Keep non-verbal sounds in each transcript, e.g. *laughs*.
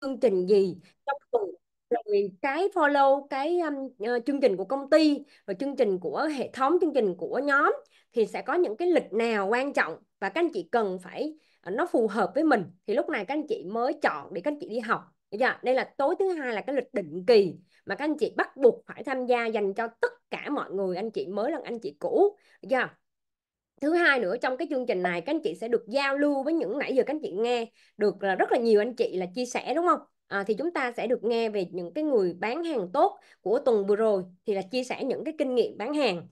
chương trình gì trong tuần rồi cái follow cái um, ờ, chương trình của công ty và chương trình của hệ thống chương trình của nhóm thì sẽ có những cái lịch nào quan trọng và các anh chị cần phải ờ, nó phù hợp với mình thì lúc này các anh chị mới chọn để các anh chị đi học Dạ, đây là tối thứ hai là cái lịch định kỳ mà các anh chị bắt buộc phải tham gia dành cho tất cả mọi người anh chị mới là anh chị cũ. Dạ thứ hai nữa trong cái chương trình này các anh chị sẽ được giao lưu với những nãy giờ các anh chị nghe được là rất là nhiều anh chị là chia sẻ đúng không à, thì chúng ta sẽ được nghe về những cái người bán hàng tốt của tuần vừa rồi thì là chia sẻ những cái kinh nghiệm bán hàng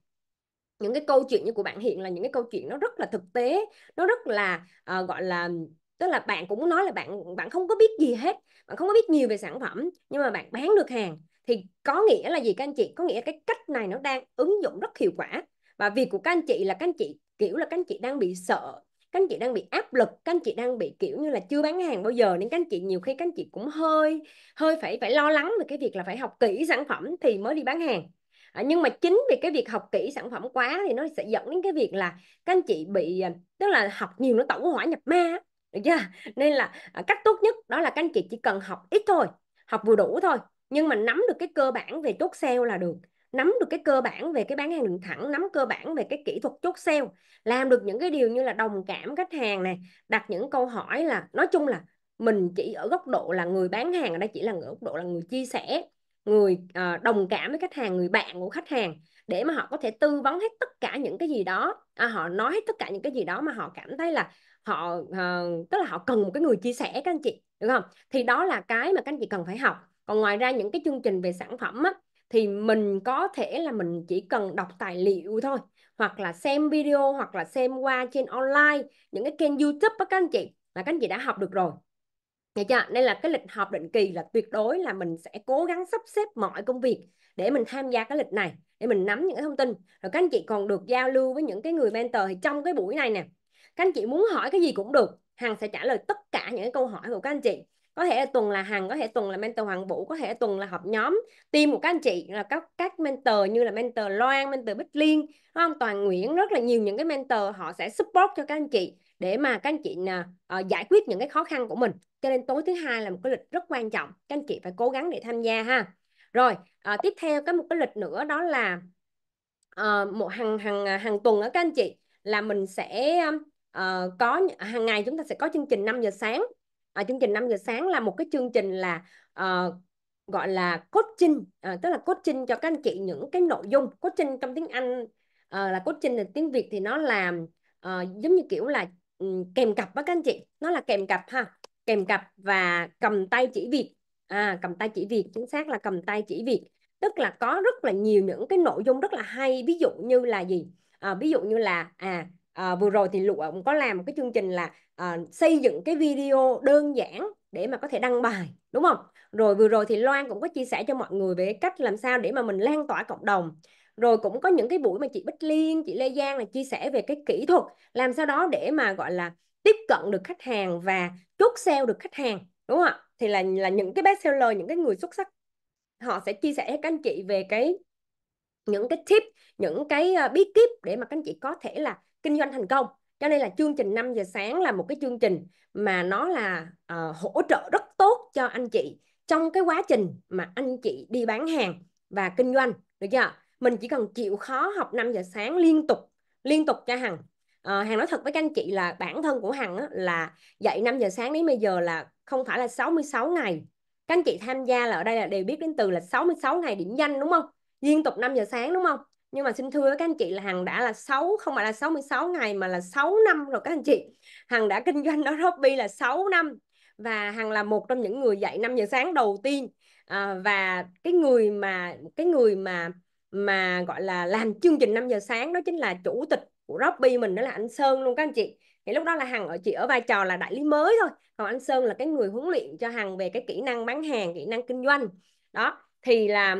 những cái câu chuyện như của bạn hiện là những cái câu chuyện nó rất là thực tế nó rất là à, gọi là tức là bạn cũng nói là bạn bạn không có biết gì hết bạn không có biết nhiều về sản phẩm nhưng mà bạn bán được hàng thì có nghĩa là gì các anh chị có nghĩa cái cách này nó đang ứng dụng rất hiệu quả và việc của các anh chị là các anh chị kiểu là các anh chị đang bị sợ các anh chị đang bị áp lực các anh chị đang bị kiểu như là chưa bán hàng bao giờ nên các anh chị nhiều khi các anh chị cũng hơi hơi phải phải lo lắng về cái việc là phải học kỹ sản phẩm thì mới đi bán hàng à, nhưng mà chính vì cái việc học kỹ sản phẩm quá thì nó sẽ dẫn đến cái việc là các anh chị bị à, tức là học nhiều nó tẩu hỏa nhập ma được chưa *laughs* nên là à, cách tốt nhất đó là các anh chị chỉ cần học ít thôi học vừa đủ thôi nhưng mà nắm được cái cơ bản về tốt sale là được nắm được cái cơ bản về cái bán hàng đường thẳng nắm cơ bản về cái kỹ thuật chốt sale làm được những cái điều như là đồng cảm khách hàng này đặt những câu hỏi là nói chung là mình chỉ ở góc độ là người bán hàng ở đây chỉ là ở góc độ là người chia sẻ người uh, đồng cảm với khách hàng người bạn của khách hàng để mà họ có thể tư vấn hết tất cả những cái gì đó à, họ nói hết tất cả những cái gì đó mà họ cảm thấy là họ uh, tức là họ cần một cái người chia sẻ các anh chị được không thì đó là cái mà các anh chị cần phải học còn ngoài ra những cái chương trình về sản phẩm á, thì mình có thể là mình chỉ cần đọc tài liệu thôi hoặc là xem video hoặc là xem qua trên online những cái kênh YouTube đó các anh chị là các anh chị đã học được rồi Nghe chưa? Nên là cái lịch học định kỳ là tuyệt đối là mình sẽ cố gắng sắp xếp mọi công việc để mình tham gia cái lịch này để mình nắm những cái thông tin. Rồi các anh chị còn được giao lưu với những cái người mentor thì trong cái buổi này nè. Các anh chị muốn hỏi cái gì cũng được, Hằng sẽ trả lời tất cả những cái câu hỏi của các anh chị có thể là tuần là hàng có thể tuần là mentor hoàng vũ có thể tuần là họp nhóm team của các anh chị là các các mentor như là mentor loan mentor bích liên đúng không toàn nguyễn rất là nhiều những cái mentor họ sẽ support cho các anh chị để mà các anh chị uh, giải quyết những cái khó khăn của mình cho nên tối thứ hai là một cái lịch rất quan trọng các anh chị phải cố gắng để tham gia ha rồi uh, tiếp theo có một cái lịch nữa đó là uh, một hàng hàng hàng tuần ở các anh chị là mình sẽ uh, có hàng ngày chúng ta sẽ có chương trình 5 giờ sáng à, chương trình 5 giờ sáng là một cái chương trình là uh, gọi là coaching à, tức là coaching cho các anh chị những cái nội dung coaching trong tiếng Anh à, là coaching là tiếng Việt thì nó làm à, giống như kiểu là um, kèm cặp với các anh chị nó là kèm cặp ha kèm cặp và cầm tay chỉ việc à, cầm tay chỉ việc chính xác là cầm tay chỉ việc tức là có rất là nhiều những cái nội dung rất là hay ví dụ như là gì à, ví dụ như là à à, vừa rồi thì lụa cũng có làm một cái chương trình là à, xây dựng cái video đơn giản để mà có thể đăng bài đúng không rồi vừa rồi thì loan cũng có chia sẻ cho mọi người về cách làm sao để mà mình lan tỏa cộng đồng rồi cũng có những cái buổi mà chị bích liên chị lê giang là chia sẻ về cái kỹ thuật làm sao đó để mà gọi là tiếp cận được khách hàng và chốt sale được khách hàng đúng không ạ thì là là những cái best seller những cái người xuất sắc họ sẽ chia sẻ các anh chị về cái những cái tip những cái ờ, bí kíp để mà các anh chị có thể là kinh doanh thành công cho nên là chương trình 5 giờ sáng là một cái chương trình mà nó là uh, hỗ trợ rất tốt cho anh chị trong cái quá trình mà anh chị đi bán hàng và kinh doanh được chưa mình chỉ cần chịu khó học 5 giờ sáng liên tục liên tục cho hằng à, hằng nói thật với các anh chị là bản thân của hằng á, là dậy 5 giờ sáng đến bây giờ là không phải là 66 ngày các anh chị tham gia là ở đây là đều biết đến từ là 66 ngày điểm danh đúng không liên tục 5 giờ sáng đúng không nhưng mà xin thưa với các anh chị là Hằng đã là 6 không phải là 66 ngày mà là 6 năm rồi các anh chị Hằng đã kinh doanh ở Robby là 6 năm và Hằng là một trong những người dậy 5 giờ sáng đầu tiên à, và cái người mà cái người mà mà gọi là làm chương trình 5 giờ sáng đó chính là chủ tịch của Robby mình đó là anh Sơn luôn các anh chị thì lúc đó là hằng ở chị ở vai trò là đại lý mới thôi còn anh sơn là cái người huấn luyện cho hằng về cái kỹ năng bán hàng kỹ năng kinh doanh đó thì là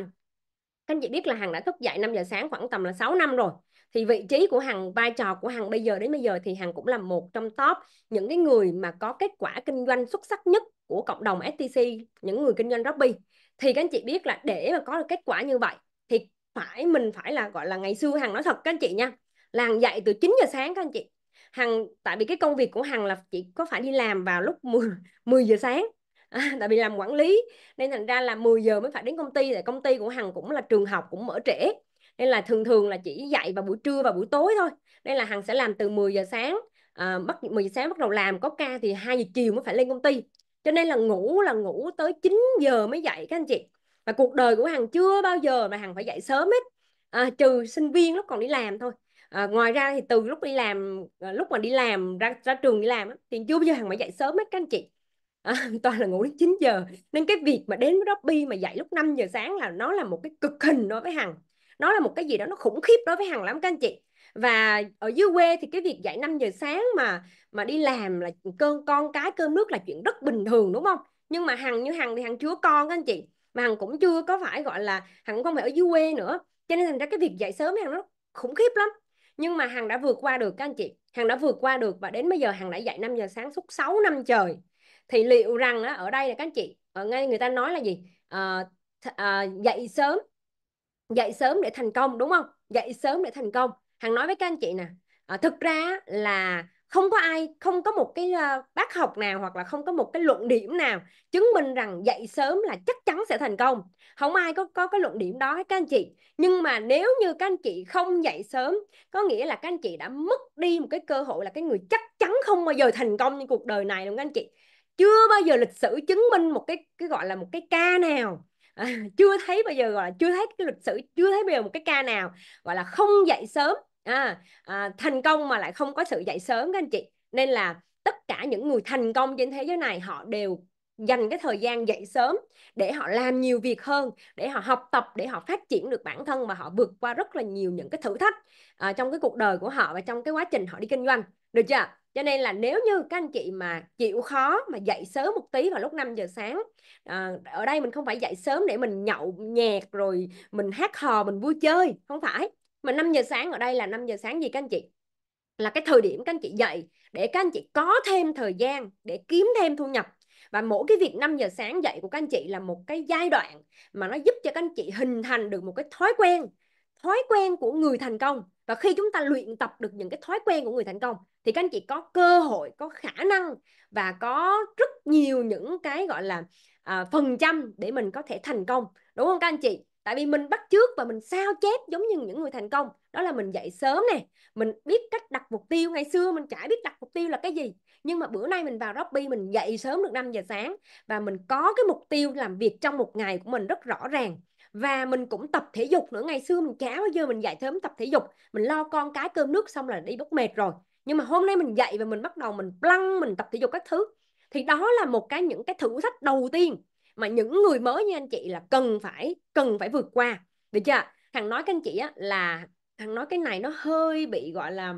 các anh chị biết là hằng đã thức dậy 5 giờ sáng khoảng tầm là 6 năm rồi thì vị trí của hằng vai trò của hằng bây giờ đến bây giờ thì hằng cũng là một trong top những cái người mà có kết quả kinh doanh xuất sắc nhất của cộng đồng STC những người kinh doanh Robby thì các anh chị biết là để mà có được kết quả như vậy thì phải mình phải là gọi là ngày xưa hằng nói thật các anh chị nha là hằng dậy từ 9 giờ sáng các anh chị hằng tại vì cái công việc của hằng là chị có phải đi làm vào lúc 10, 10 giờ sáng à, tại vì làm quản lý nên thành ra là 10 giờ mới phải đến công ty tại công ty của hằng cũng là trường học cũng mở trễ nên là thường thường là chỉ dạy vào buổi trưa và buổi tối thôi nên là hằng sẽ làm từ 10 giờ sáng à, bắt 10 giờ sáng bắt đầu làm có ca thì 2 giờ chiều mới phải lên công ty cho nên là ngủ là ngủ tới 9 giờ mới dậy các anh chị và cuộc đời của hằng chưa bao giờ mà hằng phải dậy sớm hết à, trừ sinh viên lúc còn đi làm thôi à, ngoài ra thì từ lúc đi làm à, lúc mà đi làm ra ra trường đi làm thì chưa bao giờ hằng phải dậy sớm hết các anh chị à, *laughs* toàn là ngủ đến 9 giờ nên cái việc mà đến với Robby mà dậy lúc 5 giờ sáng là nó là một cái cực hình đối với Hằng nó là một cái gì đó nó khủng khiếp đối với Hằng lắm các anh chị và ở dưới quê thì cái việc dậy 5 giờ sáng mà mà đi làm là cơm con cái cơm nước là chuyện rất bình thường đúng không nhưng mà Hằng như Hằng thì Hằng chưa con các anh chị mà Hằng cũng chưa có phải gọi là Hằng cũng không phải ở dưới quê nữa cho nên thành ra cái việc dậy sớm Hằng nó khủng khiếp lắm nhưng mà Hằng đã vượt qua được các anh chị Hằng đã vượt qua được và đến bây giờ Hằng đã dậy 5 giờ sáng suốt 6 năm trời thì liệu rằng á, ở đây là các anh chị ở ờ, ngay người ta nói là gì à, à, dậy sớm dậy sớm để thành công đúng không dậy sớm để thành công hằng nói với các anh chị nè à, thực ra là không có ai không có một cái uh, bác học nào hoặc là không có một cái luận điểm nào chứng minh rằng dậy sớm là chắc chắn sẽ thành công không ai có có cái luận điểm đó hết các anh chị nhưng mà nếu như các anh chị không dậy sớm có nghĩa là các anh chị đã mất đi một cái cơ hội là cái người chắc chắn không bao giờ thành công trong cuộc đời này đúng không các anh chị chưa bao giờ lịch sử chứng minh một cái cái gọi là một cái ca nào à, chưa thấy bao giờ gọi là chưa thấy cái lịch sử chưa thấy bao giờ một cái ca nào gọi là không dậy sớm à, à, thành công mà lại không có sự dậy sớm các anh chị nên là tất cả những người thành công trên thế giới này họ đều dành cái thời gian dậy sớm để họ làm nhiều việc hơn để họ học tập để họ phát triển được bản thân và họ vượt qua rất là nhiều những cái thử thách uh, trong cái cuộc đời của họ và trong cái quá trình họ đi kinh doanh được chưa cho nên là nếu như các anh chị mà chịu khó mà dậy sớm một tí vào lúc 5 giờ sáng à, ở đây mình không phải dậy sớm để mình nhậu nhạc rồi mình hát hò mình vui chơi không phải mà 5 giờ sáng ở đây là 5 giờ sáng gì các anh chị là cái thời điểm các anh chị dậy để các anh chị có thêm thời gian để kiếm thêm thu nhập và mỗi cái việc 5 giờ sáng dậy của các anh chị là một cái giai đoạn mà nó giúp cho các anh chị hình thành được một cái thói quen thói quen của người thành công và khi chúng ta luyện tập được những cái thói quen của người thành công thì các anh chị có cơ hội có khả năng và có rất nhiều những cái gọi là à, phần trăm để mình có thể thành công đúng không các anh chị tại vì mình bắt trước và mình sao chép giống như những người thành công đó là mình dậy sớm nè mình biết cách đặt mục tiêu ngày xưa mình chả biết đặt mục tiêu là cái gì nhưng mà bữa nay mình vào Robby mình dậy sớm được 5 giờ sáng và mình có cái mục tiêu làm việc trong một ngày của mình rất rõ ràng và mình cũng tập thể dục nữa ngày xưa mình chả bao giờ mình dạy sớm tập thể dục mình lo con cái cơm nước xong là đi bốc mệt rồi nhưng mà hôm nay mình dậy và mình bắt đầu mình plăng mình tập thể dục các thứ thì đó là một cái những cái thử thách đầu tiên mà những người mới như anh chị là cần phải cần phải vượt qua được chưa thằng nói các anh chị á là thằng nói cái này nó hơi bị gọi là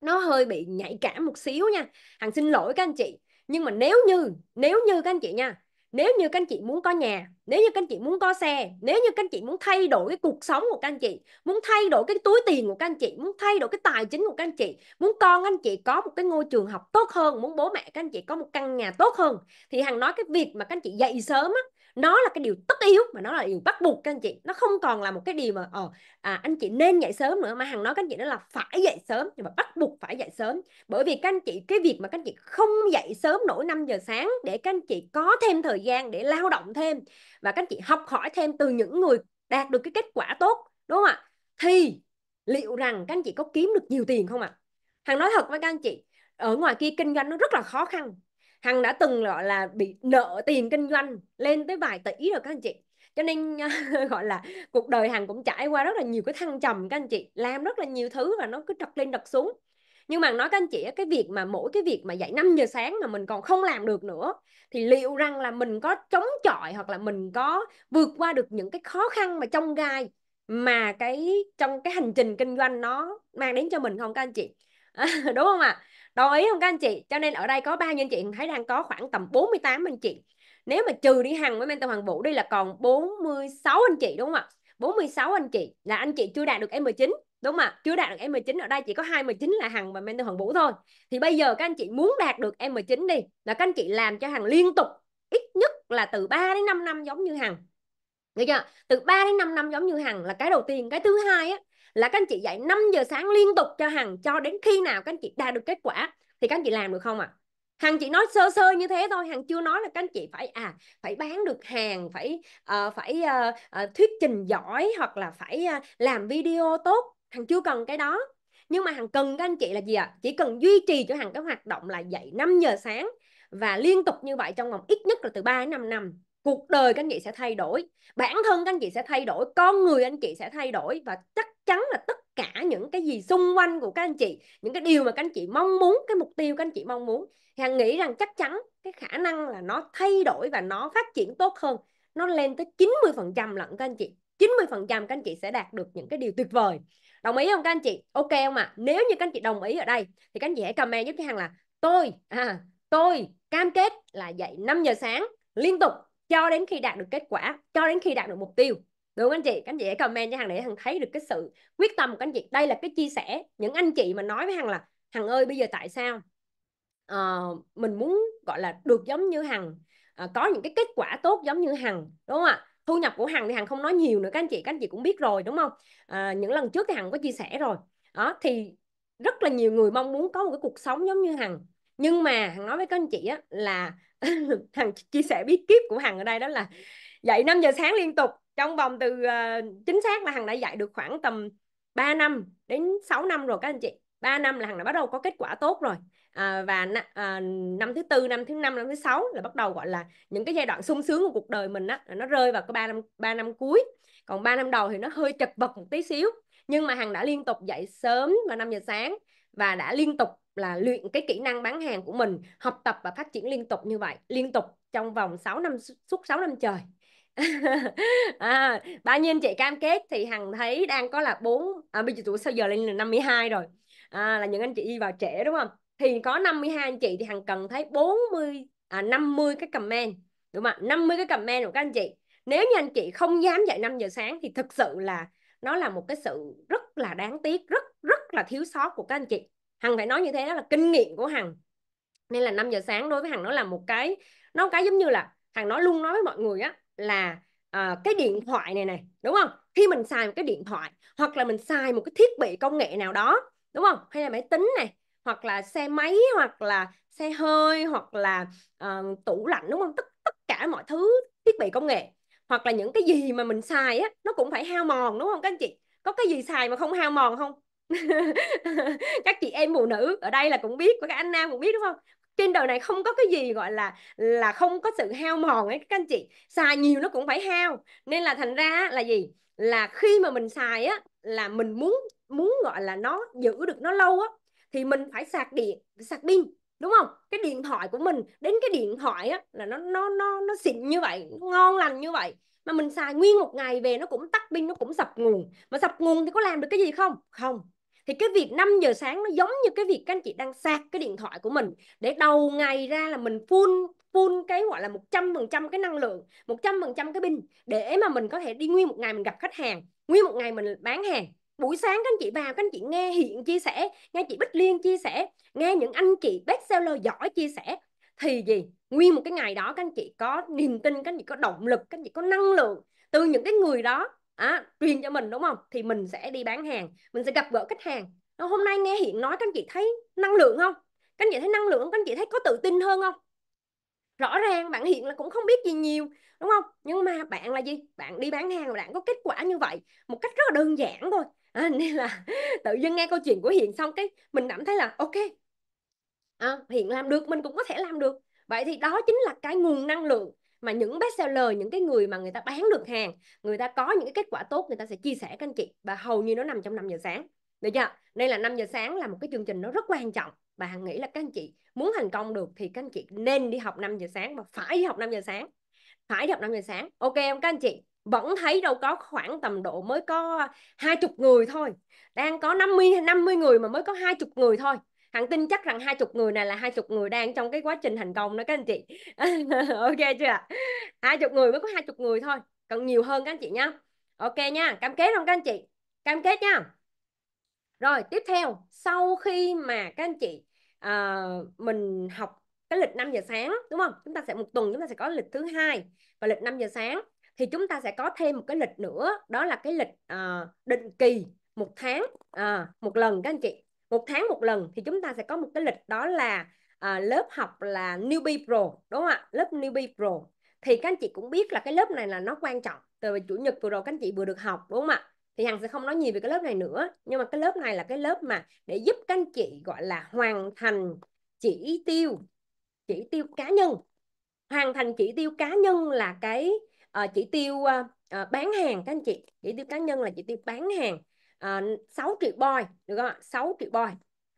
nó hơi bị nhạy cảm một xíu nha thằng xin lỗi các anh chị nhưng mà nếu như nếu như các anh chị nha nếu như các anh chị muốn có nhà nếu như các anh chị muốn có xe nếu như các anh chị muốn thay đổi cái cuộc sống của các anh chị muốn thay đổi cái túi tiền của các anh chị muốn thay đổi cái tài chính của các anh chị muốn con anh chị có một cái ngôi trường học tốt hơn muốn bố mẹ các anh chị có một căn nhà tốt hơn thì hằng nói cái việc mà các anh chị dậy sớm á nó là cái điều tất yếu mà nó là điều bắt buộc các anh chị nó không còn là một cái điều mà ờ, à, anh chị nên dậy sớm nữa mà hằng nói các anh chị đó là phải dậy sớm nhưng mà bắt buộc phải dậy sớm bởi vì các anh chị cái việc mà các anh chị không dậy sớm nổi 5 giờ sáng để các anh chị có thêm thời gian để lao động thêm và các anh chị học hỏi thêm từ những người đạt được cái kết quả tốt đúng không ạ thì liệu rằng các anh chị có kiếm được nhiều tiền không ạ à? hằng nói thật với các anh chị ở ngoài kia kinh doanh nó rất là khó khăn Hằng đã từng gọi là bị nợ tiền kinh doanh lên tới vài tỷ rồi các anh chị cho nên ờ, *laughs* gọi là cuộc đời Hằng cũng trải qua rất là nhiều cái thăng trầm các anh chị làm rất là nhiều thứ và nó cứ trật lên trật xuống nhưng mà nói các anh chị cái việc mà mỗi cái việc mà dậy 5 giờ sáng mà mình còn không làm được nữa thì liệu rằng là mình có chống chọi hoặc là mình có vượt qua được những cái khó khăn mà trong gai mà cái trong cái hành trình kinh doanh nó mang đến cho mình không các anh chị *laughs* đúng không ạ à? đồng ý không các anh chị cho nên ở đây có bao nhiêu anh chị thấy đang có khoảng tầm 48 anh chị nếu mà trừ đi Hằng với mentor Hoàng Vũ đi là còn 46 anh chị đúng không ạ 46 anh chị là anh chị chưa đạt được m 19 đúng không ạ chưa đạt được m 19 ở đây chỉ có 29 là Hằng và mentor Hoàng Vũ thôi thì bây giờ các anh chị muốn đạt được m 19 đi là các anh chị làm cho Hằng liên tục ít nhất là từ 3 đến 5 năm giống như Hằng Nghe chưa? Từ 3 đến 5 năm giống như Hằng là cái đầu tiên. Cái thứ hai á, là các anh chị dạy 5 giờ sáng liên tục cho Hằng cho đến khi nào các anh chị đạt được kết quả thì các anh chị làm được không ạ? À? Hằng chỉ nói sơ sơ như thế thôi, Hằng chưa nói là các anh chị phải à phải bán được hàng, phải uh, phải uh, uh, thuyết trình giỏi hoặc là phải uh, làm video tốt, Hằng chưa cần cái đó. Nhưng mà Hằng cần các anh chị là gì ạ? À? Chỉ cần duy trì cho Hằng cái hoạt động là dạy 5 giờ sáng và liên tục như vậy trong vòng ít nhất là từ 3 đến 5 năm cuộc đời các anh chị sẽ thay đổi bản thân các anh chị sẽ thay đổi con người anh chị sẽ thay đổi và chắc chắn là tất cả những cái gì xung quanh của các anh chị những cái điều mà các anh chị mong muốn cái mục tiêu các anh chị mong muốn thì hằng nghĩ rằng chắc chắn cái khả năng là nó thay đổi và nó phát triển tốt hơn nó lên tới 90 phần trăm lận các anh chị 90 phần trăm các anh chị sẽ đạt được những cái điều tuyệt vời đồng ý không các anh chị ok không ạ à? nếu như các anh chị đồng ý ở đây thì các anh chị hãy comment giúp cái hằng là tôi à, tôi cam kết là dậy 5 giờ sáng liên tục cho đến khi đạt được kết quả cho đến khi đạt được mục tiêu đúng không anh chị các anh chị hãy comment cho hàng để hàng thấy được cái sự quyết tâm của các anh chị đây là cái chia sẻ những anh chị mà nói với hàng là hằng ơi bây giờ tại sao uh, mình muốn gọi là được giống như hằng uh, có những cái kết quả tốt giống như hằng đúng không ạ thu nhập của hằng thì hằng không nói nhiều nữa các anh chị các anh chị cũng biết rồi đúng không uh, những lần trước thì hằng có chia sẻ rồi đó thì rất là nhiều người mong muốn có một cái cuộc sống giống như hằng nhưng mà hằng nói với các anh chị á, là *laughs* Hằng chia sẻ bí kíp của Hằng ở đây đó là dậy 5 giờ sáng liên tục trong vòng từ uh, chính xác là Hằng đã dạy được khoảng tầm 3 năm đến 6 năm rồi các anh chị 3 năm là Hằng đã bắt đầu có kết quả tốt rồi à, và à, năm thứ tư năm thứ năm năm thứ sáu là bắt đầu gọi là những cái giai đoạn sung sướng của cuộc đời mình á nó rơi vào cái ba năm ba năm cuối còn 3 năm đầu thì nó hơi chật vật một tí xíu nhưng mà hằng đã liên tục dậy sớm vào 5 giờ sáng và đã liên tục là luyện cái kỹ năng bán hàng của mình học tập và phát triển liên tục như vậy liên tục trong vòng 6 năm suốt 6 năm trời *laughs* à, bao nhiêu anh chị cam kết thì hằng thấy đang có là bốn à, bây giờ tuổi sao giờ lên là 52 rồi à, là những anh chị đi vào trẻ đúng không thì có 52 anh chị thì hằng cần thấy 40 à, 50 cái comment đúng không ạ 50 cái comment của các anh chị nếu như anh chị không dám dậy 5 giờ sáng thì thực sự là nó là một cái sự rất là đáng tiếc rất rất là thiếu sót của các anh chị hằng phải nói như thế đó là kinh nghiệm của hằng nên là 5 giờ sáng đối với hằng nó là một cái nó một cái giống như là hằng nói luôn nói với mọi người á là à, cái điện thoại này này đúng không khi mình xài một cái điện thoại hoặc là mình xài một cái thiết bị công nghệ nào đó đúng không hay là máy tính này hoặc là xe máy hoặc là xe hơi hoặc là uh, tủ lạnh đúng không tất tất cả mọi thứ thiết bị công nghệ hoặc là những cái gì mà mình xài á nó cũng phải hao mòn đúng không các anh chị có cái gì xài mà không hao mòn không *laughs* các chị em phụ nữ ở đây là cũng biết các anh nam cũng biết đúng không trên đời này không có cái gì gọi là là không có sự hao mòn ấy các anh chị xài nhiều nó cũng phải hao nên là thành ra là gì là khi mà mình xài á là mình muốn muốn gọi là nó giữ được nó lâu á thì mình phải sạc điện sạc pin đúng không cái điện thoại của mình đến cái điện thoại á là nó nó nó nó xịn như vậy nó ngon lành như vậy mà mình xài nguyên một ngày về nó cũng tắt pin nó cũng sập nguồn mà sập nguồn thì có làm được cái gì không không thì cái việc 5 giờ sáng nó giống như cái việc các anh chị đang sạc cái điện thoại của mình để đầu ngày ra là mình full full cái gọi là 100% cái năng lượng 100% cái pin để mà mình có thể đi nguyên một ngày mình gặp khách hàng nguyên một ngày mình bán hàng buổi sáng các anh chị vào các anh chị nghe hiện chia sẻ nghe chị bích liên chia sẻ nghe những anh chị best seller giỏi chia sẻ thì gì nguyên một cái ngày đó các anh chị có niềm tin các anh chị có động lực các anh chị có năng lượng từ những cái người đó à, truyền cho mình đúng không thì mình sẽ đi bán hàng mình sẽ gặp gỡ khách hàng Đó, hôm nay nghe hiện nói các anh chị thấy năng lượng không các anh chị thấy năng lượng không các anh chị thấy có tự tin hơn không rõ ràng bạn hiện là cũng không biết gì nhiều đúng không nhưng mà bạn là gì bạn đi bán hàng bạn có kết quả như vậy một cách rất là đơn giản thôi à, *laughs* nên là tự dưng nghe câu chuyện của hiện xong cái mình cảm thấy là ok à, hiền làm được mình cũng có thể làm được vậy thì đó chính là cái nguồn năng lượng mà những best seller những cái người mà người ta bán được hàng người ta có những cái kết quả tốt người ta sẽ chia sẻ các anh chị và hầu như nó nằm trong 5 giờ sáng được chưa đây là 5 giờ sáng là một cái chương trình nó rất quan trọng và hàng nghĩ là các anh chị muốn thành công được thì các anh chị nên đi học 5 giờ sáng mà phải đi học 5 giờ sáng phải đi học 5 giờ sáng ok không các anh chị vẫn thấy đâu có khoảng tầm độ mới có hai chục người thôi đang có 50 50 người mà mới có hai chục người thôi hằng tin chắc rằng hai chục người này là hai chục người đang trong cái quá trình thành công đó các anh chị *laughs* ok chưa hai chục người mới có hai chục người thôi còn nhiều hơn các anh chị nhá ok nha cam kết không các anh chị cam kết nha rồi tiếp theo sau khi mà các anh chị uh, mình học cái lịch 5 giờ sáng đúng không chúng ta sẽ một tuần chúng ta sẽ có lịch thứ hai và lịch 5 giờ sáng thì chúng ta sẽ có thêm một cái lịch nữa đó là cái lịch uh, định kỳ một tháng uh, một lần các anh chị một tháng một lần thì chúng ta sẽ có một cái lịch đó là à, lớp học là newbie pro đúng không ạ lớp newbie pro thì các anh chị cũng biết là cái lớp này là nó quan trọng từ chủ nhật vừa rồi các anh chị vừa được học đúng không ạ thì hằng sẽ không nói nhiều về cái lớp này nữa nhưng mà cái lớp này là cái lớp mà để giúp các anh chị gọi là hoàn thành chỉ tiêu chỉ tiêu cá nhân hoàn thành chỉ tiêu cá nhân là cái uh, chỉ tiêu uh, bán hàng các anh chị chỉ tiêu cá nhân là chỉ tiêu bán hàng Ờ, uh, 6 triệu boy được không ạ 6 triệu boy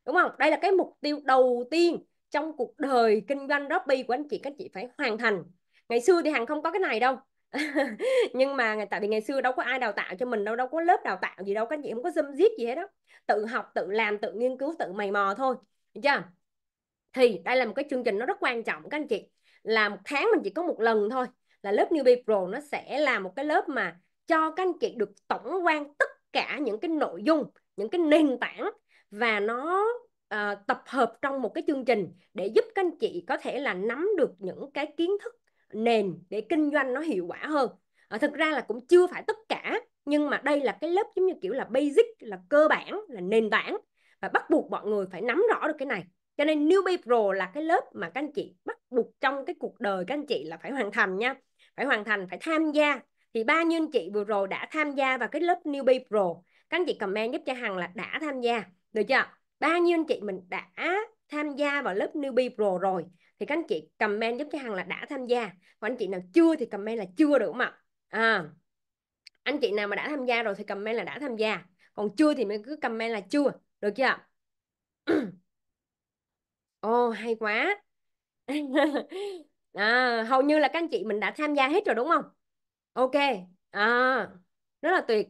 đúng không đây là cái mục tiêu đầu tiên trong cuộc đời kinh doanh Robby của anh chị các chị phải hoàn thành ngày xưa thì hằng không có cái này đâu *laughs* nhưng mà tại vì ngày xưa đâu có ai đào tạo cho mình đâu đâu có lớp đào tạo gì đâu các anh chị không có dâm giết gì hết đó tự học tự làm tự nghiên cứu tự mày mò thôi được chưa thì đây là một cái chương trình nó rất quan trọng các anh chị là một tháng mình chỉ có một lần thôi là lớp newbie pro nó sẽ là một cái lớp mà cho các anh chị được tổng quan tất cả những cái nội dung những cái nền tảng và nó uh, tập hợp trong một cái chương trình để giúp các anh chị có thể là nắm được những cái kiến thức nền để kinh doanh nó hiệu quả hơn à, thực ra là cũng chưa phải tất cả nhưng mà đây là cái lớp giống như kiểu là basic là cơ bản là nền tảng và bắt buộc mọi người phải nắm rõ được cái này cho nên newbie pro là cái lớp mà các anh chị bắt buộc trong cái cuộc đời các anh chị là phải hoàn thành nha phải hoàn thành phải tham gia thì bao nhiêu anh chị vừa rồi đã tham gia vào cái lớp newbie pro các anh chị comment giúp cho hằng là đã tham gia được chưa bao nhiêu anh chị mình đã tham gia vào lớp newbie pro rồi thì các anh chị comment giúp cho hằng là đã tham gia còn anh chị nào chưa thì comment là chưa được không ạ à, anh chị nào mà đã tham gia rồi thì comment là đã tham gia còn chưa thì mình cứ comment là chưa được chưa ô *clears throat* oh, hay quá *laughs* à, hầu như là các anh chị mình đã tham gia hết rồi đúng không ok à, rất là tuyệt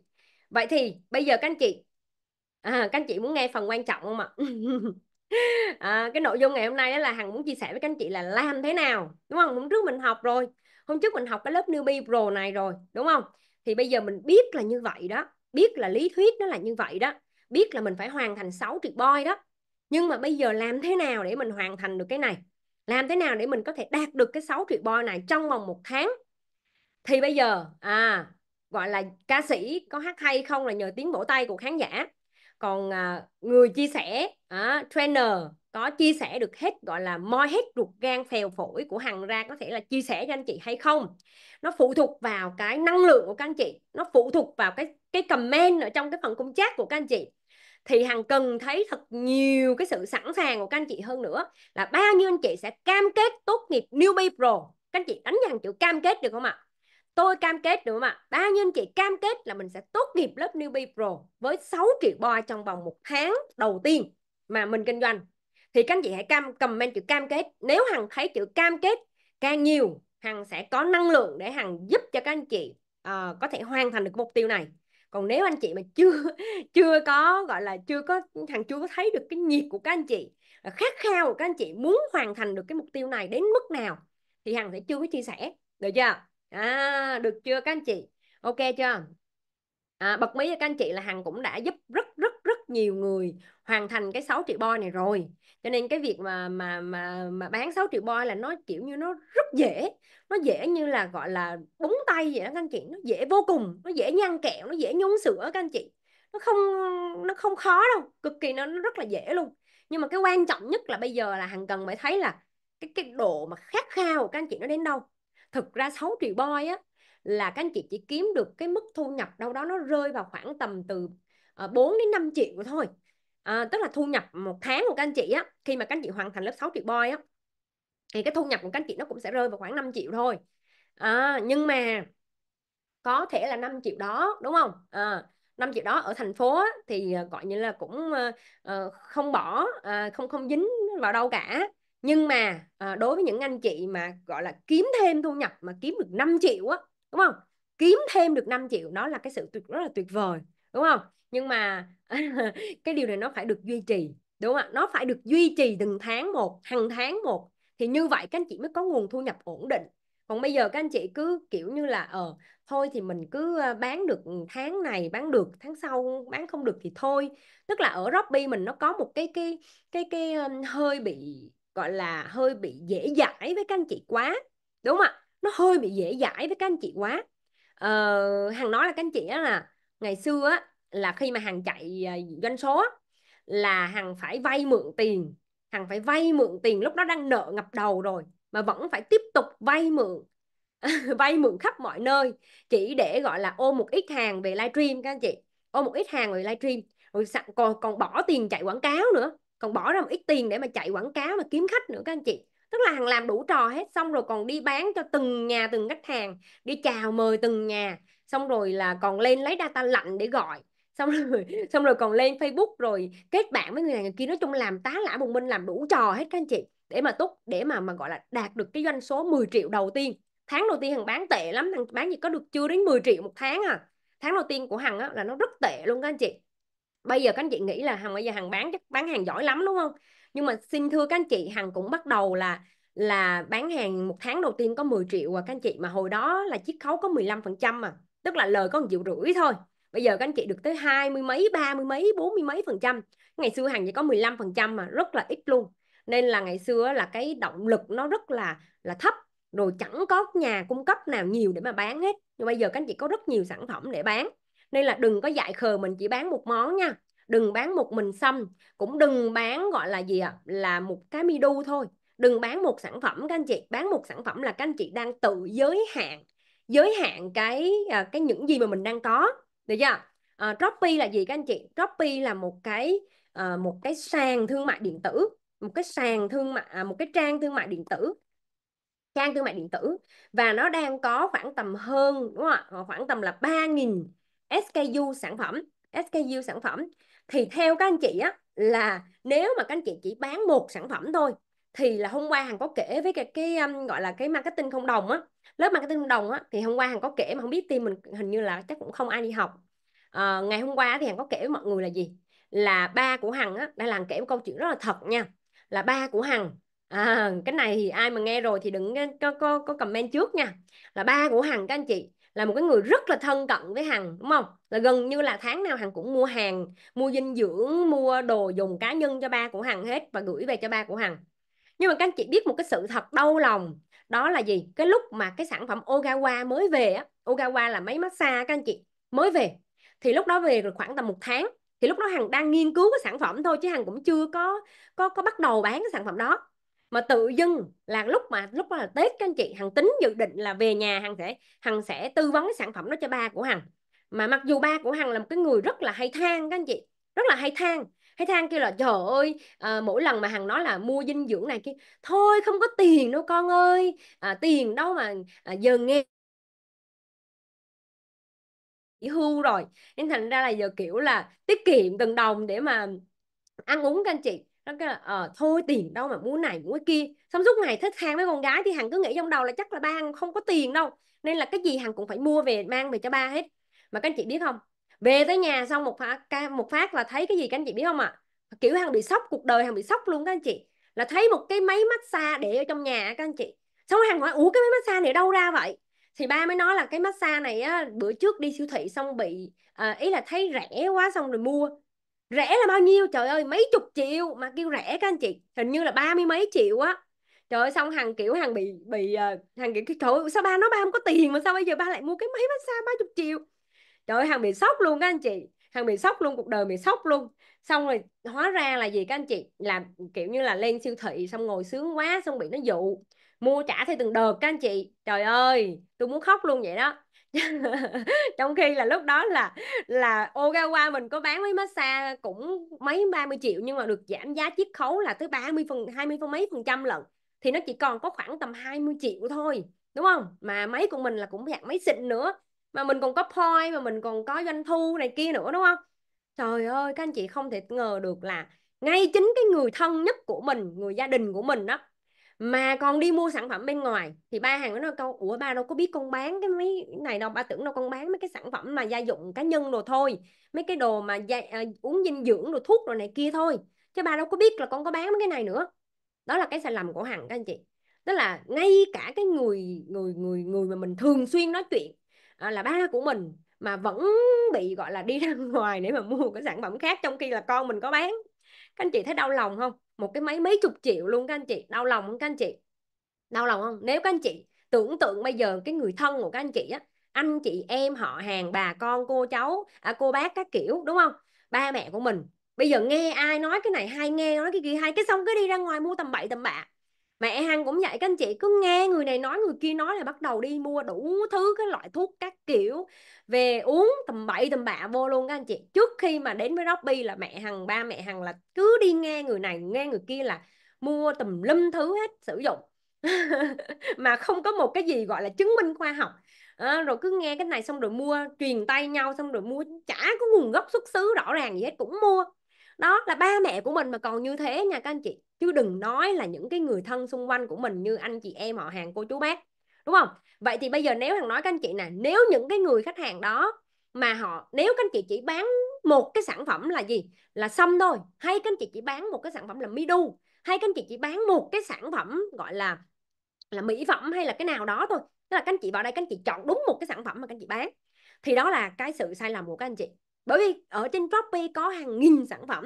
vậy thì bây giờ các anh chị à, các anh chị muốn nghe phần quan trọng không ạ *laughs* à, cái nội dung ngày hôm nay đó là hằng muốn chia sẻ với các anh chị là làm thế nào đúng không hôm trước mình học rồi hôm trước mình học cái lớp newbie pro này rồi đúng không thì bây giờ mình biết là như vậy đó biết là lý thuyết nó là như vậy đó biết là mình phải hoàn thành 6 trick boy đó nhưng mà bây giờ làm thế nào để mình hoàn thành được cái này làm thế nào để mình có thể đạt được cái 6 trick boy này trong vòng một tháng thì bây giờ à gọi là ca sĩ có hát hay không là nhờ tiếng vỗ tay của khán giả còn à, người chia sẻ à, trainer có chia sẻ được hết gọi là moi hết ruột gan phèo phổi của hằng ra có thể là chia sẻ cho anh chị hay không nó phụ thuộc vào cái năng lượng của các anh chị nó phụ thuộc vào cái cái comment ở trong cái phần công chat của các anh chị thì hằng cần thấy thật nhiều cái sự sẵn sàng của các anh chị hơn nữa là bao nhiêu anh chị sẽ cam kết tốt nghiệp newbie pro các anh chị đánh dần chữ cam kết được không ạ à? tôi cam kết đúng không ạ? Ba anh chị cam kết là mình sẽ tốt nghiệp lớp newbie pro với 6 triệu boy trong vòng một tháng đầu tiên mà mình kinh doanh. Thì các anh chị hãy cam comment chữ cam kết. Nếu Hằng thấy chữ cam kết càng nhiều, Hằng sẽ có năng lượng để Hằng giúp cho các anh chị uh, có thể hoàn thành được mục tiêu này. Còn nếu anh chị mà chưa *laughs* chưa có gọi là chưa có Hằng chưa có thấy được cái nhiệt của các anh chị, khát khao của các anh chị muốn hoàn thành được cái mục tiêu này đến mức nào thì Hằng sẽ chưa có chia sẻ. Được chưa? à, được chưa các anh chị ok chưa à, bật mí cho các anh chị là hằng cũng đã giúp rất rất rất nhiều người hoàn thành cái 6 triệu boy này rồi cho nên cái việc mà mà mà mà bán 6 triệu boy là nó kiểu như nó rất dễ nó dễ như là gọi là búng tay vậy đó các anh chị nó dễ vô cùng nó dễ nhăn kẹo nó dễ nhúng sữa các anh chị nó không nó không khó đâu cực kỳ nó, nó rất là dễ luôn nhưng mà cái quan trọng nhất là bây giờ là hằng cần phải thấy là cái cái độ mà khát khao của các anh chị nó đến đâu thực ra 6 triệu boy á là các anh chị chỉ kiếm được cái mức thu nhập đâu đó nó rơi vào khoảng tầm từ 4 ờ, đến 5 triệu thôi à, tức là thu nhập một tháng của các anh chị á khi mà các anh chị hoàn thành lớp 6 triệu boy á thì cái thu nhập của các anh chị nó cũng sẽ rơi vào khoảng 5 triệu thôi à, nhưng mà có thể là 5 triệu đó đúng không à, 5 triệu đó ở thành phố thì gọi như là cũng không bỏ không không dính vào đâu cả nhưng mà à, đối với những anh chị mà gọi là kiếm thêm thu nhập mà kiếm được 5 triệu á đúng không kiếm thêm được 5 triệu đó là cái sự tuyệt rất là tuyệt vời đúng không nhưng mà *laughs* cái điều này nó phải được duy trì đúng không ạ nó phải được duy trì từng tháng một hàng tháng một thì như vậy các anh chị mới có nguồn thu nhập ổn định còn bây giờ các anh chị cứ kiểu như là ờ thôi thì mình cứ ờ, bán được tháng này bán được tháng sau bán không được thì thôi tức là ở Robby mình nó có một cái cái cái cái hơi bị gọi là hơi bị dễ dãi với các anh chị quá đúng không ạ nó hơi bị dễ dãi với các anh chị quá ờ, hằng nói là các anh chị đó là ngày xưa á, là khi mà hằng chạy à, doanh số á, là hằng phải vay mượn tiền hằng phải vay mượn tiền lúc đó đang nợ ngập đầu rồi mà vẫn phải tiếp tục vay mượn *laughs* vay mượn khắp mọi nơi chỉ để gọi là ôm một ít hàng về livestream các anh chị ôm một ít hàng về livestream rồi còn còn bỏ tiền chạy quảng cáo nữa còn bỏ ra một ít tiền để mà chạy quảng cáo mà kiếm khách nữa các anh chị tức là hàng làm đủ trò hết xong rồi còn đi bán cho từng nhà từng khách hàng đi chào mời từng nhà xong rồi là còn lên lấy data lạnh để gọi xong *laughs* rồi xong rồi còn lên Facebook rồi kết bạn với người này người kia nói chung làm tá lả bùng minh làm đủ trò hết các anh chị để mà túc để mà mà gọi là đạt được cái doanh số 10 triệu đầu tiên tháng đầu tiên hàng bán tệ lắm hằng bán gì có được chưa đến 10 triệu một tháng à tháng đầu tiên của hằng á, là nó rất tệ luôn các anh chị bây giờ các anh chị nghĩ là hằng bây giờ hằng bán chắc bán hàng giỏi lắm đúng không nhưng mà xin thưa các anh chị hằng cũng bắt đầu là là bán hàng một tháng đầu tiên có 10 triệu à các anh chị mà hồi đó là chiết khấu có 15% mà tức là lời có một triệu rưỡi thôi bây giờ các anh chị được tới hai mươi mấy ba mươi mấy bốn mươi mấy phần trăm ngày xưa hàng chỉ có 15 phần trăm mà rất là ít luôn nên là ngày xưa là cái động lực nó rất là là thấp rồi chẳng có nhà cung cấp nào nhiều để mà bán hết nhưng bây giờ các anh chị có rất nhiều sản phẩm để bán nên là đừng có dạy khờ mình chỉ bán một món nha đừng bán một mình xăm cũng đừng bán gọi là gì ạ là một cái mi đu thôi đừng bán một sản phẩm các anh chị bán một sản phẩm là các anh chị đang tự giới hạn giới hạn cái à, cái những gì mà mình đang có được chưa à, Shopee là gì các anh chị Shopee là một cái à, một cái sàn thương mại điện tử một cái sàn thương mại à, một cái trang thương mại điện tử trang thương mại điện tử và nó đang có khoảng tầm hơn đúng không ạ khoảng tầm là 3.000 SKU sản phẩm SKU sản phẩm thì theo các anh chị á là nếu mà các anh chị chỉ bán một sản phẩm thôi thì là hôm qua hằng có kể với cái, cái um, gọi là cái marketing không đồng á lớp marketing không đồng á thì hôm qua hằng có kể mà không biết team mình hình như là chắc cũng không ai đi học à, ngày hôm qua thì hằng có kể với mọi người là gì là ba của hằng á đã làm kể một câu chuyện rất là thật nha là ba của hằng à, cái này thì ai mà nghe rồi thì đừng có, có, có comment trước nha là ba của hằng các anh chị là một cái người rất là thân cận với hằng đúng không là gần như là tháng nào hằng cũng mua hàng mua dinh dưỡng mua đồ dùng cá nhân cho ba của hằng hết và gửi về cho ba của hằng nhưng mà các anh chị biết một cái sự thật đau lòng đó là gì cái lúc mà cái sản phẩm ogawa mới về á ogawa là máy massage các anh chị mới về thì lúc đó về rồi khoảng tầm một tháng thì lúc đó hằng đang nghiên cứu cái sản phẩm thôi chứ hằng cũng chưa có có có bắt đầu bán cái sản phẩm đó mà tự dưng là lúc mà lúc đó là tết các anh chị hằng tính dự định là về nhà hằng sẽ hằng sẽ tư vấn cái sản phẩm đó cho ba của hằng mà mặc dù ba của hằng là một cái người rất là hay than các anh chị rất là hay than hay than kêu là trời ơi à, mỗi lần mà hằng nói là mua dinh dưỡng này kia thôi không có tiền đâu con ơi à, tiền đâu mà à, giờ nghe hưu rồi nên thành ra là giờ kiểu là tiết kiệm từng đồng để mà ăn uống các anh chị nó kêu là ờ, thôi tiền đâu mà mua này mua kia xong suốt ngày thích hàng với con gái thì hằng cứ nghĩ trong đầu là chắc là ba không có tiền đâu nên là cái gì hằng cũng phải mua về mang về cho ba hết mà các anh chị biết không về tới nhà xong một phát một phát là thấy cái gì các anh chị biết không ạ à? kiểu hằng bị sốc cuộc đời hằng bị sốc luôn các anh chị là thấy một cái máy massage để ở trong nhà các anh chị xong hằng hỏi ủa cái máy massage này đâu ra vậy thì ba mới nói là cái massage này á, bữa trước đi siêu thị xong bị à, ý là thấy rẻ quá xong rồi mua rẻ là bao nhiêu trời ơi mấy chục triệu mà kêu rẻ các anh chị hình như là ba mươi mấy triệu á trời ơi xong hàng kiểu hàng bị bị ờ, hàng kiểu trời ơi, sao ba nói ba không có tiền mà sao bây giờ ba lại mua cái máy massage ba chục triệu trời ơi hằng bị sốc luôn các anh chị hàng bị sốc luôn cuộc đời bị sốc luôn xong rồi hóa ra là gì các anh chị làm kiểu như là lên siêu thị xong ngồi sướng quá xong bị nó dụ mua trả theo từng đợt các anh chị trời ơi tôi muốn khóc luôn vậy đó *laughs* trong khi là lúc đó là là Ogawa mình có bán mấy massage cũng mấy 30 triệu nhưng mà được giảm giá chiết khấu là tới 30 phần 20 phần mấy phần trăm lần thì nó chỉ còn có khoảng tầm 20 triệu thôi đúng không mà máy của mình là cũng dạng máy xịn nữa mà mình còn có point mà mình còn có doanh thu này kia nữa đúng không trời ơi các anh chị không thể ngờ được là ngay chính cái người thân nhất của mình người gia đình của mình đó mà còn đi mua sản phẩm bên ngoài thì ba hàng nó nói câu ủa ba đâu có biết con bán cái mấy này đâu ba tưởng đâu con bán mấy cái sản phẩm mà gia dụng cá nhân đồ thôi mấy cái đồ mà da, à, ờ, uống dinh dưỡng đồ thuốc rồi này kia thôi chứ ba đâu có biết là con có bán mấy cái này nữa đó là cái sai lầm của hằng các anh chị đó là ngay cả cái người người người người mà mình thường xuyên nói chuyện à, là ba của mình mà vẫn bị gọi là đi ra *laughs* ngoài để mà mua cái sản phẩm khác trong khi là con mình có bán các anh chị thấy đau lòng không một cái máy mấy chục triệu luôn các anh chị đau lòng không các anh chị đau lòng không nếu các anh chị tưởng tượng bây giờ cái người thân của các anh chị á anh chị em họ hàng bà con cô cháu à, cô bác các kiểu đúng không ba mẹ của mình bây giờ nghe ai nói cái này hay nghe nói cái kia hay cái xong cứ đi ra ngoài mua tầm bậy tầm bạ mẹ hằng cũng vậy các anh chị cứ nghe người này nói người kia nói là bắt đầu đi mua đủ thứ cái loại thuốc các kiểu về uống tầm bậy tầm bạ vô luôn các anh chị trước khi mà đến với Robby là mẹ hằng ba mẹ hằng là cứ đi nghe người này nghe người kia là mua tùm lum thứ hết sử dụng *laughs* mà không có một cái gì gọi là chứng minh khoa học à, rồi cứ nghe cái này xong rồi mua truyền tay nhau xong rồi mua chả có nguồn gốc xuất xứ rõ ràng gì hết cũng mua đó là ba mẹ của mình mà còn như thế nha các anh chị chứ đừng nói là những cái người thân xung quanh của mình như anh chị em họ hàng cô chú bác đúng không vậy thì bây giờ nếu thằng nói các anh chị nè nếu những cái người khách hàng đó mà họ nếu các anh chị chỉ bán một cái sản phẩm là gì là xăm thôi hay các anh chị chỉ bán một cái sản phẩm là đu hay các anh chị chỉ bán một cái sản phẩm gọi là là mỹ phẩm hay là cái nào đó thôi tức là các anh chị vào đây các anh chị chọn đúng một cái sản phẩm mà các anh chị bán thì đó là cái sự sai lầm của các anh chị bởi vì ở trên Shopee có hàng nghìn sản phẩm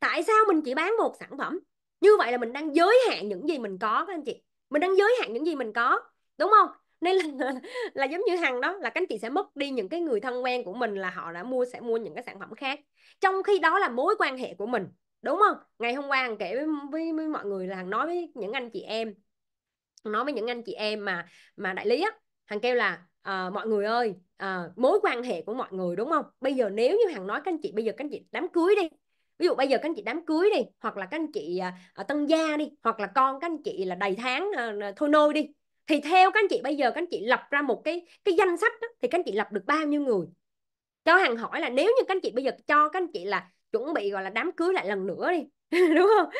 tại sao mình chỉ bán một sản phẩm như vậy là mình đang giới hạn những gì mình có các anh chị mình đang giới hạn những gì mình có đúng không nên là, *laughs* là giống như hằng đó là các anh chị sẽ mất đi những cái người thân quen của mình là họ đã mua sẽ mua những cái sản phẩm khác trong khi đó là mối quan hệ của mình đúng không ngày hôm qua hằng kể với, với, với mọi người là hằng nói với những anh chị em nói với những anh chị em mà mà đại lý á hằng kêu là à, mọi người ơi à, mối quan hệ của mọi người đúng không bây giờ nếu như hằng nói các anh chị bây giờ các anh chị đám cưới đi ví dụ bây giờ các anh chị đám cưới đi hoặc là các anh chị à, tân gia đi hoặc là con các anh chị là đầy tháng à, thôi nôi đi thì theo các anh chị bây giờ các anh chị lập ra một cái cái danh sách đó, thì các anh chị lập được bao nhiêu người cho hằng hỏi là nếu như các anh chị bây giờ cho các anh chị là chuẩn bị gọi là đám cưới lại lần nữa đi đúng không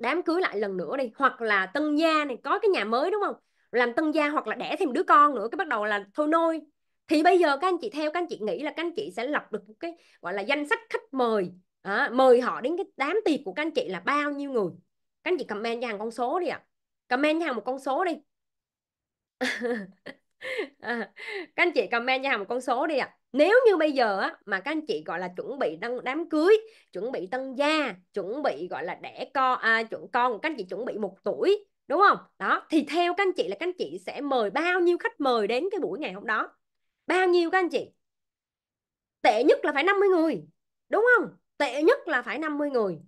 đám cưới lại lần nữa đi hoặc là tân gia này có cái nhà mới đúng không làm tân gia hoặc là đẻ thêm đứa con nữa cái bắt đầu là thôi nôi thì bây giờ các anh chị theo các anh chị nghĩ là các anh chị sẽ lập được một cái gọi là danh sách khách mời à, mời họ đến cái đám tiệc của các anh chị là bao nhiêu người các anh chị comment cho hàng con số đi ạ à. comment cho hàng một con số đi *laughs* à, các anh chị comment cho hàng một con số đi ạ à. nếu như bây giờ á, mà các anh chị gọi là chuẩn bị đăng đám cưới chuẩn bị tân gia chuẩn bị gọi là đẻ con à, chuẩn con các anh chị chuẩn bị một tuổi đúng không đó thì theo các anh chị là các anh chị sẽ mời bao nhiêu khách mời đến cái buổi ngày hôm đó bao nhiêu các anh chị tệ nhất là phải 50 người đúng không tệ nhất là phải 50 người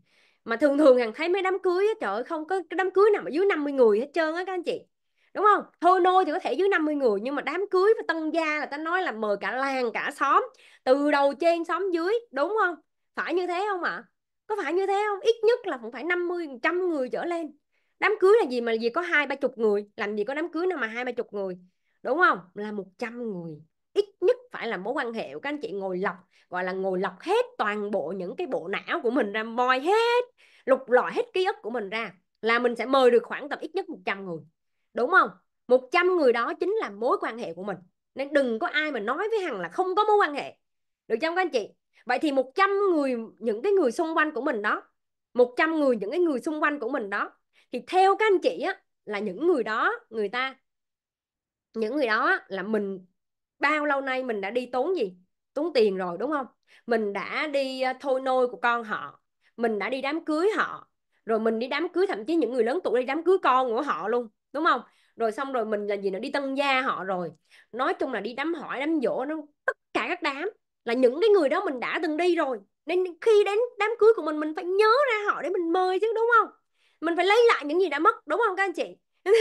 mà thường thường hàng thấy mấy đám cưới á, trời ơi không có cái đám cưới nào mà dưới 50 người hết trơn á các anh chị đúng không thôi nôi thì có thể dưới 50 người nhưng mà đám cưới và tân gia là ta nói là mời cả làng cả xóm từ đầu trên xóm dưới đúng không phải như thế không ạ à? có phải như thế không ít nhất là cũng phải 50 trăm người trở lên đám cưới là gì mà gì có hai ba chục người làm gì có đám cưới nào mà hai ba chục người đúng không là một trăm người ít nhất phải là mối quan hệ của các anh chị ngồi lọc gọi là ngồi lọc hết toàn bộ những cái bộ não của mình ra moi hết lục lọi hết ký ức của mình ra là mình sẽ mời được khoảng tầm ít nhất 100 người đúng không 100 người đó chính là mối quan hệ của mình nên đừng có ai mà nói với Hằng là không có mối quan hệ được không các anh chị vậy thì 100 người những cái người xung quanh của mình đó 100 người những cái người xung quanh của mình đó thì theo các anh chị á là những người đó người ta những người đó là mình bao lâu nay mình đã đi tốn gì tốn tiền rồi đúng không mình đã đi ờ, thôi nôi của con họ mình đã đi đám cưới họ rồi mình đi đám cưới thậm chí những người lớn tuổi đi đám cưới con của họ luôn đúng không rồi xong rồi mình là gì nữa đi tân gia họ rồi nói chung là đi đám hỏi đám dỗ nó tất cả các đám là những cái người đó mình đã từng đi rồi nên khi đến đám cưới của mình mình phải nhớ ra họ để mình mời chứ đúng không mình phải lấy lại những gì đã mất đúng không các anh chị *laughs*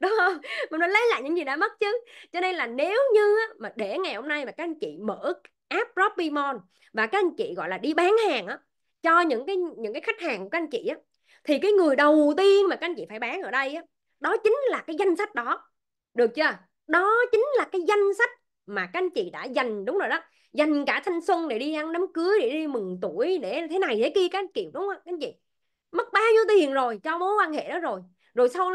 đúng không mình phải lấy lại những gì đã mất chứ cho nên là nếu như mà để ngày hôm nay mà các anh chị mở app Robimon và các anh chị gọi là đi bán hàng á cho những cái những cái khách hàng của các anh chị á thì cái người đầu tiên mà các anh chị phải bán ở đây á đó chính là cái danh sách đó được chưa đó chính là cái danh sách mà các anh chị đã dành đúng rồi đó dành cả thanh xuân để đi ăn đám cưới để đi mừng tuổi để thế này thế kia các anh chị đúng không các anh chị mất bao nhiêu tiền rồi cho mối quan hệ đó rồi rồi sau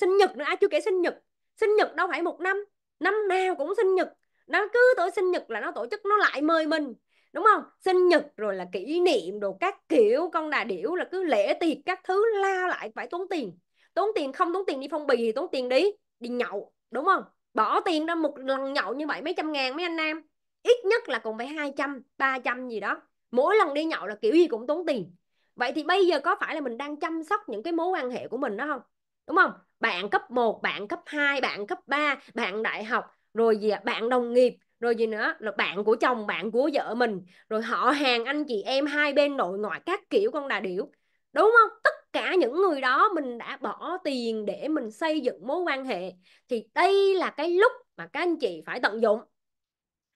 sinh nhật nữa ai chưa kể sinh nhật sinh nhật đâu phải một năm năm nào cũng sinh nhật nó cứ tới sinh nhật là nó tổ chức nó lại mời mình đúng không sinh nhật rồi là kỷ niệm đồ các kiểu con đà điểu là cứ lễ tiệc các thứ la lại phải tốn tiền tốn tiền không tốn tiền đi phong bì thì tốn tiền đi đi nhậu đúng không bỏ tiền ra một lần nhậu như vậy mấy trăm ngàn mấy anh em, ít nhất là cũng phải hai trăm ba trăm gì đó mỗi lần đi nhậu là kiểu gì cũng tốn tiền vậy thì bây giờ có phải là mình đang chăm sóc những cái mối quan hệ của mình đó không đúng không bạn cấp 1, bạn cấp 2, bạn cấp 3, bạn đại học rồi gì à? bạn đồng nghiệp rồi gì nữa là bạn của chồng bạn của vợ mình rồi họ hàng anh chị em hai bên nội ngoại các kiểu con đà điểu đúng không tất cả những người đó mình đã bỏ tiền để mình xây dựng mối quan hệ thì đây là cái lúc mà các anh chị phải tận dụng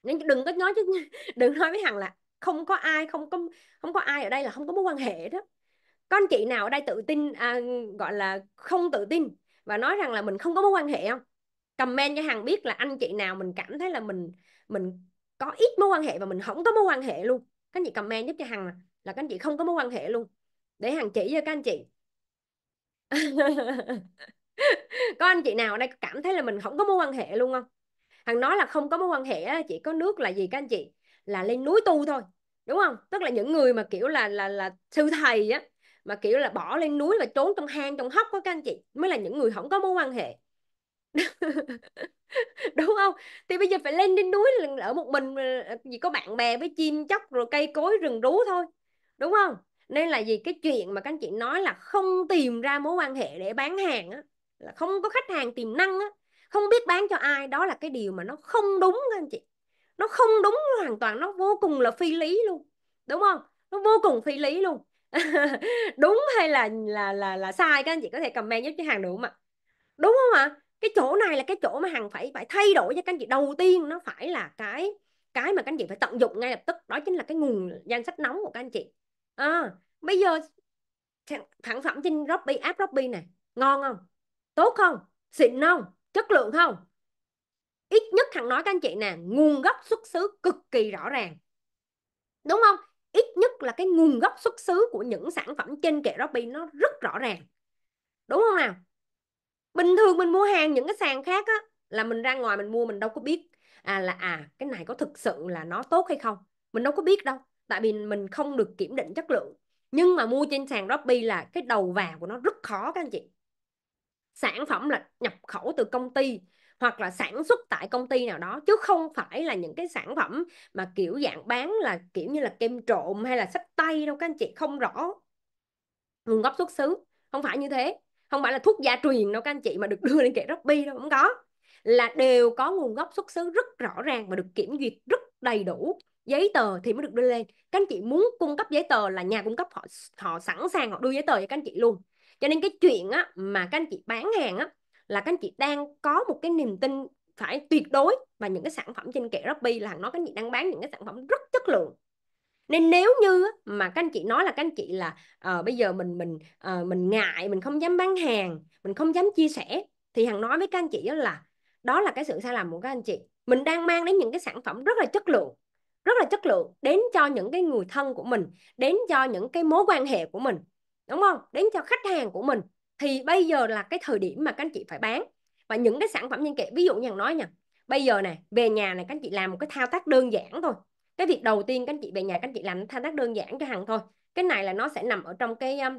nên đừng có nói chứ *laughs* đừng nói với thằng là không có ai không có không có ai ở đây là không có mối quan hệ đó con chị nào ở đây tự tin à, gọi là không tự tin và nói rằng là mình không có mối quan hệ không comment cho hàng biết là anh chị nào mình cảm thấy là mình mình có ít mối quan hệ và mình không có mối quan hệ luôn các anh chị comment giúp cho hằng là, là các anh chị không có mối quan hệ luôn để hằng chỉ cho các anh chị *laughs* có anh chị nào ở đây cảm thấy là mình không có mối quan hệ luôn không hằng nói là không có mối quan hệ chỉ có nước là gì các anh chị là lên núi tu thôi đúng không tức là những người mà kiểu là là là sư thầy á mà kiểu là bỏ lên núi và trốn trong hang trong hốc đó các anh chị mới là những người không có mối quan hệ *laughs* đúng không thì bây giờ phải lên trên núi là ở một mình gì ờ, có bạn bè với chim chóc rồi cây cối rừng rú thôi đúng không nên là gì cái chuyện mà các anh chị nói là không tìm ra mối quan hệ để bán hàng á là không có khách hàng tiềm năng á không biết bán cho ai đó là cái điều mà nó không đúng các anh chị nó không đúng hoàn toàn nó vô cùng là phi lý luôn đúng không nó vô cùng phi lý luôn *laughs* đúng hay là là là là sai các anh chị có thể comment giúp cho hàng được không ạ đúng không ạ cái chỗ này là cái chỗ mà hàng phải phải thay đổi cho các anh chị đầu tiên nó phải là cái cái mà các anh chị phải tận dụng ngay lập tức đó chính là cái nguồn danh sách nóng của các anh chị à, bây giờ sản phẩm trên Robby app Robby này ngon không tốt không xịn không chất lượng không ít nhất thằng nói các anh chị nè nguồn gốc xuất xứ cực kỳ rõ ràng đúng không ít nhất là cái nguồn gốc xuất xứ của những sản phẩm trên kệ Robby nó rất rõ ràng đúng không nào bình thường mình mua hàng những cái sàn khác á là mình ra ngoài mình mua mình đâu có biết à là à cái này có thực sự là nó tốt hay không mình đâu có biết đâu tại vì mình không được kiểm định chất lượng nhưng mà mua trên sàn Robby là cái đầu vào của nó rất khó các anh chị sản phẩm là nhập khẩu từ công ty hoặc là sản xuất tại công ty nào đó chứ không phải là những cái sản phẩm mà kiểu dạng bán là kiểu như là kem trộn hay là sách tay đâu các anh chị không rõ nguồn gốc xuất xứ không phải như thế không phải là thuốc gia truyền đâu các anh chị mà được đưa lên kệ Shopee đâu không có là đều có nguồn gốc xuất xứ rất rõ ràng và được kiểm duyệt rất đầy đủ giấy tờ thì mới được đưa lên các anh chị muốn cung cấp giấy tờ là nhà cung cấp họ họ sẵn sàng họ đưa giấy tờ cho các anh chị luôn cho nên cái chuyện á mà các anh chị bán hàng á là các anh chị đang có một cái niềm tin phải tuyệt đối và những cái sản phẩm trên kệ Shopee là nó các anh chị đang bán những cái sản phẩm rất chất lượng nên nếu như mà các anh chị nói là các anh chị là uh, bây giờ mình mình uh, mình ngại mình không dám bán hàng mình không dám chia sẻ thì hằng nói với các anh chị đó là đó là cái sự sai lầm của các anh chị mình đang mang đến những cái sản phẩm rất là chất lượng rất là chất lượng đến cho những cái người thân của mình đến cho những cái mối quan hệ của mình đúng không đến cho khách hàng của mình thì bây giờ là cái thời điểm mà các anh chị phải bán và những cái sản phẩm nhân kệ ví dụ như nói nha bây giờ này về nhà này các anh chị làm một cái thao tác đơn giản thôi cái việc đầu tiên các anh chị về nhà các anh chị làm thao tác đơn giản cho hàng thôi cái này là nó sẽ nằm ở trong cái um,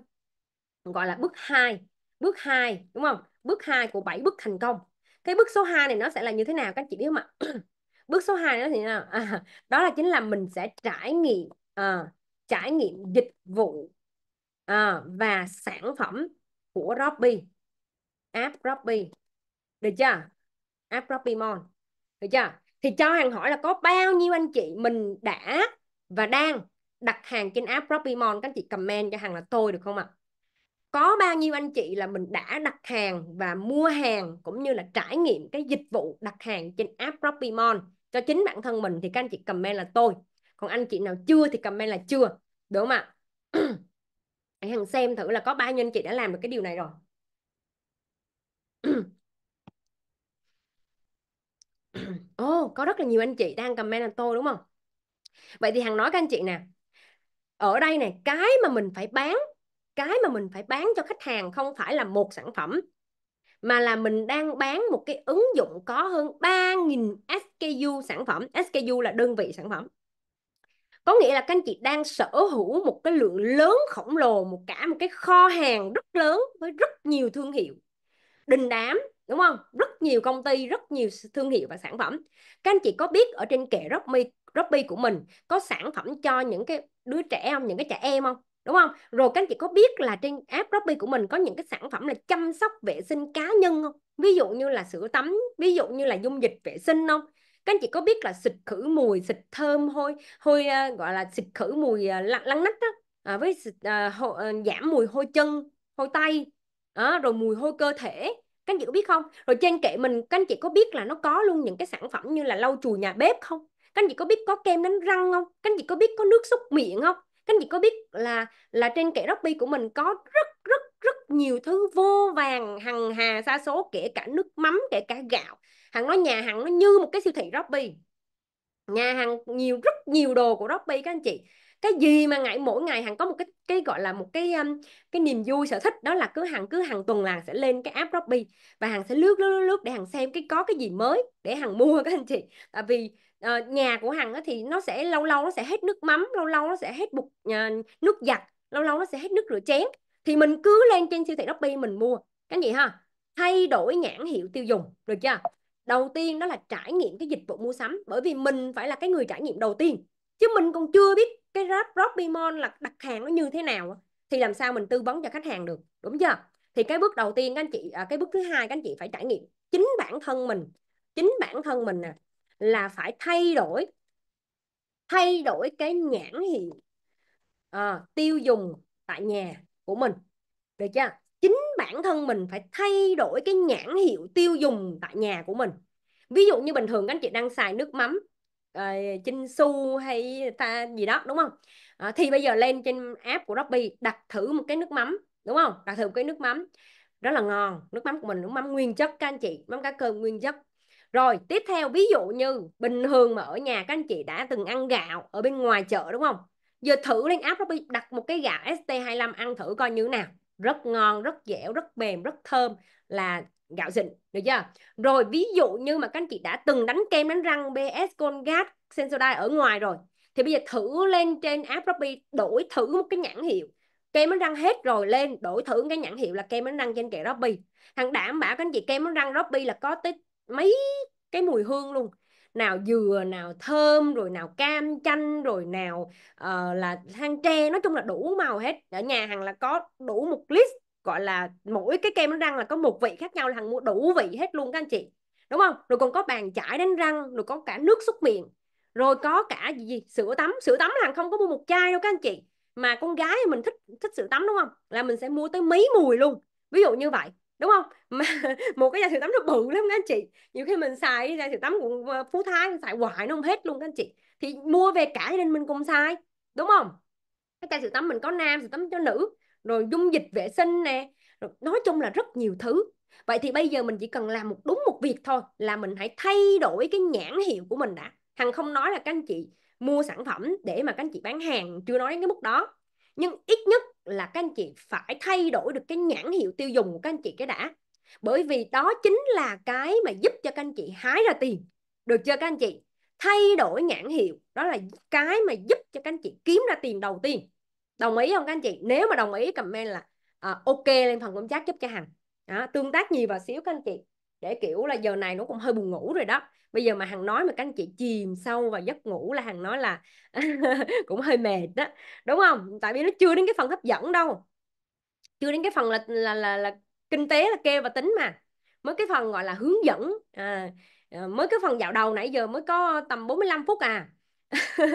gọi là bước 2 bước 2 đúng không bước 2 của 7 bước thành công cái bước số 2 này nó sẽ là như thế nào các anh chị biết không ạ *clears throat* bước số 2 nó thì nào à, đó là chính là mình sẽ trải nghiệm à, trải nghiệm dịch vụ à, và sản phẩm của Robby app Robby được chưa app Robby Mon được chưa thì cho hàng hỏi là có bao nhiêu anh chị mình đã và đang đặt hàng trên app Robby Mon các anh chị comment cho hàng là tôi được không ạ có bao nhiêu anh chị là mình đã đặt hàng và mua hàng cũng như là trải nghiệm cái dịch vụ đặt hàng trên app Robby Mon cho chính bản thân mình thì các anh chị comment là tôi còn anh chị nào chưa thì comment là chưa đúng không ạ *clears throat* hãy hằng xem thử là có bao nhiêu anh chị đã làm được cái điều này rồi *clears throat* Ồ, oh, có rất là nhiều anh chị đang comment là tôi đúng không? Vậy thì Hằng nói các anh chị nè, ở đây này, cái mà mình phải bán, cái mà mình phải bán cho khách hàng không phải là một sản phẩm, mà là mình đang bán một cái ứng dụng có hơn 3.000 SKU sản phẩm. SKU là đơn vị sản phẩm có nghĩa là các anh chị đang sở hữu một cái lượng lớn khổng lồ một cả một cái kho hàng rất lớn với rất nhiều thương hiệu đình đám đúng không rất nhiều công ty rất nhiều thương hiệu và sản phẩm các anh chị có biết ở trên kệ Robby Robby của mình có sản phẩm cho những cái đứa trẻ không những cái trẻ em không đúng không rồi các anh chị có biết là trên app Robby của mình có những cái sản phẩm là chăm sóc vệ sinh cá nhân không ví dụ như là sữa tắm ví dụ như là dung dịch vệ sinh không các anh chị có biết là xịt khử mùi xịt thơm hôi hôi à, gọi là xịt khử mùi à, lăng lăn nách đó à, với xịt, à, ho, à, giảm mùi hôi chân hôi tay à, rồi mùi hôi cơ thể các anh chị có biết không rồi trên kệ mình các anh chị có biết là nó có luôn những cái sản phẩm như là lau chùi nhà bếp không các anh chị có biết có kem đánh răng không các anh chị có biết có nước xúc miệng không các anh chị có biết là là trên kệ Robby của mình có rất rất rất nhiều thứ vô vàng hằng hà xa số kể cả nước mắm kể cả gạo hằng nói nhà hằng nó như một cái siêu thị Robby nhà hằng nhiều rất nhiều đồ của Robby các anh chị cái gì mà ngày mỗi ngày hằng có một cái cái gọi là một cái um, cái niềm vui sở thích đó là cứ hằng cứ hàng tuần là sẽ lên cái app Robby và hằng sẽ lướt lướt lướt để hằng xem cái có cái gì mới để hằng mua các anh chị tại vì uh, nhà của hằng thì nó sẽ lâu lâu nó sẽ hết nước mắm lâu lâu nó sẽ hết bột uh, nước giặt lâu lâu nó sẽ hết nước rửa chén thì mình cứ lên trên siêu thị Robby mình mua cái gì ha thay đổi nhãn hiệu tiêu dùng được chưa đầu tiên đó là trải nghiệm cái dịch vụ mua sắm bởi vì mình phải là cái người trải nghiệm đầu tiên chứ mình còn chưa biết cái Robimon là đặt hàng nó như thế nào thì làm sao mình tư vấn cho khách hàng được đúng chưa thì cái bước đầu tiên các anh chị à, cái bước thứ hai các anh chị phải trải nghiệm chính bản thân mình chính bản thân mình nè là phải thay đổi thay đổi cái nhãn hiệu à, tiêu dùng tại nhà của mình được chưa bản thân mình phải thay đổi cái nhãn hiệu tiêu dùng tại nhà của mình ví dụ như bình thường các anh chị đang xài nước mắm uh, chinh su hay ta gì đó đúng không à, thì bây giờ lên trên app của Robby đặt thử một cái nước mắm đúng không đặt thử một cái nước mắm rất là ngon nước mắm của mình nước mắm nguyên chất các anh chị mắm cá cơm nguyên chất rồi tiếp theo ví dụ như bình thường mà ở nhà các anh chị đã từng ăn gạo ở bên ngoài chợ đúng không giờ thử lên app Robby đặt một cái gạo ST25 ăn thử coi như thế nào rất ngon rất dẻo rất mềm rất thơm là gạo xịn được chưa rồi ví dụ như mà các anh chị đã từng đánh kem đánh răng BS Colgate Sensodyne ở ngoài rồi thì bây giờ thử lên trên app Robby đổi thử một cái nhãn hiệu kem đánh răng hết rồi lên đổi thử cái nhãn hiệu là kem đánh răng trên kệ Robby thằng đảm bảo các anh chị kem đánh răng Robby là có tới mấy cái mùi hương luôn nào dừa nào thơm rồi nào cam chanh rồi nào uh, là than tre nói chung là đủ màu hết ở nhà hàng là có đủ một list gọi là mỗi cái kem đánh răng là có một vị khác nhau là hàng mua đủ vị hết luôn các anh chị đúng không rồi còn có bàn chải đánh răng rồi có cả nước xúc miệng rồi có cả gì, gì? sữa tắm sữa tắm là không có mua một chai đâu các anh chị mà con gái mình thích thích sữa tắm đúng không là mình sẽ mua tới mấy mùi luôn ví dụ như vậy đúng không mà *laughs* một cái da sữa tắm nó bự lắm các anh chị nhiều khi mình xài da chai sữa tắm của ờ, phú thái xài hoài nó không hết luôn các anh chị thì mua về cả nên mình cùng xài đúng không cái da sữa tắm mình có nam sữa tắm cho nữ rồi dung dịch vệ sinh nè rồi nói chung là rất nhiều thứ vậy thì bây giờ mình chỉ cần làm một đúng một việc thôi là mình hãy thay đổi cái nhãn hiệu của mình đã Thằng không nói là các anh chị mua sản phẩm để mà các anh chị bán hàng chưa nói đến cái mức đó nhưng ít nhất là các anh chị phải thay đổi được cái nhãn hiệu tiêu dùng của các anh chị cái đã bởi vì đó chính là cái mà giúp cho các anh chị hái ra tiền được chưa các anh chị thay đổi nhãn hiệu đó là cái mà giúp cho các anh chị kiếm ra tiền đầu tiên đồng ý không các anh chị nếu mà đồng ý comment là uh, ok lên phần công tác giúp cho hằng đó, tương tác nhiều vào xíu các anh chị để kiểu là giờ này nó cũng hơi buồn ngủ rồi đó bây giờ mà hằng nói mà các anh chị chìm sâu vào giấc ngủ là hằng nói là *laughs* cũng hơi mệt đó đúng không tại vì nó chưa đến cái phần hấp dẫn đâu chưa đến cái phần là là là, là kinh tế là kêu và tính mà mới cái phần gọi là hướng dẫn à, à mới cái phần dạo đầu nãy giờ mới có tầm 45 phút à *laughs*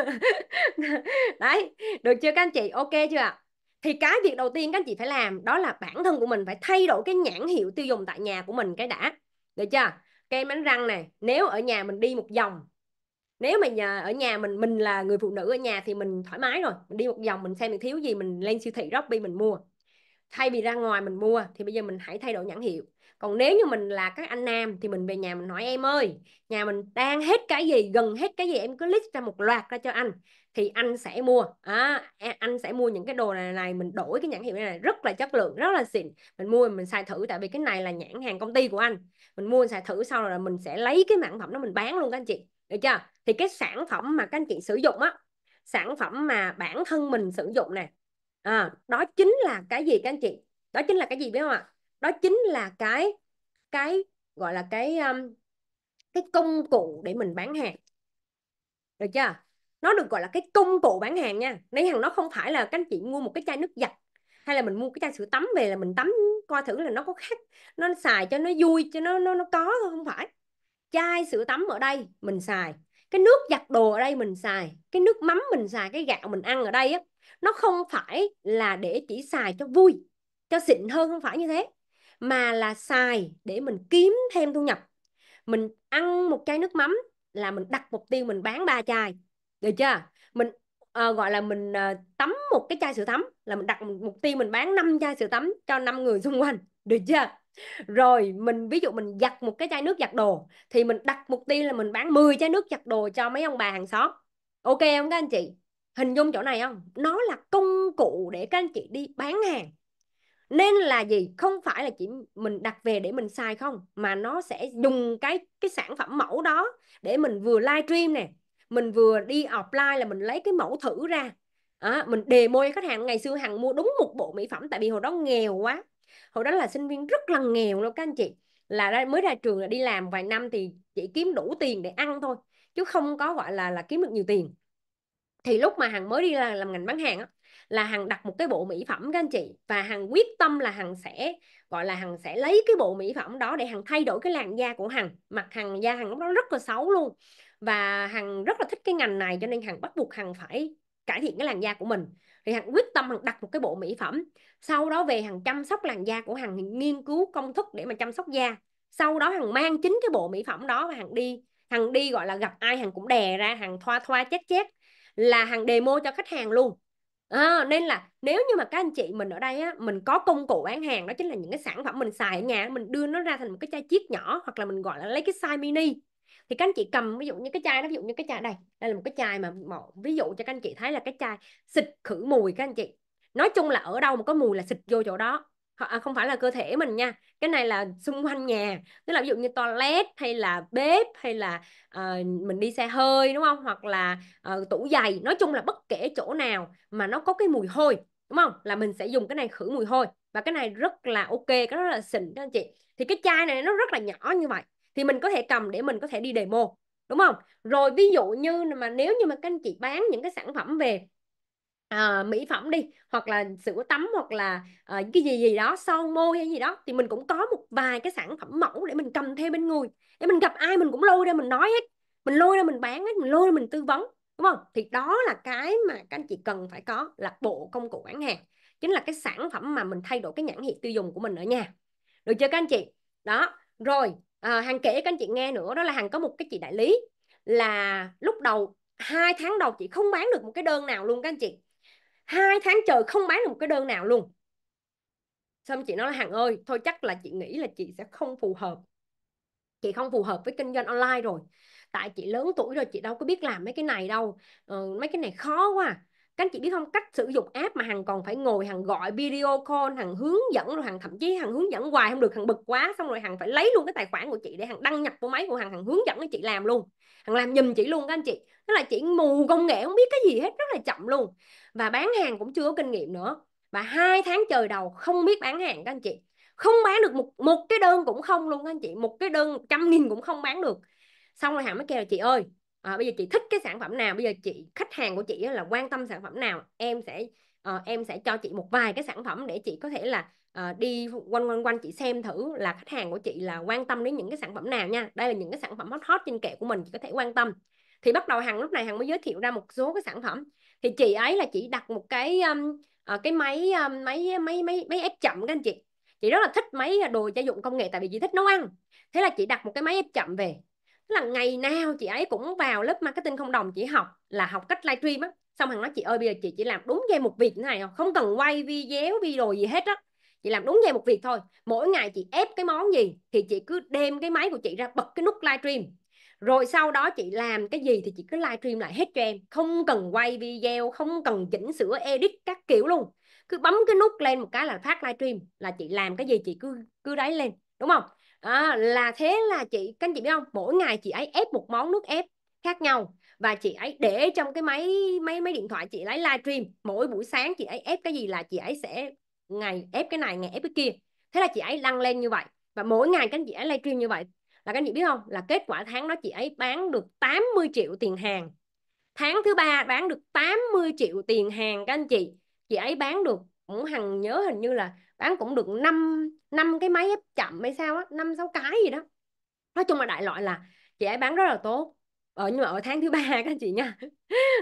đấy được chưa các anh chị ok chưa ạ thì cái việc đầu tiên các anh chị phải làm đó là bản thân của mình phải thay đổi cái nhãn hiệu tiêu dùng tại nhà của mình cái đã được chưa kem đánh răng này nếu ở nhà mình đi một vòng nếu mà nhà, ở nhà mình mình là người phụ nữ ở nhà thì mình thoải mái rồi mình đi một vòng mình xem mình thiếu gì mình lên siêu thị Shopee mình mua thay vì ra ngoài mình mua thì bây giờ mình hãy thay đổi nhãn hiệu còn nếu như mình là các anh nam thì mình về nhà mình hỏi em ơi nhà mình đang hết cái gì gần hết cái gì em cứ list ra một loạt ra cho anh thì anh sẽ mua à, anh sẽ mua những cái đồ này này mình đổi cái nhãn hiệu này, này rất là chất lượng rất là xịn mình mua mình xài thử tại vì cái này là nhãn hàng công ty của anh mình mua mình xài thử sau rồi là mình sẽ lấy cái sản phẩm đó mình bán luôn các anh chị được chưa thì cái sản phẩm mà các anh chị sử dụng á sản phẩm mà bản thân mình sử dụng nè à, đó chính là cái gì các anh chị đó chính là cái gì biết không ạ đó chính là cái cái gọi là cái um, cái công cụ để mình bán hàng được chưa nó được gọi là cái công cụ bán hàng nha lấy hàng nó không phải là các anh chị mua một cái chai nước giặt hay là mình mua cái chai sữa tắm về là mình tắm coi thử là nó có khác nó xài cho nó vui cho nó nó nó có thôi không phải chai sữa tắm ở đây mình xài cái nước giặt đồ ở đây mình xài cái nước mắm mình xài cái gạo mình ăn ở đây á nó không phải là để chỉ xài cho vui cho xịn hơn không phải như thế mà là xài để mình kiếm thêm thu nhập mình ăn một chai nước mắm là mình đặt mục tiêu mình bán ba chai được chưa mình à, gọi là mình à, tắm một cái chai sữa tắm là mình đặt mục tiêu mình bán 5 chai sữa tắm cho 5 người xung quanh được chưa rồi mình ví dụ mình giặt một cái chai nước giặt đồ thì mình đặt mục tiêu là mình bán 10 chai nước giặt đồ cho mấy ông bà hàng xóm ok không các anh chị hình dung chỗ này không nó là công cụ để các anh chị đi bán hàng nên là gì không phải là chỉ mình đặt về để mình xài không mà nó sẽ dùng cái cái sản phẩm mẫu đó để mình vừa live stream nè mình vừa đi offline là mình lấy cái mẫu thử ra à, mình đề môi khách hàng ngày xưa hằng mua đúng một bộ mỹ phẩm tại vì hồi đó nghèo quá hồi đó là sinh viên rất là nghèo luôn các anh chị là ra, mới ra trường là đi làm vài năm thì chỉ kiếm đủ tiền để ăn thôi chứ không có gọi là là kiếm được nhiều tiền thì lúc mà hằng mới đi làm, làm ngành bán hàng á, là hằng đặt một cái bộ mỹ phẩm các anh chị và hằng quyết tâm là hằng sẽ gọi là hằng sẽ lấy cái bộ mỹ phẩm đó để hằng thay đổi cái làn da của hằng mặt hằng da hằng lúc đó rất là xấu luôn và hằng rất là thích cái ngành này cho nên hằng bắt buộc hằng phải cải thiện cái làn da của mình thì hằng quyết tâm hằng đặt một cái bộ mỹ phẩm sau đó về hằng chăm sóc làn da của hằng nghiên cứu công thức để mà chăm sóc da sau đó hằng mang chính cái bộ mỹ phẩm đó và hằng đi hằng đi gọi là gặp ai hằng cũng đè ra hằng thoa thoa chét chét là hằng demo cho khách hàng luôn à, nên là nếu như mà các anh chị mình ở đây á mình có công cụ bán hàng đó chính là những cái sản phẩm mình xài ở nhà mình đưa nó ra thành một cái chai chiếc nhỏ hoặc là mình gọi là lấy cái size mini thì các anh chị cầm ví dụ như cái chai nó ví dụ như cái chai đây đây là một cái chai mà một, ví dụ cho các anh chị thấy là cái chai xịt khử mùi các anh chị nói chung là ở đâu mà có mùi là xịt vô chỗ đó à, không phải là cơ thể mình nha cái này là xung quanh nhà tức là ví dụ như toilet hay là bếp hay là uh, mình đi xe hơi đúng không hoặc là uh, tủ giày nói chung là bất kể chỗ nào mà nó có cái mùi hôi đúng không là mình sẽ dùng cái này khử mùi hôi và cái này rất là ok cái rất là xịn các anh chị thì cái chai này nó rất là nhỏ như vậy thì mình có thể cầm để mình có thể đi demo đúng không rồi ví dụ như mà nếu như mà các anh chị bán những cái sản phẩm về à, mỹ phẩm đi hoặc là sữa tắm hoặc là ờ, những cái gì gì đó son môi hay gì đó thì mình cũng có một vài cái sản phẩm mẫu để mình cầm theo bên người để mình gặp ai mình cũng lôi ra mình nói hết mình lôi ra mình bán hết mình lôi ra mình tư vấn đúng không thì đó là cái mà các anh chị cần phải có là bộ công cụ bán hàng chính là cái sản phẩm mà mình thay đổi cái nhãn hiệu tiêu dùng của mình ở nhà được chưa các anh chị đó rồi à, hằng kể các anh chị nghe nữa đó là hàng có một cái chị đại lý là lúc đầu hai tháng đầu chị không bán được một cái đơn nào luôn các anh chị hai tháng trời không bán được một cái đơn nào luôn xong chị nói là hằng ơi thôi chắc là chị nghĩ là chị sẽ không phù hợp chị không phù hợp với kinh doanh online rồi tại chị lớn tuổi rồi chị đâu có biết làm mấy cái này đâu ừ, mấy cái này khó quá à các anh chị biết không cách sử dụng app mà hằng còn phải ngồi hằng gọi video call hằng hướng dẫn rồi hằng thậm chí hằng hướng dẫn hoài không được hằng bực quá xong rồi hằng phải lấy luôn cái tài khoản của chị để hằng đăng nhập vô máy của hằng hằng hướng dẫn cho chị làm luôn hằng làm nhầm chị luôn các anh chị tức là chị mù công nghệ không biết cái gì hết rất là chậm luôn và bán hàng cũng chưa có kinh nghiệm nữa và hai tháng trời đầu không biết bán hàng các anh chị không bán được một một cái đơn cũng không luôn các anh chị một cái đơn trăm nghìn cũng không bán được xong rồi hằng mới kêu là chị ơi à, bây giờ chị thích cái sản phẩm nào bây giờ chị khách hàng của chị là quan tâm sản phẩm nào em sẽ uh, em sẽ cho chị một vài cái sản phẩm để chị có thể là uh, đi quanh quanh quanh chị xem thử là khách hàng của chị là quan tâm đến những cái sản phẩm nào nha đây là những cái sản phẩm hot hot trên kệ của mình chị có thể quan tâm thì bắt đầu hàng lúc này hàng mới giới thiệu ra một số cái sản phẩm thì chị ấy là chị đặt một cái um, uh, cái máy um, máy máy máy máy ép chậm các anh chị chị rất là thích máy đồ gia dụng công nghệ tại vì chị thích nấu ăn thế là chị đặt một cái máy ép chậm về là ngày nào chị ấy cũng vào lớp marketing không đồng chỉ học là học cách livestream á xong hằng nói chị ơi bây giờ chị chỉ làm đúng dây một việc như này không không cần quay video video gì hết á chị làm đúng dây một việc thôi mỗi ngày chị ép cái món gì thì chị cứ đem cái máy của chị ra bật cái nút livestream rồi sau đó chị làm cái gì thì chị cứ livestream lại hết cho em không cần quay video không cần chỉnh sửa edit các kiểu luôn cứ bấm cái nút lên một cái là phát livestream là chị làm cái gì chị cứ cứ đấy lên đúng không à, là thế là chị các anh chị biết không mỗi ngày chị ấy ép một món nước ép khác nhau và chị ấy để trong cái máy máy máy điện thoại chị lấy livestream mỗi buổi sáng chị ấy ép cái gì là chị ấy sẽ ngày ép cái này ngày ép cái kia thế là chị ấy đăng lên như vậy và mỗi ngày các anh chị ấy livestream như vậy là các anh chị biết không là kết quả tháng đó chị ấy bán được 80 triệu tiền hàng tháng thứ ba bán được 80 triệu tiền hàng các anh chị chị ấy bán được cũng hằng nhớ hình như là bán cũng được năm năm cái máy ép chậm hay sao á năm sáu cái gì đó nói chung là đại loại là chị ấy bán rất là tốt ở ờ, nhưng mà ở tháng thứ ba *laughs* các anh chị nha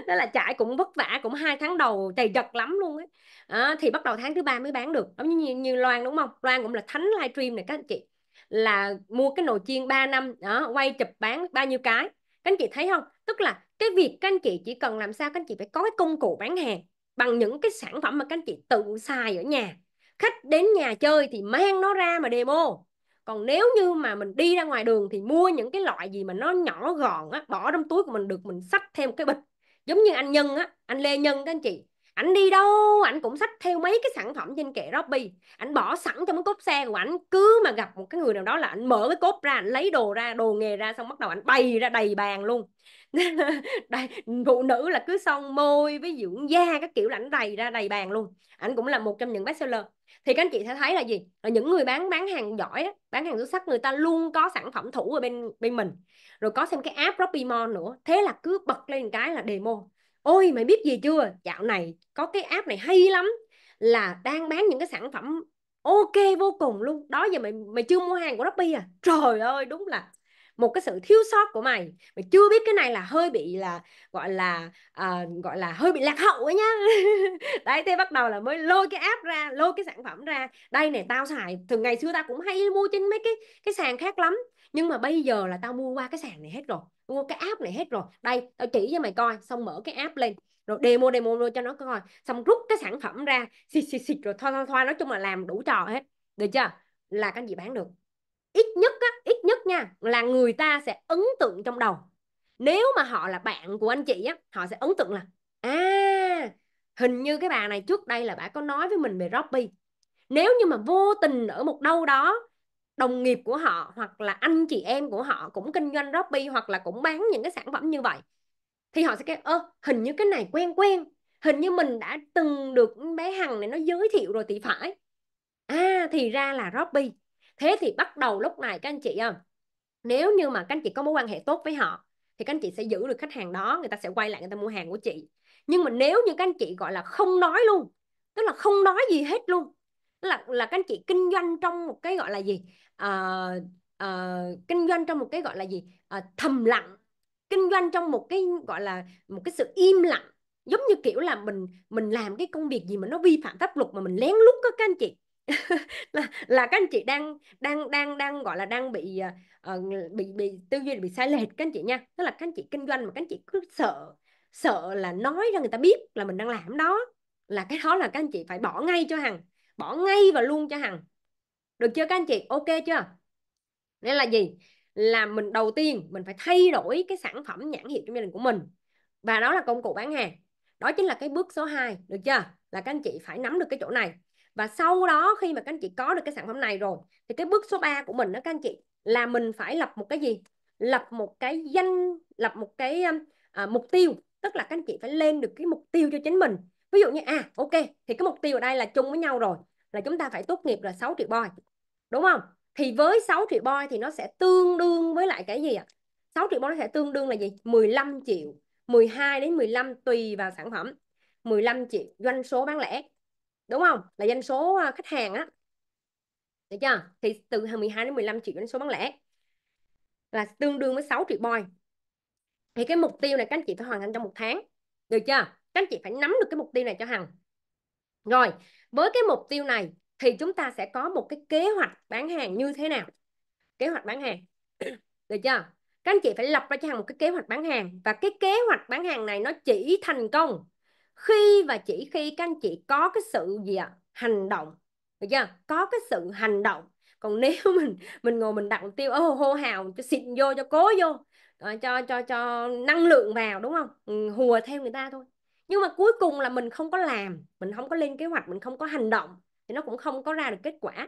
đó là trải cũng vất vả cũng hai tháng đầu chày giật lắm luôn ấy à, thì bắt đầu tháng thứ ba mới bán được giống như, như như Loan đúng không Loan cũng là thánh livestream này các anh chị là mua cái nồi chiên 3 năm đó quay chụp bán bao nhiêu cái các anh chị thấy không tức là cái việc các anh chị chỉ cần làm sao các anh chị phải có cái công cụ bán hàng bằng những cái sản phẩm mà các anh chị tự xài ở nhà khách đến nhà chơi thì mang nó ra mà demo còn nếu như mà mình đi ra ngoài đường thì mua những cái loại gì mà nó nhỏ gọn á bỏ trong túi của mình được mình xách thêm cái bịch giống như anh nhân á anh lê nhân các anh chị ảnh đi đâu ảnh cũng xách theo mấy cái sản phẩm trên kệ Robby ảnh bỏ sẵn trong cái cốp xe của ảnh cứ mà gặp một cái người nào đó là ảnh mở cái cốp ra ảnh lấy đồ ra đồ nghề ra xong bắt đầu ảnh bày ra đầy bàn luôn *laughs* phụ nữ là cứ son môi với dưỡng da các kiểu là ảnh đầy ra đầy bàn luôn ảnh cũng là một trong những bestseller thì các anh chị sẽ thấy là gì là những người bán bán hàng giỏi đó, bán hàng xuất sắc người ta luôn có sản phẩm thủ ở bên bên mình rồi có xem cái app Robimon nữa thế là cứ bật lên cái là demo ôi mày biết gì chưa dạo này có cái app này hay lắm là đang bán những cái sản phẩm ok vô cùng luôn đó giờ mày mày chưa mua hàng của Robby à trời ơi đúng là một cái sự thiếu sót của mày mày chưa biết cái này là hơi bị là gọi là uh, gọi là hơi bị lạc hậu ấy nhá *laughs* đấy thế bắt đầu là mới lôi cái app ra lôi cái sản phẩm ra đây này tao xài thường ngày xưa tao cũng hay mua trên mấy cái cái sàn khác lắm nhưng mà bây giờ là tao mua qua cái sàn này hết rồi mua cái app này hết rồi đây tao chỉ cho mày coi xong mở cái app lên rồi demo demo rồi cho nó coi xong rút cái sản phẩm ra xịt xịt xịt rồi thoa thoa thoa nói chung là làm đủ trò hết được chưa là cái gì bán được ít nhất á, ít nhất nha là người ta sẽ ấn tượng trong đầu nếu mà họ là bạn của anh chị á họ sẽ ấn tượng là à hình như cái bà này trước đây là bà có nói với mình về Robby nếu như mà vô tình ở một đâu đó đồng nghiệp của họ hoặc là anh chị em của họ cũng kinh doanh Robby hoặc là cũng bán những cái sản phẩm như vậy thì họ sẽ cái ơ hình như cái này quen quen hình như mình đã từng được bé Hằng này nó giới thiệu rồi thì phải à thì ra là Robby thế thì bắt đầu lúc này các anh chị à, nếu như mà các anh chị có mối quan hệ tốt với họ thì các anh chị sẽ giữ được khách hàng đó người ta sẽ quay lại người ta mua hàng của chị nhưng mà nếu như các anh chị gọi là không nói luôn tức là không nói gì hết luôn là là các anh chị kinh doanh trong một cái gọi là gì à, à, kinh doanh trong một cái gọi là gì à, thầm lặng kinh doanh trong một cái gọi là một cái sự im lặng giống như kiểu là mình mình làm cái công việc gì mà nó vi phạm pháp luật mà mình lén lút các anh chị *laughs* là, là các anh chị đang đang đang đang gọi là đang bị uh, bị bị tư duy bị sai lệch các anh chị nha tức là các anh chị kinh doanh mà các anh chị cứ sợ sợ là nói cho người ta biết là mình đang làm đó là cái đó là các anh chị phải bỏ ngay cho hằng bỏ ngay và luôn cho hằng được chưa các anh chị ok chưa nên là gì là mình đầu tiên mình phải thay đổi cái sản phẩm nhãn hiệu trong gia đình của mình và đó là công cụ bán hàng đó chính là cái bước số 2 được chưa là các anh chị phải nắm được cái chỗ này và sau đó khi mà các anh chị có được cái sản phẩm này rồi thì cái bước số 3 của mình đó các anh chị là mình phải lập một cái gì lập một cái danh lập một cái à, mục tiêu tức là các anh chị phải lên được cái mục tiêu cho chính mình ví dụ như à ok thì cái mục tiêu ở đây là chung với nhau rồi là chúng ta phải tốt nghiệp là 6 triệu boy đúng không thì với 6 triệu boy thì nó sẽ tương đương với lại cái gì ạ à? 6 triệu boy nó sẽ tương đương là gì 15 triệu 12 đến 15 tùy vào sản phẩm 15 triệu doanh số bán lẻ đúng không là doanh số ờ, khách hàng á được chưa thì từ 12 đến 15 triệu doanh số bán lẻ là tương đương với 6 triệu boy thì cái mục tiêu này các anh chị phải hoàn thành trong một tháng được chưa các anh chị phải nắm được cái mục tiêu này cho hằng rồi với cái mục tiêu này thì chúng ta sẽ có một cái kế hoạch bán hàng như thế nào kế hoạch bán hàng được chưa các anh chị phải lập ra cho hàng một cái kế hoạch bán hàng và cái kế hoạch bán hàng này nó chỉ thành công khi và chỉ khi các anh chị có cái sự gì ạ hành động được chưa có cái sự hành động còn *laughs* nếu mình mình ngồi mình đặt mục tiêu ô hô hào cho xịn vô cho cố vô ờ, cho cho cho năng lượng vào đúng không ừ, hùa theo người ta thôi nhưng mà cuối cùng là mình không có làm mình không có lên kế hoạch mình không có hành động thì nó cũng không có ra được kết quả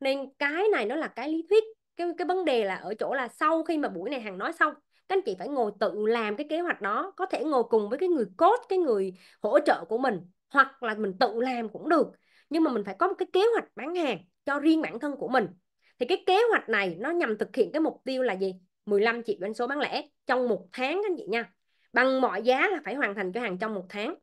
nên cái này nó là cái lý thuyết cái cái vấn đề là ở chỗ là sau khi mà buổi này hàng nói xong các anh chị phải ngồi tự làm cái kế hoạch đó có thể ngồi cùng với cái người coach cái người hỗ trợ của mình hoặc là mình tự làm cũng được nhưng mà mình phải có một cái kế hoạch bán hàng cho riêng bản thân của mình thì cái kế hoạch này nó nhằm thực hiện cái mục tiêu là gì 15 triệu doanh số bán lẻ trong một tháng các anh chị nha bằng mọi giá là phải hoàn thành cho hàng trong một tháng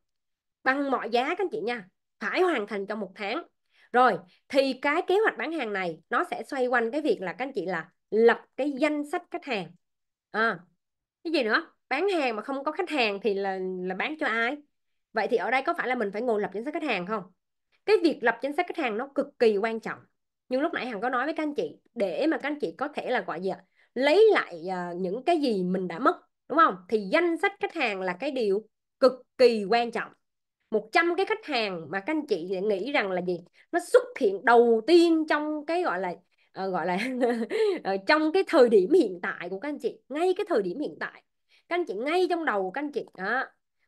bằng mọi giá các anh chị nha phải hoàn thành trong một tháng rồi thì cái kế hoạch bán hàng này nó sẽ xoay quanh cái việc là các anh chị là lập cái danh sách khách hàng à, cái gì nữa bán hàng mà không có khách hàng thì là là bán cho ai vậy thì ở đây có phải là mình phải ngồi lập danh sách khách hàng không cái việc lập danh sách khách hàng nó cực kỳ quan trọng nhưng lúc nãy hằng có nói với các anh chị để mà các anh chị có thể là gọi gì ạ lấy lại uh, những cái gì mình đã mất đúng không thì danh sách khách hàng là cái điều cực kỳ quan trọng 100 cái khách hàng mà các anh chị nghĩ rằng là gì nó xuất hiện đầu tiên trong cái gọi là Ờ, gọi là *laughs* ờ, trong cái thời điểm hiện tại của các anh chị ngay cái thời điểm hiện tại các anh chị ngay trong đầu của các anh chị đó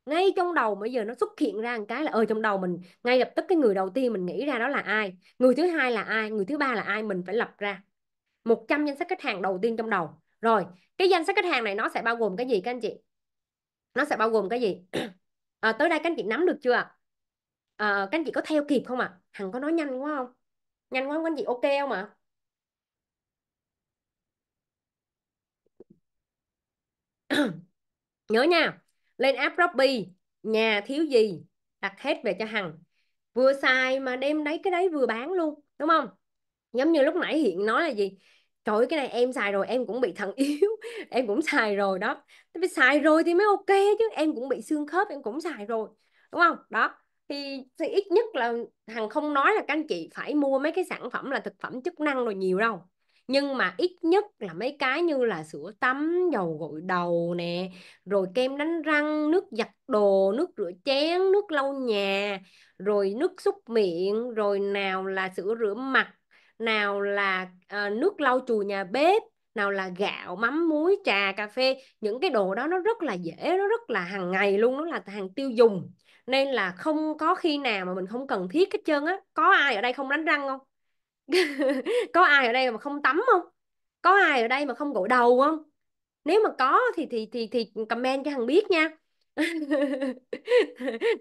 ngay trong đầu bây giờ nó xuất hiện ra một cái là ơi ờ, trong đầu mình ngay lập tức cái người đầu tiên mình nghĩ ra đó là ai người thứ hai là ai người thứ ba là ai mình phải lập ra 100 danh sách khách hàng đầu tiên trong đầu rồi cái danh sách khách hàng này nó sẽ bao gồm cái gì các anh chị nó sẽ bao gồm cái gì à, *clears throat* tới đây các anh chị nắm được chưa à, các anh chị có theo kịp không ạ à? hằng có nói nhanh quá không nhanh quá các anh chị ok không ạ à? *clears throat* nhớ nha lên app Robby nhà thiếu gì đặt hết về cho Hằng vừa xài mà đem đấy cái đấy vừa bán luôn đúng không giống như lúc nãy hiện nói là gì trời cái này em xài rồi em cũng bị thận *laughs* yếu em cũng xài rồi đó tại vì xài rồi thì mới ok chứ em cũng bị xương khớp em cũng xài rồi đúng không đó thì, thì ít nhất là hằng không nói là các anh chị phải mua mấy cái sản phẩm là thực phẩm chức năng rồi nhiều đâu nhưng mà ít nhất là mấy cái như là sữa tắm dầu gội đầu nè rồi kem đánh răng nước giặt đồ nước rửa chén nước lau nhà rồi nước xúc miệng rồi nào là sữa rửa mặt nào là à, nước lau chùi nhà bếp nào là gạo mắm muối trà cà phê những cái đồ đó nó rất là dễ nó rất là hàng ngày luôn nó là hàng tiêu dùng nên là không có khi nào mà mình không cần thiết hết trơn á có ai ở đây không đánh răng không *laughs* có ai ở đây mà không tắm không có ai ở đây mà không gội đầu không nếu mà có thì thì thì thì comment cho hằng biết nha *laughs*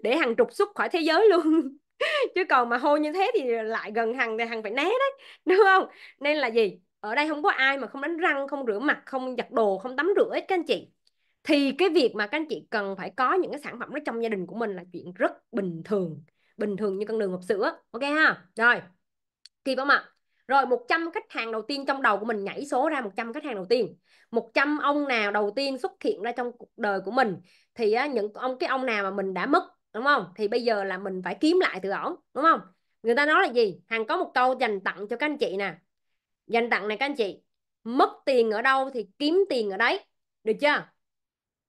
để hằng trục xuất khỏi thế giới luôn *laughs* chứ còn mà hôi như thế thì lại gần hằng thì hằng phải né đấy đúng không nên là gì ở đây không có ai mà không đánh răng không rửa mặt không giặt đồ không tắm rửa hết các anh chị thì cái việc mà các anh chị cần phải có những cái sản phẩm đó trong gia đình của mình là chuyện rất bình thường bình thường như con đường hộp sữa ok ha rồi kỳ không ạ rồi 100 khách hàng đầu tiên trong đầu của mình nhảy số ra 100 khách hàng đầu tiên 100 ông nào đầu tiên xuất hiện ra trong cuộc đời của mình thì á, những ông cái ông nào mà mình đã mất đúng không thì bây giờ là mình phải kiếm lại từ ổng đúng không người ta nói là gì hằng có một câu dành tặng cho các anh chị nè dành tặng này các anh chị mất tiền ở đâu thì kiếm tiền ở đấy được chưa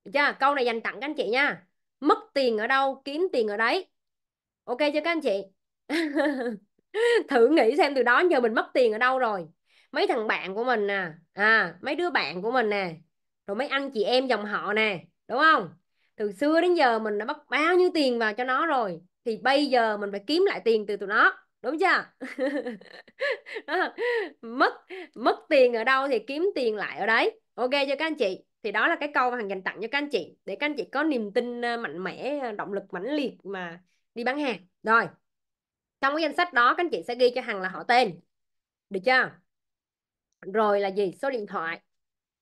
được chưa câu này dành tặng các anh chị nha mất tiền ở đâu kiếm tiền ở đấy ok chưa các anh chị *laughs* thử nghĩ xem từ đó giờ mình mất tiền ở đâu rồi mấy thằng bạn của mình nè à, mấy đứa bạn của mình nè rồi mấy anh chị em dòng họ nè đúng không từ xưa đến giờ mình đã mất bao nhiêu tiền vào cho nó rồi thì bây giờ mình phải kiếm lại tiền từ tụi nó đúng chưa *laughs* mất mất tiền ở đâu thì kiếm tiền lại ở đấy ok cho các anh chị thì đó là cái câu mà hàng dành tặng cho các anh chị để các anh chị có niềm tin ờ, mạnh mẽ ờ, động lực mãnh liệt mà đi bán hàng rồi trong cái danh sách đó các anh chị sẽ ghi cho hằng là họ tên được chưa rồi là gì số điện thoại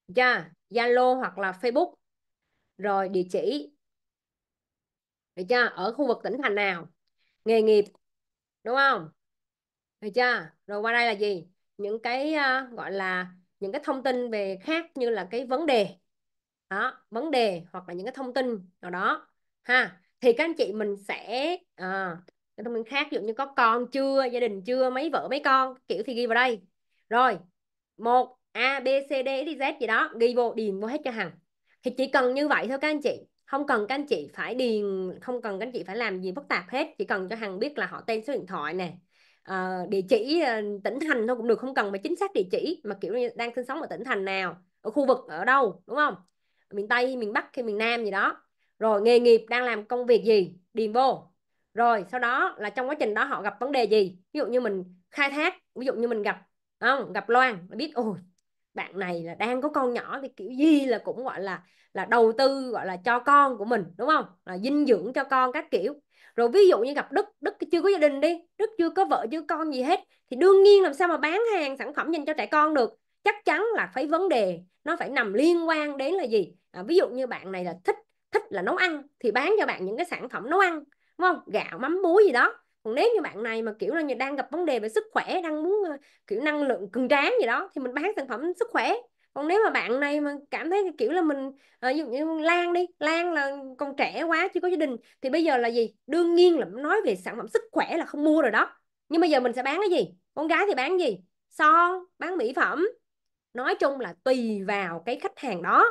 được chưa zalo hoặc là facebook rồi địa chỉ được chưa ở khu vực tỉnh thành nào nghề nghiệp đúng không được chưa rồi qua đây là gì những cái uh, gọi là những cái thông tin về khác như là cái vấn đề đó vấn đề hoặc là những cái thông tin nào đó ha thì các anh chị mình sẽ à, thông tin khác ví dụ như có con chưa gia đình chưa mấy vợ mấy con kiểu thì ghi vào đây rồi một a b c d e z gì đó ghi vô điền vô hết cho hằng thì chỉ cần như vậy thôi các anh chị không cần các anh chị phải điền không cần các anh chị phải làm gì phức tạp hết chỉ cần cho hằng biết là họ tên số điện thoại nè uh, địa chỉ uh, tỉnh thành thôi cũng được không cần phải chính xác địa chỉ mà kiểu như đang sinh sống ở tỉnh thành nào ở khu vực ở đâu đúng không miền tây miền bắc hay miền nam gì đó rồi nghề nghiệp đang làm công việc gì điền vô rồi sau đó là trong quá trình đó họ gặp vấn đề gì ví dụ như mình khai thác ví dụ như mình gặp không gặp Loan biết ôi bạn này là đang có con nhỏ thì kiểu gì là cũng gọi là là đầu tư gọi là cho con của mình đúng không là dinh dưỡng cho con các kiểu rồi ví dụ như gặp đức đức chưa có gia đình đi đức chưa có vợ chưa con gì hết thì đương nhiên làm sao mà bán hàng sản phẩm dành cho trẻ con được chắc chắn là phải vấn đề nó phải nằm liên quan đến là gì à, ví dụ như bạn này là thích thích là nấu ăn thì bán cho bạn những cái sản phẩm nấu ăn đúng không gạo mắm muối gì đó còn nếu như bạn này mà kiểu là đang gặp vấn đề về sức khỏe đang muốn ờ, kiểu năng lượng cường tráng gì đó thì mình bán sản phẩm sức khỏe còn nếu mà bạn này mà cảm thấy kiểu là mình ờ, ví dụ như Lan đi Lan là còn trẻ quá chưa có gia đình thì bây giờ là gì đương nhiên là nói về sản phẩm sức khỏe là không mua rồi đó nhưng bây giờ mình sẽ bán cái gì con gái thì bán gì son bán mỹ phẩm nói chung là tùy vào cái khách hàng đó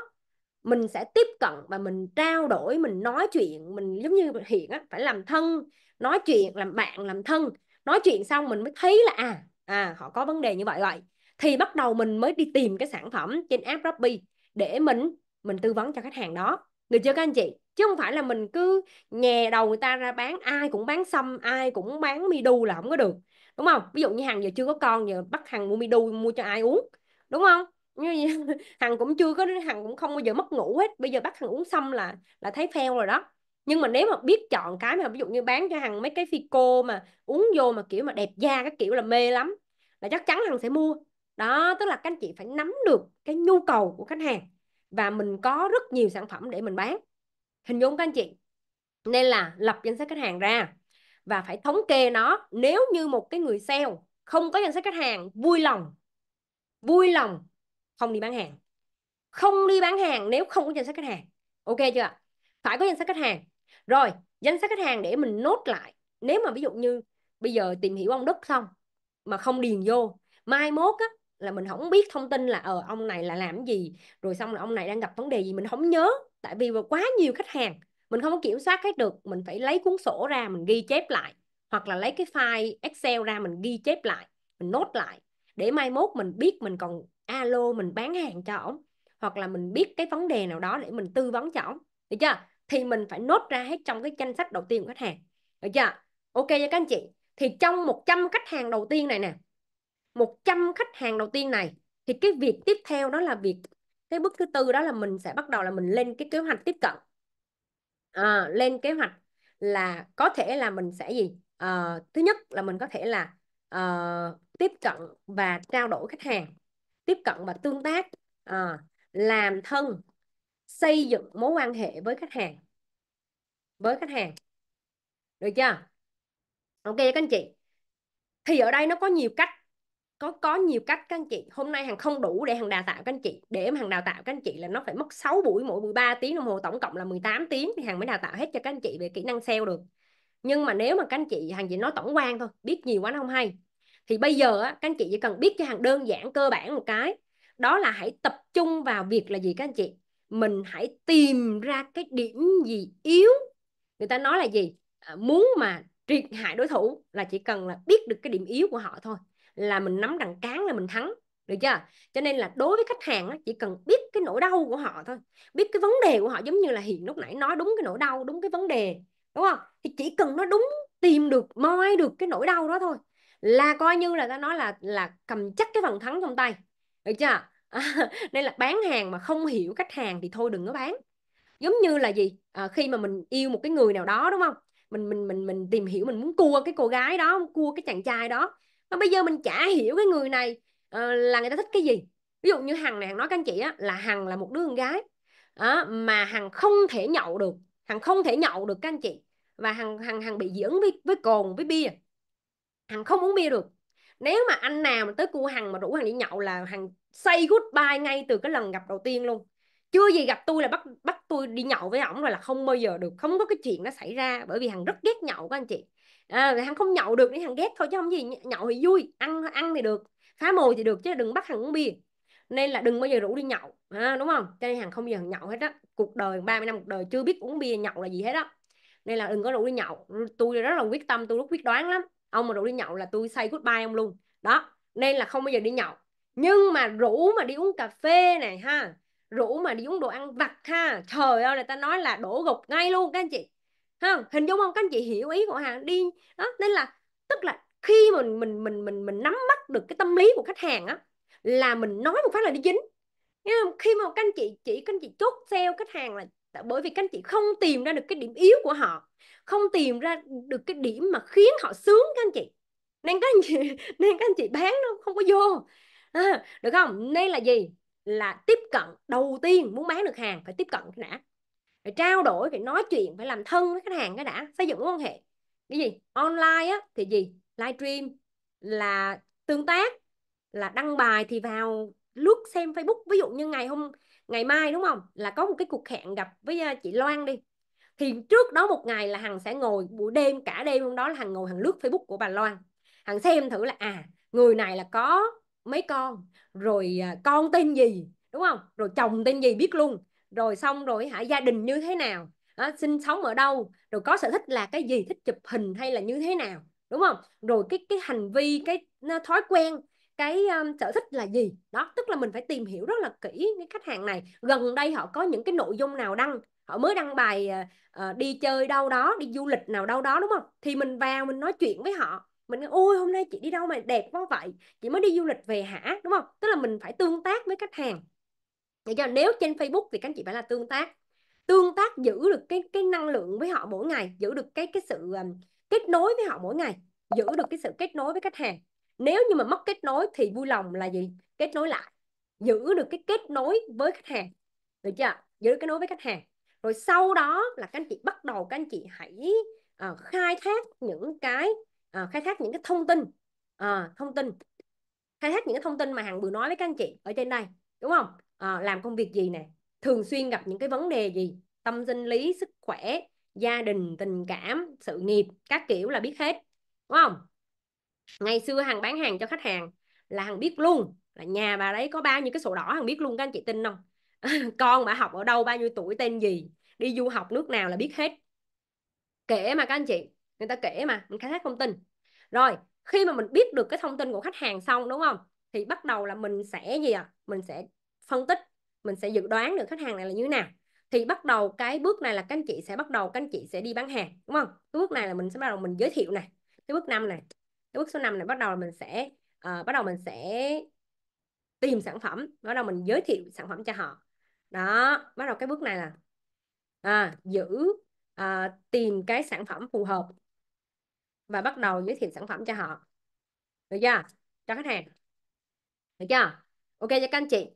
mình sẽ tiếp cận và mình trao đổi mình nói chuyện mình giống như hiện á phải làm thân nói chuyện làm bạn làm thân nói chuyện xong mình mới thấy là à à họ có vấn đề như vậy vậy thì bắt đầu mình mới đi tìm cái sản phẩm trên app Robby để mình mình tư vấn cho khách hàng đó được chưa các anh chị chứ không phải là mình cứ nhè đầu người ta ra bán ai cũng bán xăm ai cũng bán mi đu là không có được đúng không ví dụ như hàng giờ chưa có con giờ bắt hàng mua mi đu mua cho ai uống đúng không như *laughs* hằng cũng chưa có hằng cũng không bao giờ mất ngủ hết bây giờ bắt hằng uống xong là là thấy fail rồi đó nhưng mà nếu mà biết chọn cái mà ví dụ như bán cho hằng mấy cái phi cô mà uống vô mà kiểu mà đẹp da cái kiểu là mê lắm là chắc chắn hằng sẽ mua đó tức là các anh chị phải nắm được cái nhu cầu của khách hàng và mình có rất nhiều sản phẩm để mình bán hình dung các anh chị nên là lập danh sách khách hàng ra và phải thống kê nó nếu như một cái người sale không có danh sách khách hàng vui lòng vui lòng không đi bán hàng không đi bán hàng nếu không có danh sách khách hàng ok chưa phải có danh sách khách hàng rồi danh sách khách hàng để mình nốt lại nếu mà ví dụ như bây giờ tìm hiểu ông đất xong mà không điền vô mai mốt á là mình không biết thông tin là ờ ông này là làm gì rồi xong là ông này đang gặp vấn đề gì mình không nhớ tại vì quá nhiều khách hàng mình không có kiểm soát hết được mình phải lấy cuốn sổ ra mình ghi chép lại hoặc là lấy cái file excel ra mình ghi chép lại mình nốt lại để mai mốt mình biết mình còn alo mình bán hàng cho ổng hoặc là mình biết cái vấn đề nào đó để mình tư vấn cho ổng được chưa thì mình phải nốt ra hết trong cái danh sách đầu tiên của khách hàng được chưa ok nha các anh chị thì trong 100 khách hàng đầu tiên này nè 100 khách hàng đầu tiên này thì cái việc tiếp theo đó là việc cái bước thứ tư đó là mình sẽ bắt đầu là mình lên cái kế hoạch tiếp cận à, lên kế hoạch là có thể là mình sẽ gì à, thứ nhất là mình có thể là uh, tiếp cận và trao đổi khách hàng tiếp cận và tương tác à, làm thân xây dựng mối quan hệ với khách hàng với khách hàng được chưa ok các anh chị thì ở đây nó có nhiều cách có có nhiều cách các anh chị hôm nay hàng không đủ để hàng đào tạo các anh chị để mà hàng đào tạo các anh chị là nó phải mất 6 buổi mỗi buổi 3 tiếng đồng hồ tổng cộng là 18 tiếng thì hàng mới đào tạo hết cho các anh chị về kỹ năng sale được nhưng mà nếu mà các anh chị hàng chỉ nói tổng quan thôi biết nhiều quá nó không hay thì bây giờ á, các anh chị chỉ cần biết cái hàng đơn giản cơ bản một cái đó là hãy tập trung vào việc là gì các anh chị mình hãy tìm ra cái điểm gì yếu người ta nói là gì à, muốn mà triệt hại đối thủ là chỉ cần là biết được cái điểm yếu của họ thôi là mình nắm đằng cán là mình thắng được chưa cho nên là đối với khách hàng á, chỉ cần biết cái nỗi đau của họ thôi biết cái vấn đề của họ giống như là hiện lúc nãy nói đúng cái nỗi đau đúng cái vấn đề đúng không thì chỉ cần nó đúng tìm được moi được cái nỗi đau đó thôi là coi như là ta nói là là cầm chắc cái phần thắng trong tay được chưa *laughs* nên là bán hàng mà không hiểu khách hàng thì thôi đừng có bán giống như là gì à, khi mà mình yêu một cái người nào đó đúng không mình mình mình mình tìm hiểu mình muốn cua cái cô gái đó cua cái chàng trai đó mà bây giờ mình chả hiểu cái người này uh, là người ta thích cái gì ví dụ như hằng này hằng nói các anh chị á là hằng là một đứa con gái á mà hằng không thể nhậu được hằng không thể nhậu được các anh chị và hằng hằng hằng bị dị với với cồn với bia hằng không uống bia được nếu mà anh nào mà tới cua hằng mà rủ hằng đi nhậu là hằng say goodbye ngay từ cái lần gặp đầu tiên luôn chưa gì gặp tôi là bắt bắt tôi đi nhậu với ổng rồi là không bao giờ được không có cái chuyện nó xảy ra bởi vì hằng rất ghét nhậu các anh chị à, hằng không nhậu được nên hằng ghét thôi chứ không gì nhậu thì vui ăn ăn thì được phá mồi thì được chứ đừng bắt hằng uống bia nên là đừng bao giờ rủ đi nhậu à, đúng không cho nên hằng không bao giờ nhậu hết á cuộc đời 30 năm cuộc đời chưa biết uống bia nhậu là gì hết á nên là đừng có rủ đi nhậu tôi rất là quyết tâm tôi rất quyết đoán lắm ông mà rủ đi nhậu là tôi say goodbye ông luôn đó nên là không bao giờ đi nhậu nhưng mà rủ mà đi uống cà phê này ha rủ mà đi uống đồ ăn vặt ha trời ơi người ta nói là đổ gục ngay luôn các anh chị ha hình dung không các anh chị hiểu ý của hàng đi đó nên là tức là khi mình mình mình mình mình nắm bắt được cái tâm lý của khách hàng á là mình nói một phát là đi dính nhưng khi mà các anh chị chỉ các anh chị chốt sale khách hàng là bởi vì các anh chị không tìm ra được cái điểm yếu của họ không tìm ra được cái điểm mà khiến họ sướng các anh chị nên các anh chị *laughs* nên các anh chị bán nó không có vô à, được không nên là gì là tiếp cận đầu tiên muốn bán được hàng phải tiếp cận cái đã phải trao đổi phải nói chuyện phải làm thân với khách hàng cái đã xây dựng mối quan hệ cái gì online á thì gì livestream là tương tác là đăng bài thì vào lướt xem Facebook ví dụ như ngày hôm ngày mai đúng không là có một cái cuộc hẹn gặp với à, chị Loan đi thì trước đó một ngày là hằng sẽ ngồi buổi đêm cả đêm hôm đó là hằng ngồi hằng lướt facebook của bà loan hằng xem thử là à người này là có mấy con rồi à, con tên gì đúng không rồi chồng tên gì biết luôn rồi xong rồi hả gia đình như thế nào đó, sinh sống ở đâu rồi có sở thích là cái gì thích chụp hình hay là như thế nào đúng không rồi cái cái hành vi cái thói quen cái um, sở thích là gì đó tức là mình phải tìm hiểu rất là kỹ cái khách hàng này gần đây họ có những cái nội dung nào đăng họ mới đăng bài uh, đi chơi đâu đó đi du lịch nào đâu đó đúng không thì mình vào mình nói chuyện với họ mình nói, ôi hôm nay chị đi đâu mà đẹp quá vậy chị mới đi du lịch về hả đúng không tức là mình phải tương tác với khách hàng để cho nếu trên Facebook thì các anh chị phải là tương tác tương tác giữ được cái cái năng lượng với họ mỗi ngày giữ được cái cái sự um, kết nối với họ mỗi ngày giữ được cái sự kết nối với khách hàng nếu như mà mất kết nối thì vui lòng là gì kết nối lại giữ được cái kết nối với khách hàng được chưa giữ được kết nối với khách hàng rồi sau đó là các anh chị bắt đầu các anh chị hãy uh, khai thác những cái uh, khai thác những cái thông tin uh, thông tin khai thác những cái thông tin mà hằng vừa nói với các anh chị ở trên đây đúng không uh, làm công việc gì nè thường xuyên gặp những cái vấn đề gì tâm sinh lý sức khỏe gia đình tình cảm sự nghiệp các kiểu là biết hết đúng không ngày xưa hàng bán hàng cho khách hàng là hàng biết luôn là nhà bà đấy có bao nhiêu cái sổ đỏ hàng biết luôn các anh chị tin không *laughs* con mà học ở đâu bao nhiêu tuổi tên gì đi du học nước nào là biết hết kể mà các anh chị người ta kể mà mình khai thác thông tin rồi khi mà mình biết được cái thông tin của khách hàng xong đúng không thì bắt đầu là mình sẽ gì ạ à? mình sẽ phân tích mình sẽ dự đoán được khách hàng này là như thế nào thì bắt đầu cái bước này là các anh chị sẽ bắt đầu các anh chị sẽ đi bán hàng đúng không cái bước này là mình sẽ bắt đầu mình giới thiệu này cái bước năm này cái bước số 5 này bắt đầu là mình sẽ uh, bắt đầu mình sẽ tìm sản phẩm bắt đầu mình giới thiệu sản phẩm cho họ đó bắt đầu cái bước này là à, giữ à, tìm cái sản phẩm phù hợp và bắt đầu giới thiệu sản phẩm cho họ được chưa cho khách hàng được chưa ok cho các anh chị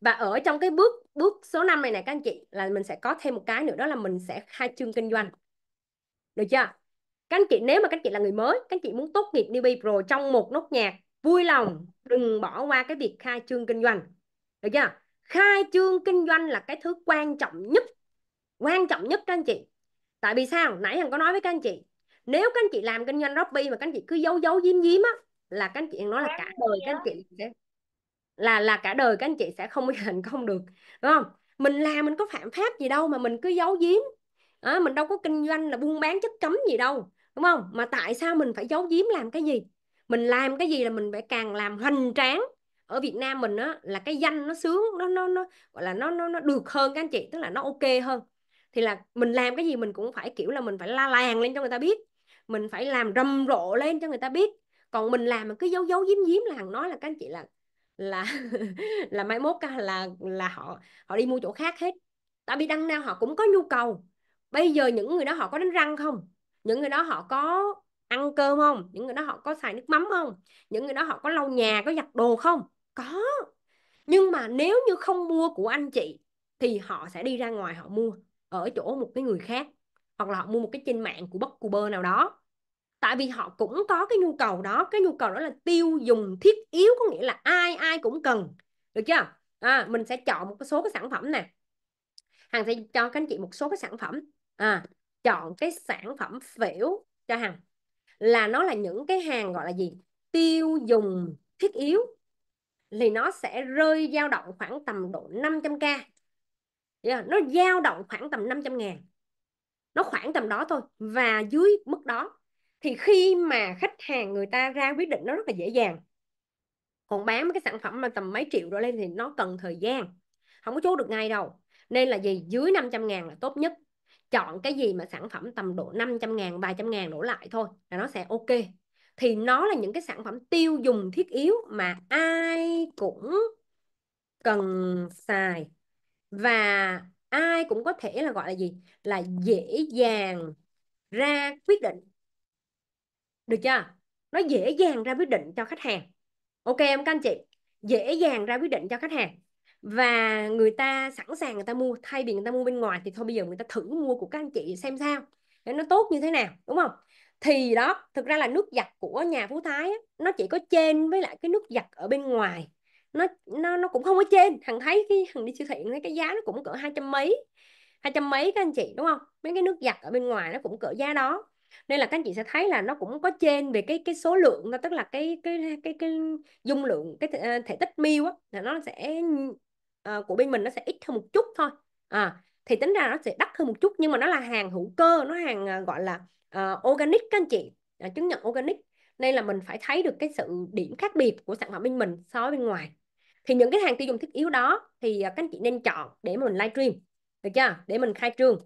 và ở trong cái bước bước số 5 này này các anh chị là mình sẽ có thêm một cái nữa đó là mình sẽ khai trương kinh doanh được chưa các anh chị nếu mà các anh chị là người mới các anh chị muốn tốt nghiệp newbie pro trong một nốt nhạc vui lòng đừng bỏ qua cái việc khai trương kinh doanh được chưa khai trương kinh doanh là cái thứ quan trọng nhất quan trọng nhất các anh chị tại vì sao nãy hằng có nói với các anh chị nếu các anh chị làm kinh doanh Robby mà các anh chị cứ giấu giấu diếm diếm á là các anh chị nói là cả đời các anh chị sẽ là là cả đời các anh chị sẽ không *laughs* thành công được đúng không mình làm mình có phạm pháp gì đâu mà mình cứ giấu giếm à, mình đâu có kinh doanh là buôn bán chất cấm gì đâu đúng không mà tại sao mình phải giấu giếm làm cái gì mình làm cái gì là mình phải càng làm hoành tráng ở Việt Nam mình á là cái danh nó sướng nó nó nó gọi là nó nó nó được hơn các anh chị tức là nó ok hơn thì là mình làm cái gì mình cũng phải kiểu là mình phải la làng lên cho người ta biết mình phải làm rầm rộ lên cho người ta biết còn mình làm mà cứ giấu giấu giếm giếm là hằng nói là các anh chị là là *laughs* là mai mốt là là họ họ đi mua chỗ khác hết tại vì đăng nào họ cũng có nhu cầu bây giờ những người đó họ có đánh răng không những người đó họ có ăn cơm không những người đó họ có xài nước mắm không những người đó họ có lau nhà có giặt đồ không có nhưng mà nếu như không mua của anh chị thì họ sẽ đi ra ngoài họ mua ở chỗ một cái người khác hoặc là họ mua một cái trên mạng của bất bơ nào đó tại vì họ cũng có cái nhu cầu đó cái nhu cầu đó là tiêu dùng thiết yếu có nghĩa là ai ai cũng cần được chưa à, mình sẽ chọn một số cái sản phẩm nè hằng sẽ cho các anh chị một số cái sản phẩm à, chọn cái sản phẩm phễu cho hằng là nó là những cái hàng gọi là gì tiêu dùng thiết yếu thì nó sẽ rơi dao động khoảng tầm độ 500k yeah, dạ, nó dao động khoảng tầm 500 ngàn nó khoảng tầm đó thôi và dưới mức đó thì khi mà khách hàng người ta ra quyết định nó rất là dễ dàng còn bán cái sản phẩm mà tầm mấy triệu rồi lên thì nó cần thời gian không có chốt được ngay đâu nên là gì dưới 500 ngàn là tốt nhất chọn cái gì mà sản phẩm tầm độ 500 ngàn vài ngàn đổ lại thôi là nó sẽ ok thì nó là những cái sản phẩm tiêu dùng thiết yếu mà ai cũng cần xài và ai cũng có thể là gọi là gì là dễ dàng ra quyết định được chưa nó dễ dàng ra quyết định cho khách hàng ok em các anh chị dễ dàng ra quyết định cho khách hàng và người ta sẵn sàng người ta mua thay vì người ta mua bên ngoài thì thôi bây giờ người ta thử mua của các anh chị xem sao nó tốt như thế nào đúng không thì đó thực ra là nước giặt của nhà phú thái á, nó chỉ có trên với lại cái nước giặt ở bên ngoài nó nó nó cũng không có trên thằng thấy cái thằng đi siêu thị thấy cái giá nó cũng cỡ hai trăm mấy hai trăm mấy các anh chị đúng không mấy cái nước giặt ở bên ngoài nó cũng cỡ giá đó nên là các anh chị sẽ thấy là nó cũng có trên về cái cái số lượng tức là cái cái cái cái, dung lượng cái thể, tích mil á là nó sẽ uh, của bên mình nó sẽ ít hơn một chút thôi à thì tính ra nó sẽ đắt hơn một chút nhưng mà nó là hàng hữu cơ nó hàng ờ, gọi là uh, organic các anh chị uh, chứng nhận organic nên là mình phải thấy được cái sự điểm khác biệt của sản phẩm bên mình so với bên ngoài thì những cái hàng tiêu dùng thiết yếu đó thì ờ, các anh chị nên chọn để mà mình livestream được chưa để mình khai trương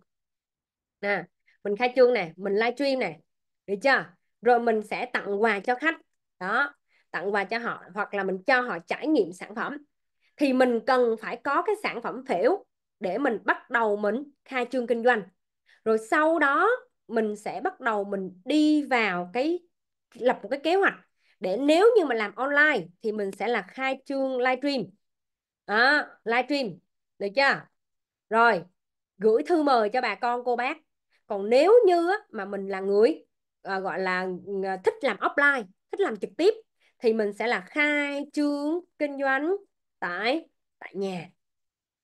nè mình khai trương nè mình livestream nè được chưa rồi mình sẽ tặng quà cho khách đó tặng quà cho họ hoặc là mình cho họ trải nghiệm sản phẩm thì mình cần phải có cái sản phẩm phễu để mình bắt đầu mình khai trương kinh doanh rồi sau đó mình sẽ bắt đầu mình đi vào cái lập một cái kế hoạch để nếu như mà làm online thì mình sẽ là khai trương livestream à, livestream được chưa rồi gửi thư mời cho bà con cô bác còn nếu như mà mình là người à, gọi là à, thích làm offline thích làm trực tiếp thì mình sẽ là khai trương kinh doanh tại tại nhà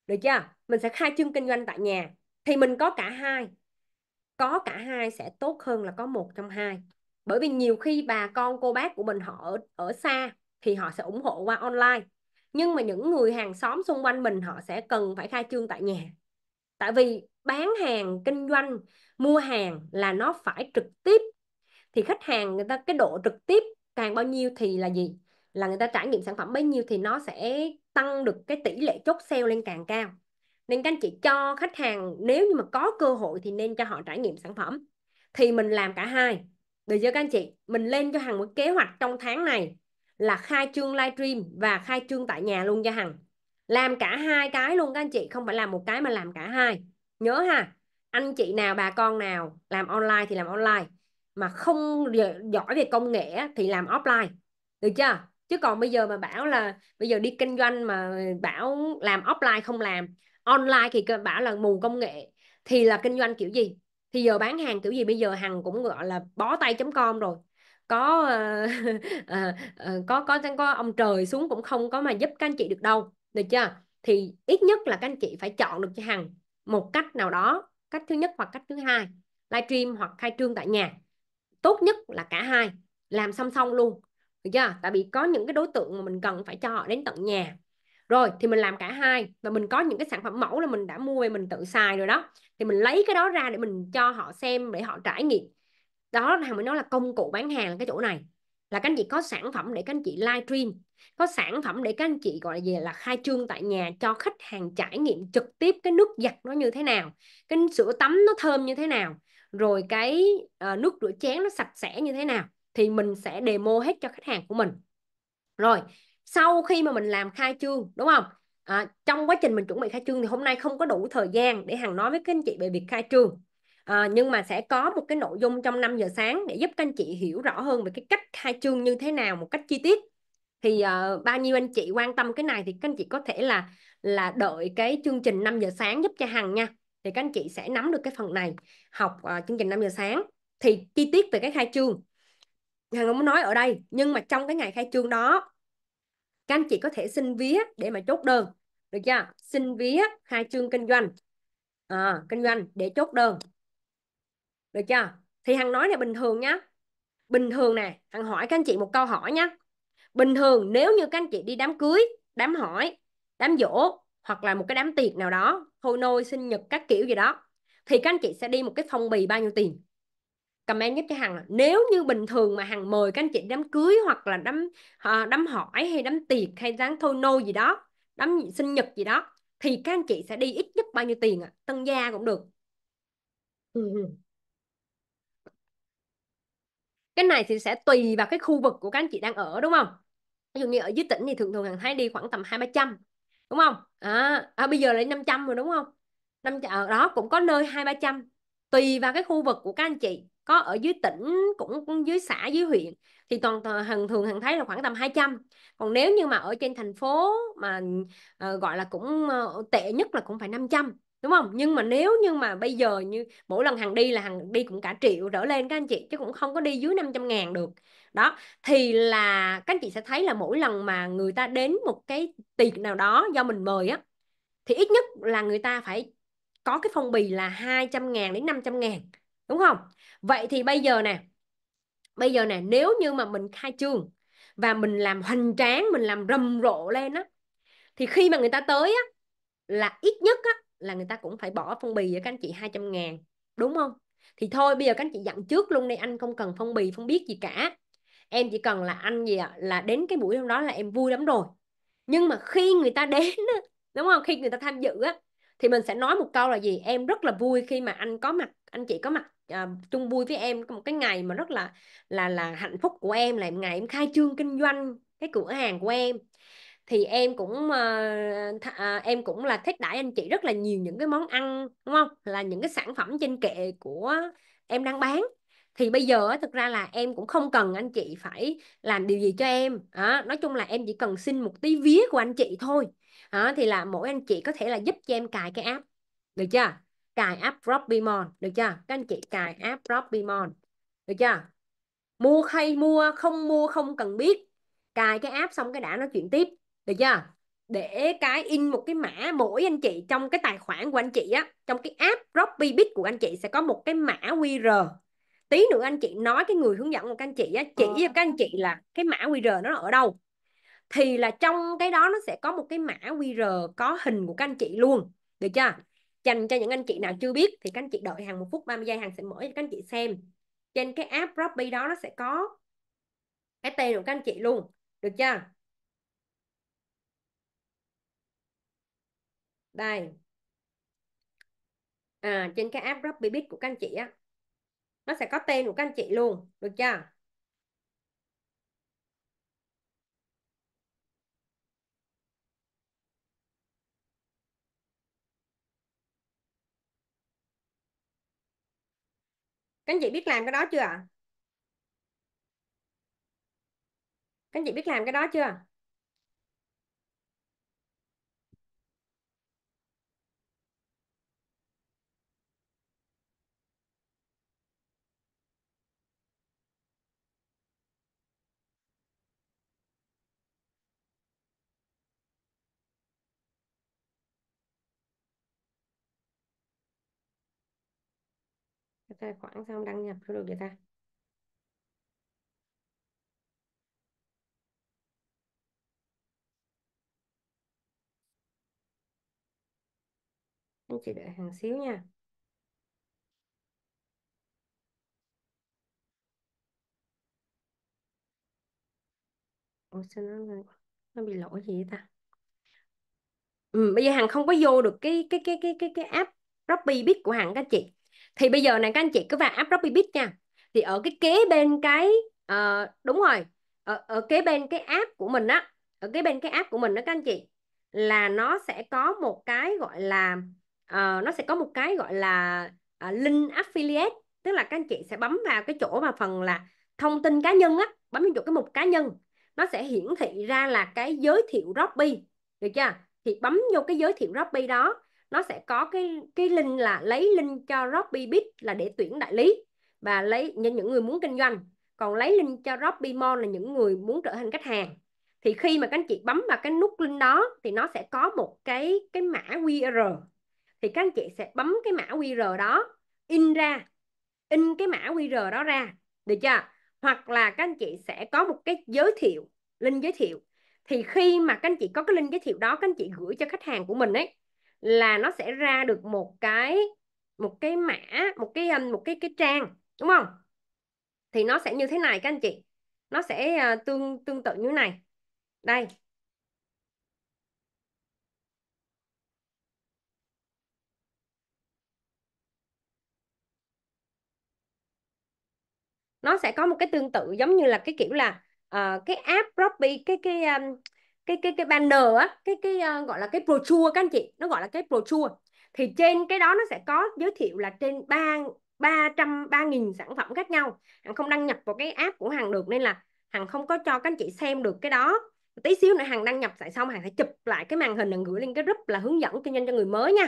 được chưa mình sẽ khai trương kinh doanh tại nhà thì mình có cả hai có cả hai sẽ tốt hơn là có một trong hai bởi vì nhiều khi bà con cô bác của mình họ ở, ở xa thì họ sẽ ủng hộ qua online nhưng mà những người hàng xóm xung quanh mình họ sẽ cần phải khai trương tại nhà tại vì bán hàng kinh doanh mua hàng là nó phải trực tiếp thì khách hàng người ta cái độ trực tiếp càng bao nhiêu thì là gì là người ta trải nghiệm sản phẩm bấy nhiêu thì nó sẽ tăng được cái tỷ lệ chốt sale lên càng cao nên các anh chị cho khách hàng nếu như mà có cơ hội thì nên cho họ trải nghiệm sản phẩm thì mình làm cả hai được chưa các anh chị mình lên cho hằng một kế hoạch trong tháng này là khai trương livestream và khai trương tại nhà luôn cho hằng làm cả hai cái luôn các anh chị không phải làm một cái mà làm cả hai nhớ ha anh chị nào bà con nào làm online thì làm online mà không giỏi về công nghệ thì làm offline được chưa chứ còn bây giờ mà bảo là bây giờ đi kinh doanh mà bảo làm offline không làm online thì bảo là mù công nghệ thì là kinh doanh kiểu gì thì giờ bán hàng kiểu gì bây giờ hằng cũng gọi là bó tay chấm com rồi có uh, uh, uh, có có có ông trời xuống cũng không có mà giúp các anh chị được đâu được chưa thì ít nhất là các anh chị phải chọn được cho hằng một cách nào đó cách thứ nhất hoặc cách thứ hai livestream hoặc khai trương tại nhà tốt nhất là cả hai làm song song luôn được chưa tại vì có những cái đối tượng mà mình cần phải cho họ đến tận nhà rồi thì mình làm cả hai và mình có những cái sản phẩm mẫu là mình đã mua về mình tự xài rồi đó thì mình lấy cái đó ra để mình cho họ xem để họ trải nghiệm đó hàng mình nói là công cụ bán hàng là cái chỗ này là các anh chị có sản phẩm để các anh chị live stream có sản phẩm để các anh chị gọi là gì là khai trương tại nhà cho khách hàng trải nghiệm trực tiếp cái nước giặt nó như thế nào cái sữa tắm nó thơm như thế nào rồi cái uh, nước rửa chén nó sạch sẽ như thế nào thì mình sẽ demo hết cho khách hàng của mình rồi sau khi mà mình làm khai trương đúng không à, trong quá trình mình chuẩn bị khai trương thì hôm nay không có đủ thời gian để hằng nói với các anh chị về việc khai trương à, nhưng mà sẽ có một cái nội dung trong 5 giờ sáng để giúp các anh chị hiểu rõ hơn về cái cách khai trương như thế nào một cách chi tiết thì uh, bao nhiêu anh chị quan tâm cái này thì các anh chị có thể là là đợi cái chương trình 5 giờ sáng giúp cho Hằng nha thì các anh chị sẽ nắm được cái phần này học uh, chương trình 5 giờ sáng thì chi tiết về cái khai trương Hằng không nói ở đây nhưng mà trong cái ngày khai trương đó các anh chị có thể xin vía để mà chốt đơn được chưa xin vía khai trương kinh doanh à, kinh doanh để chốt đơn được chưa thì hằng nói này bình thường nhá bình thường nè hằng hỏi các anh chị một câu hỏi nhá bình thường nếu như các anh chị đi đám cưới đám hỏi đám dỗ hoặc là một cái đám tiệc nào đó thôi nôi sinh nhật các kiểu gì đó thì các anh chị sẽ đi một cái phong bì bao nhiêu tiền comment giúp cho hằng nếu như bình thường mà hằng mời các anh chị đám cưới hoặc là đám ờ, đám hỏi hay đám tiệc hay đám thôi nô gì đó đám sinh nhật gì đó thì các anh chị sẽ đi ít nhất bao nhiêu tiền ạ à? tân gia cũng được ừ, ừ. cái này thì sẽ tùy vào cái khu vực của các anh chị đang ở đúng không ví dụ như ở dưới tỉnh thì thường thường hằng thấy đi khoảng tầm hai ba trăm đúng không à, à, bây giờ là 500 rồi đúng không năm ở ờ, đó cũng có nơi hai ba trăm tùy vào cái khu vực của các anh chị có ở dưới tỉnh cũng, cũng dưới xã dưới huyện thì toàn thường thường hằng thấy là khoảng tầm 200 còn nếu như mà ở trên thành phố mà uh, gọi là cũng uh, tệ nhất là cũng phải 500 đúng không nhưng mà nếu như mà bây giờ như mỗi lần hàng đi là hàng đi cũng cả triệu trở lên các anh chị chứ cũng không có đi dưới 500 ngàn được đó thì là các anh chị sẽ thấy là mỗi lần mà người ta đến một cái tiệc nào đó do mình mời á thì ít nhất là người ta phải có cái phong bì là 200 ngàn đến 500 ngàn đúng không vậy thì bây giờ nè bây giờ nè nếu như mà mình khai trương và mình làm hoành tráng mình làm rầm rộ lên á thì khi mà người ta tới á là ít nhất á là người ta cũng phải bỏ phong bì cho các anh chị 200 ngàn đúng không thì thôi bây giờ các anh chị dặn trước luôn đây anh không cần phong bì không biết gì cả em chỉ cần là anh gì ạ là đến cái buổi hôm đó là em vui lắm rồi nhưng mà khi người ta đến á, đúng không khi người ta tham dự á thì mình sẽ nói một câu là gì em rất là vui khi mà anh có mặt anh chị có mặt à, chung vui với em một cái ngày mà rất là là là hạnh phúc của em là ngày em khai trương kinh doanh cái cửa hàng của em thì em cũng à, à, em cũng là thích đãi anh chị rất là nhiều những cái món ăn đúng không là những cái sản phẩm trên kệ của em đang bán thì bây giờ thực ra là em cũng không cần anh chị phải làm điều gì cho em à, nói chung là em chỉ cần xin một tí vía của anh chị thôi à, thì là mỗi anh chị có thể là giúp cho em cài cái app được chưa cài app Robimon được chưa các anh chị cài app Robimon được chưa mua hay mua không mua không cần biết cài cái app xong cái đã nói chuyện tiếp được chưa để cái in một cái mã mỗi anh chị trong cái tài khoản của anh chị á trong cái app Robby của anh chị sẽ có một cái mã QR tí nữa anh chị nói cái người hướng dẫn của các anh chị á chỉ ờ. cho các anh chị là cái mã QR nó ở đâu thì là trong cái đó nó sẽ có một cái mã QR có hình của các anh chị luôn được chưa dành cho những anh chị nào chưa biết thì các anh chị đợi hàng một phút 30 giây hàng sẽ mở cho các anh chị xem trên cái app Robby đó nó sẽ có cái tên của các anh chị luôn được chưa đây à, trên cái app Robby của các anh chị á nó sẽ có tên của các anh chị luôn được chưa các anh chị biết làm cái đó chưa ạ các anh chị biết làm cái đó chưa tài khoản xong đăng nhập cho được vậy ta anh chị đợi hàng xíu nha Ủa sao nó nó bị lỗi gì vậy ta ừ, bây giờ hàng không có vô được cái cái cái cái cái cái app Robby biết của hàng các chị thì bây giờ này các anh chị cứ vào app Robinbit nha thì ở cái kế bên cái uh, đúng rồi ở, ở kế bên cái app của mình á ở kế bên cái app của mình đó các anh chị là nó sẽ có một cái gọi là uh, nó sẽ có một cái gọi là uh, link affiliate tức là các anh chị sẽ bấm vào cái chỗ mà phần là thông tin cá nhân á bấm vào chỗ cái mục cá nhân nó sẽ hiển thị ra là cái giới thiệu Robby được chưa thì bấm vô cái giới thiệu Robby đó nó sẽ có cái cái link là lấy link cho Robby là để tuyển đại lý và lấy những những người muốn kinh doanh còn lấy link cho Robby là những người muốn trở thành khách hàng thì khi mà các anh chị bấm vào cái nút link đó thì nó sẽ có một cái cái mã QR thì các anh chị sẽ bấm cái mã QR đó in ra in cái mã QR đó ra được chưa hoặc là các anh chị sẽ có một cái giới thiệu link giới thiệu thì khi mà các anh chị có cái link giới thiệu đó các anh chị gửi cho khách hàng của mình ấy là nó sẽ ra được một cái một cái mã một cái một cái cái trang đúng không thì nó sẽ như thế này các anh chị nó sẽ ờ, tương tương tự như này đây nó sẽ có một cái tương tự giống như là cái kiểu là uh, cái app Robby cái cái um, cái cái cái banner á cái cái uh, gọi là cái brochure các anh chị nó gọi là cái brochure thì trên cái đó nó sẽ có giới thiệu là trên ba ba trăm ba nghìn sản phẩm khác nhau hằng không đăng nhập vào cái app của hằng được nên là hằng không có cho các anh chị xem được cái đó tí xíu nữa hằng đăng nhập lại xong hằng sẽ chụp lại cái màn hình là gửi lên cái group là hướng dẫn kinh doanh cho người mới nha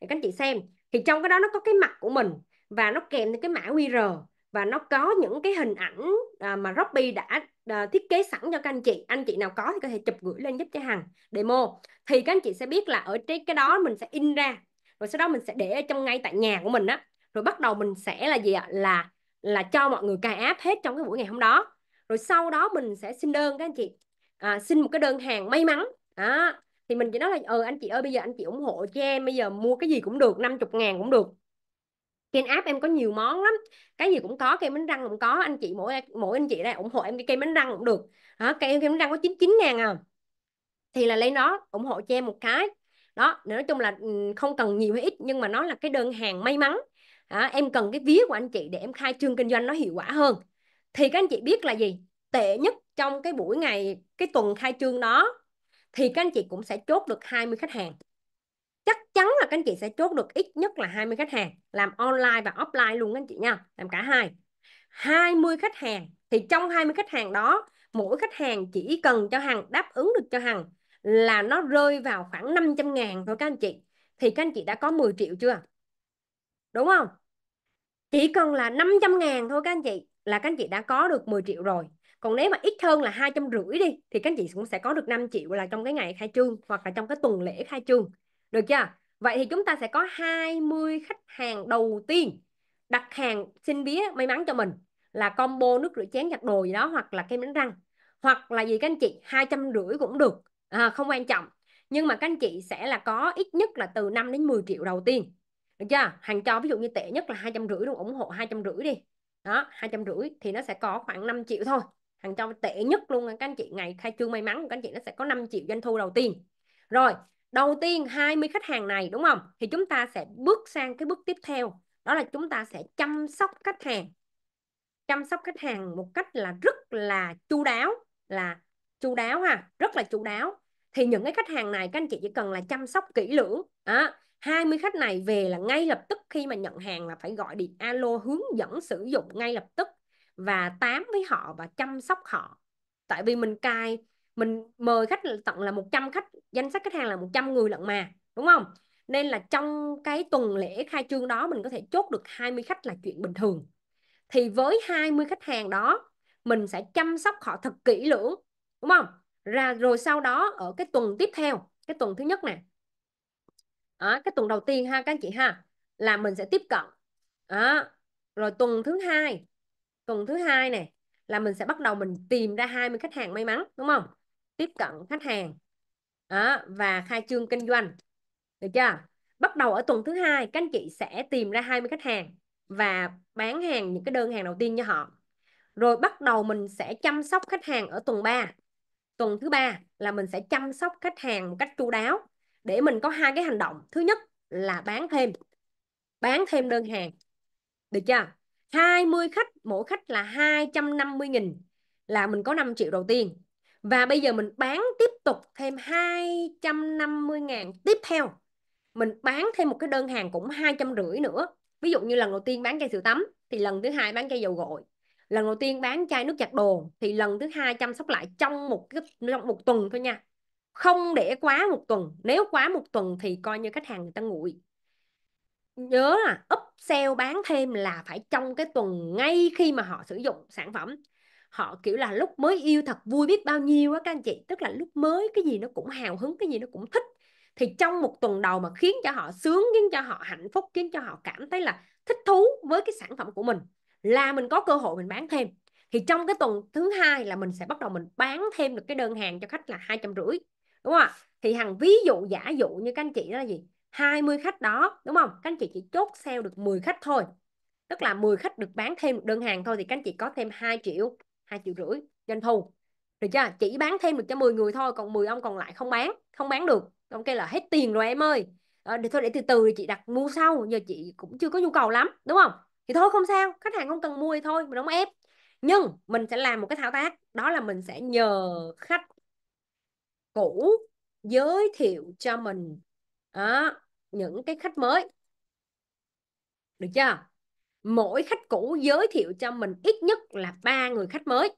để các anh chị xem thì trong cái đó nó có cái mặt của mình và nó kèm theo cái mã qr và nó có những cái hình ảnh à, mà Robby đã Ờ, thiết kế sẵn cho các anh chị anh chị nào có thì có thể chụp gửi lên giúp cho hằng demo thì các anh chị sẽ biết là ở trên cái đó mình sẽ in ra rồi sau đó mình sẽ để trong ngay tại nhà của mình á rồi bắt đầu mình sẽ là gì ạ là là cho mọi người cài app hết trong cái buổi ngày hôm đó rồi sau đó mình sẽ xin đơn các anh chị à, xin một cái đơn hàng may mắn đó thì mình chỉ nói là ừ anh chị ơi bây giờ anh chị ủng hộ cho em bây giờ mua cái gì cũng được 50 ngàn cũng được trên app em có nhiều món lắm cái gì cũng có cây bánh răng cũng có anh chị mỗi mỗi anh chị đây ủng hộ em cái cây bánh răng cũng được đó, cây, cây bánh răng có 99 ngàn à thì là lấy nó ủng hộ cho em một cái đó nói chung là ừ, không cần nhiều hay ít nhưng mà nó là cái đơn hàng may mắn à, em cần cái ví của anh chị để em khai trương kinh doanh nó hiệu quả hơn thì các anh chị biết là gì tệ nhất trong cái buổi ngày cái tuần khai trương đó thì các anh chị cũng sẽ chốt được 20 khách hàng chắc chắn là các anh chị sẽ chốt được ít nhất là 20 khách hàng làm online và offline luôn các anh chị nha làm cả hai 20 khách hàng thì trong 20 khách hàng đó mỗi khách hàng chỉ cần cho Hằng đáp ứng được cho Hằng là nó rơi vào khoảng 500 ngàn thôi các anh chị thì các anh chị đã có 10 triệu chưa đúng không chỉ cần là 500 ngàn thôi các anh chị là các anh chị đã có được 10 triệu rồi còn nếu mà ít hơn là hai trăm rưỡi đi thì các anh chị cũng sẽ có được 5 triệu là trong cái ngày khai trương hoặc là trong cái tuần lễ khai trương được chưa? Vậy thì chúng ta sẽ có 20 khách hàng đầu tiên đặt hàng xin vía may mắn cho mình là combo nước rửa chén giặt đồ gì đó hoặc là kem đánh răng hoặc là gì các anh chị hai trăm rưỡi cũng được à, không quan trọng nhưng mà các anh chị sẽ là có ít nhất là từ 5 đến 10 triệu đầu tiên được chưa hàng cho ví dụ như tệ nhất là hai trăm rưỡi luôn ủng hộ hai trăm rưỡi đi đó hai trăm rưỡi thì nó sẽ có khoảng 5 triệu thôi hàng cho tệ nhất luôn các anh chị ngày khai trương may mắn các anh chị nó sẽ có 5 triệu doanh thu đầu tiên rồi đầu tiên 20 khách hàng này đúng không thì chúng ta sẽ bước sang cái bước tiếp theo đó là chúng ta sẽ chăm sóc khách hàng chăm sóc khách hàng một cách là rất là chu đáo là chu đáo ha rất là chu đáo thì những cái khách hàng này các anh chị chỉ cần là chăm sóc kỹ lưỡng à, 20 khách này về là ngay lập tức khi mà nhận hàng là phải gọi điện alo hướng dẫn sử dụng ngay lập tức và tám với họ và chăm sóc họ tại vì mình cài mình mời khách tận là 100 khách danh sách khách hàng là 100 người lận mà đúng không nên là trong cái tuần lễ khai trương đó mình có thể chốt được 20 khách là chuyện bình thường thì với 20 khách hàng đó mình sẽ chăm sóc họ thật kỹ lưỡng đúng không ra rồi sau đó ở cái tuần tiếp theo cái tuần thứ nhất nè à, cái tuần đầu tiên ha các anh chị ha là mình sẽ tiếp cận à, rồi tuần thứ hai tuần thứ hai này là mình sẽ bắt đầu mình tìm ra 20 khách hàng may mắn đúng không tiếp cận khách hàng đó, và khai trương kinh doanh được chưa bắt đầu ở tuần thứ hai các anh chị sẽ tìm ra 20 khách hàng và bán hàng những cái đơn hàng đầu tiên cho họ rồi bắt đầu mình sẽ chăm sóc khách hàng ở tuần 3 tuần thứ ba là mình sẽ chăm sóc khách hàng một cách chu đáo để mình có hai cái hành động thứ nhất là bán thêm bán thêm đơn hàng được chưa 20 khách mỗi khách là 250 nghìn là mình có 5 triệu đầu tiên và bây giờ mình bán tiếp tục thêm 250.000 tiếp theo mình bán thêm một cái đơn hàng cũng hai trăm rưỡi nữa ví dụ như lần đầu tiên bán chai sữa tắm thì lần thứ hai bán chai dầu gội lần đầu tiên bán chai nước giặt đồ thì lần thứ hai chăm sóc lại trong một cái trong một tuần thôi nha không để quá một tuần nếu quá một tuần thì coi như khách hàng người ta nguội nhớ là upsell bán thêm là phải trong cái tuần ngay khi mà họ sử dụng sản phẩm họ kiểu là lúc mới yêu thật vui biết bao nhiêu á các anh chị tức là lúc mới cái gì nó cũng hào hứng cái gì nó cũng thích thì trong một tuần đầu mà khiến cho họ sướng khiến cho họ hạnh phúc khiến cho họ cảm thấy là thích thú với cái sản phẩm của mình là mình có cơ hội mình bán thêm thì trong cái tuần thứ hai là mình sẽ bắt đầu mình bán thêm được cái đơn hàng cho khách là hai trăm rưỡi đúng không ạ thì hằng ví dụ giả dụ như các anh chị đó là gì 20 khách đó đúng không các anh chị chỉ chốt sale được 10 khách thôi tức là 10 khách được bán thêm một đơn hàng thôi thì các anh chị có thêm 2 triệu hai triệu rưỡi doanh thu được chưa chỉ bán thêm được cho 10 người thôi còn 10 ông còn lại không bán không bán được ông kêu là hết tiền rồi em ơi à, để thôi để từ từ chị đặt mua sau giờ chị cũng chưa có nhu cầu lắm đúng không thì thôi không sao khách hàng không cần mua thì thôi mình không ép nhưng mình sẽ làm một cái thao tác đó là mình sẽ nhờ khách cũ giới thiệu cho mình đó, ờ, những cái khách mới được chưa mỗi khách cũ giới thiệu cho mình ít nhất là ba người khách mới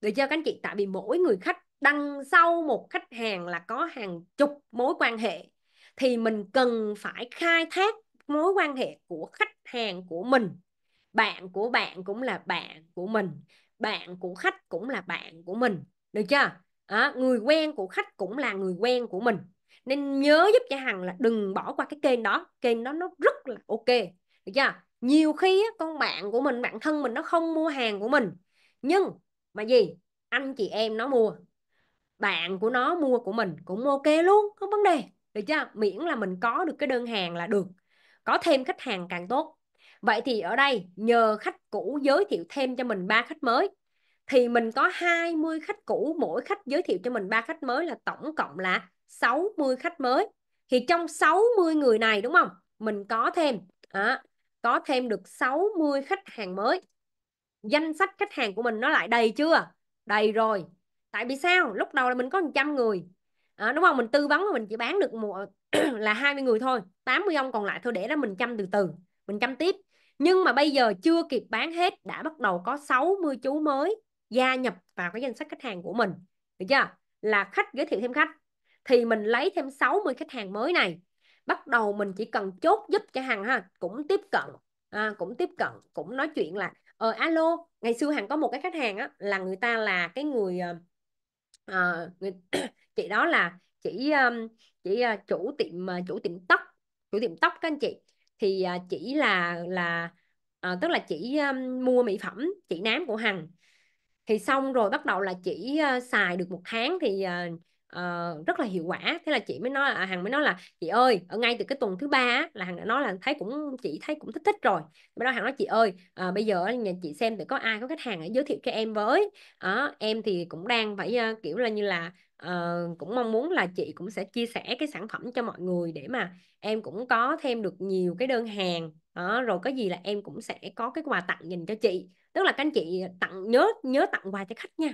được chưa các anh chị tại vì mỗi người khách đằng sau một khách hàng là có hàng chục mối quan hệ thì mình cần phải khai thác mối quan hệ của khách hàng của mình bạn của bạn cũng là bạn của mình bạn của khách cũng là bạn của mình được chưa à, người quen của khách cũng là người quen của mình nên nhớ giúp cho hằng là đừng bỏ qua cái kênh đó kênh đó nó rất là ok được chưa nhiều khi con bạn của mình bạn thân mình nó không mua hàng của mình nhưng mà gì anh chị em nó mua bạn của nó mua của mình cũng ok luôn không vấn đề được chưa miễn là mình có được cái đơn hàng là được có thêm khách hàng càng tốt vậy thì ở đây nhờ khách cũ giới thiệu thêm cho mình ba khách mới thì mình có 20 khách cũ mỗi khách giới thiệu cho mình ba khách mới là tổng cộng là 60 khách mới thì trong 60 người này đúng không mình có thêm à, có thêm được 60 khách hàng mới danh sách khách hàng của mình nó lại đầy chưa đầy rồi tại vì sao lúc đầu là mình có 100 người à, đúng không mình tư vấn mà mình chỉ bán được một *clears throat* là 20 người thôi 80 ông còn lại thôi để đó mình chăm từ từ mình chăm tiếp nhưng mà bây giờ chưa kịp bán hết đã bắt đầu có 60 chú mới gia nhập vào cái danh sách khách hàng của mình được chưa là khách giới thiệu thêm khách thì mình lấy thêm 60 khách hàng mới này bắt đầu mình chỉ cần chốt giúp cho hằng ha cũng tiếp cận à, cũng tiếp cận cũng nói chuyện là ờ alo ngày xưa hằng có một cái khách hàng á là người ta là cái người à, người *clears throat* chị đó là chỉ chỉ ờ, chủ tiệm chủ tiệm tóc chủ tiệm tóc các anh chị thì chỉ là là à, tức là chỉ mua mỹ phẩm chị nám của hằng thì xong rồi bắt đầu là chỉ xài được một tháng thì uh, rất là hiệu quả thế là chị mới nói là hằng mới nói là chị ơi ở ngay từ cái tuần thứ ba là hằng đã nói là thấy cũng chị thấy cũng thích thích rồi bắt đầu hằng nói chị ơi uh, bây giờ nhà chị xem thì có ai có khách hàng giới thiệu cho em với uh, em thì cũng đang phải uh, kiểu là như là uh, cũng mong muốn là chị cũng sẽ chia sẻ cái sản phẩm cho mọi người để mà em cũng có thêm được nhiều cái đơn hàng đó, rồi có gì là em cũng sẽ có cái quà tặng dành cho chị tức là các anh chị tặng nhớ nhớ tặng quà cho khách nha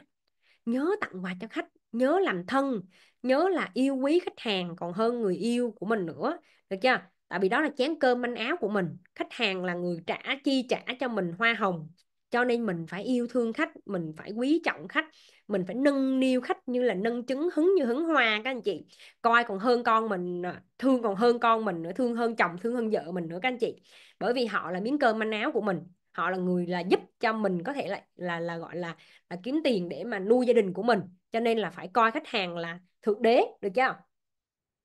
nhớ tặng quà cho khách nhớ làm thân nhớ là yêu quý khách hàng còn hơn người yêu của mình nữa được chưa tại vì đó là chén cơm manh áo của mình khách hàng là người trả chi trả cho mình hoa hồng cho nên mình phải yêu thương khách mình phải quý trọng khách mình phải nâng niu khách như là nâng trứng hứng như hứng hoa các anh chị coi còn hơn con mình à, thương còn hơn con mình nữa thương hơn chồng thương hơn vợ mình nữa các anh chị bởi vì họ là miếng cơm manh áo của mình họ là người là giúp cho mình có thể là là là gọi là là kiếm tiền để mà nuôi gia đình của mình cho nên là phải coi khách hàng là thượng đế được chưa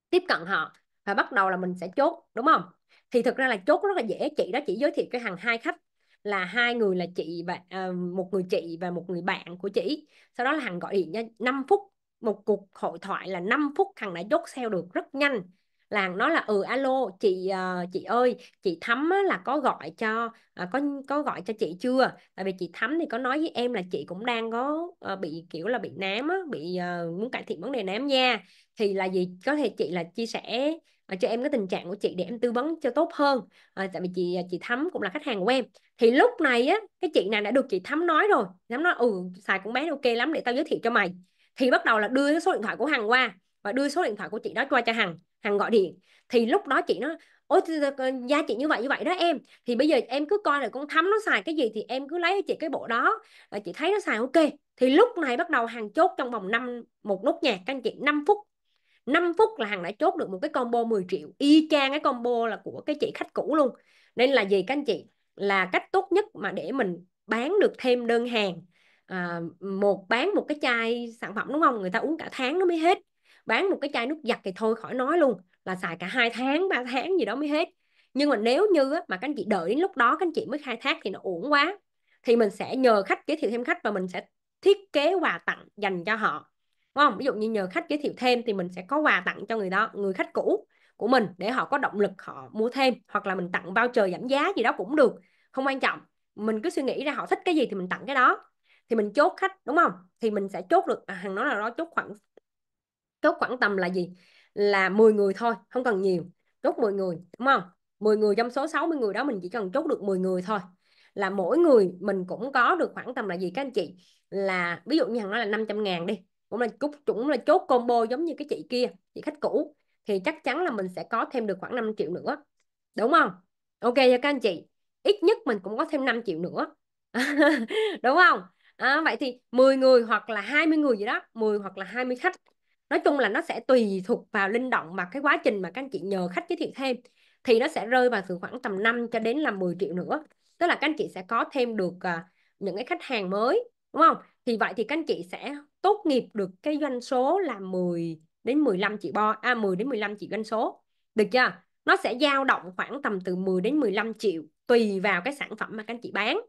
tiếp cận họ và bắt đầu là mình sẽ chốt đúng không thì thực ra là chốt rất là dễ chị đó chỉ giới thiệu cái hàng hai khách là hai người là chị và uh, một người chị và một người bạn của chị sau đó là hàng gọi điện nha 5 phút một cuộc hội thoại là 5 phút hằng đã chốt sale được rất nhanh là nó là ừ alo chị uh, chị ơi chị thắm á, là có gọi cho uh, có có gọi cho chị chưa tại vì chị thắm thì có nói với em là chị cũng đang có uh, bị kiểu là bị nám á, bị uh, muốn cải thiện vấn đề nám da thì là gì có thể chị là chia sẻ uh, cho em cái tình trạng của chị để em tư vấn cho tốt hơn uh, tại vì chị chị thắm cũng là khách hàng của em thì lúc này á cái chị này đã được chị thắm nói rồi thắm nói ừ xài cũng bé ok lắm để tao giới thiệu cho mày thì bắt đầu là đưa cái số điện thoại của hằng qua và đưa số điện thoại của chị đó qua cho hằng hằng gọi điện thì lúc đó chị nó ôi gia chị như vậy như vậy đó em thì bây giờ em cứ coi là con thắm nó xài cái gì thì em cứ lấy chị cái bộ đó và chị thấy nó xài ok thì lúc này bắt đầu hàng chốt trong vòng năm một nốt nhạc các anh chị 5 phút 5 phút là hàng đã chốt được một cái combo 10 triệu y chang cái combo là của cái chị khách cũ luôn nên là gì các anh chị là cách tốt nhất mà để mình bán được thêm đơn hàng à, một bán một cái chai sản phẩm đúng không người ta uống cả tháng nó mới hết bán một cái chai nước giặt thì thôi khỏi nói luôn là xài cả hai tháng 3 tháng gì đó mới hết nhưng mà nếu như mà các anh chị đợi đến lúc đó các anh chị mới khai thác thì nó uổng quá thì mình sẽ nhờ khách giới thiệu thêm khách và mình sẽ thiết kế quà tặng dành cho họ đúng không ví dụ như nhờ khách giới thiệu thêm thì mình sẽ có quà tặng cho người đó người khách cũ của mình để họ có động lực họ mua thêm hoặc là mình tặng bao voucher giảm giá gì đó cũng được không quan trọng mình cứ suy nghĩ ra họ thích cái gì thì mình tặng cái đó thì mình chốt khách đúng không thì mình sẽ chốt được à, hàng nói là đó chốt khoảng chốt khoảng tầm là gì là 10 người thôi không cần nhiều chốt 10 người đúng không 10 người trong số 60 người đó mình chỉ cần chốt được 10 người thôi là mỗi người mình cũng có được khoảng tầm là gì các anh chị là ví dụ như hằng nói là 500 ngàn đi cũng là cúc cũng là chốt combo giống như cái chị kia chị khách cũ thì chắc chắn là mình sẽ có thêm được khoảng 5 triệu nữa đúng không ok cho các anh chị ít nhất mình cũng có thêm 5 triệu nữa *laughs* đúng không à, vậy thì 10 người hoặc là 20 người gì đó 10 hoặc là 20 khách nói chung là nó sẽ tùy thuộc vào linh động mà cái quá trình mà các anh chị nhờ khách giới thiệu thêm thì nó sẽ rơi vào từ khoảng tầm 5 cho đến là 10 triệu nữa tức là các anh chị sẽ có thêm được à, những cái khách hàng mới đúng không thì vậy thì các anh chị sẽ tốt nghiệp được cái doanh số là 10 đến 15 triệu bo à 10 đến 15 triệu doanh số được chưa nó sẽ dao động khoảng tầm từ 10 đến 15 triệu tùy vào cái sản phẩm mà các anh chị bán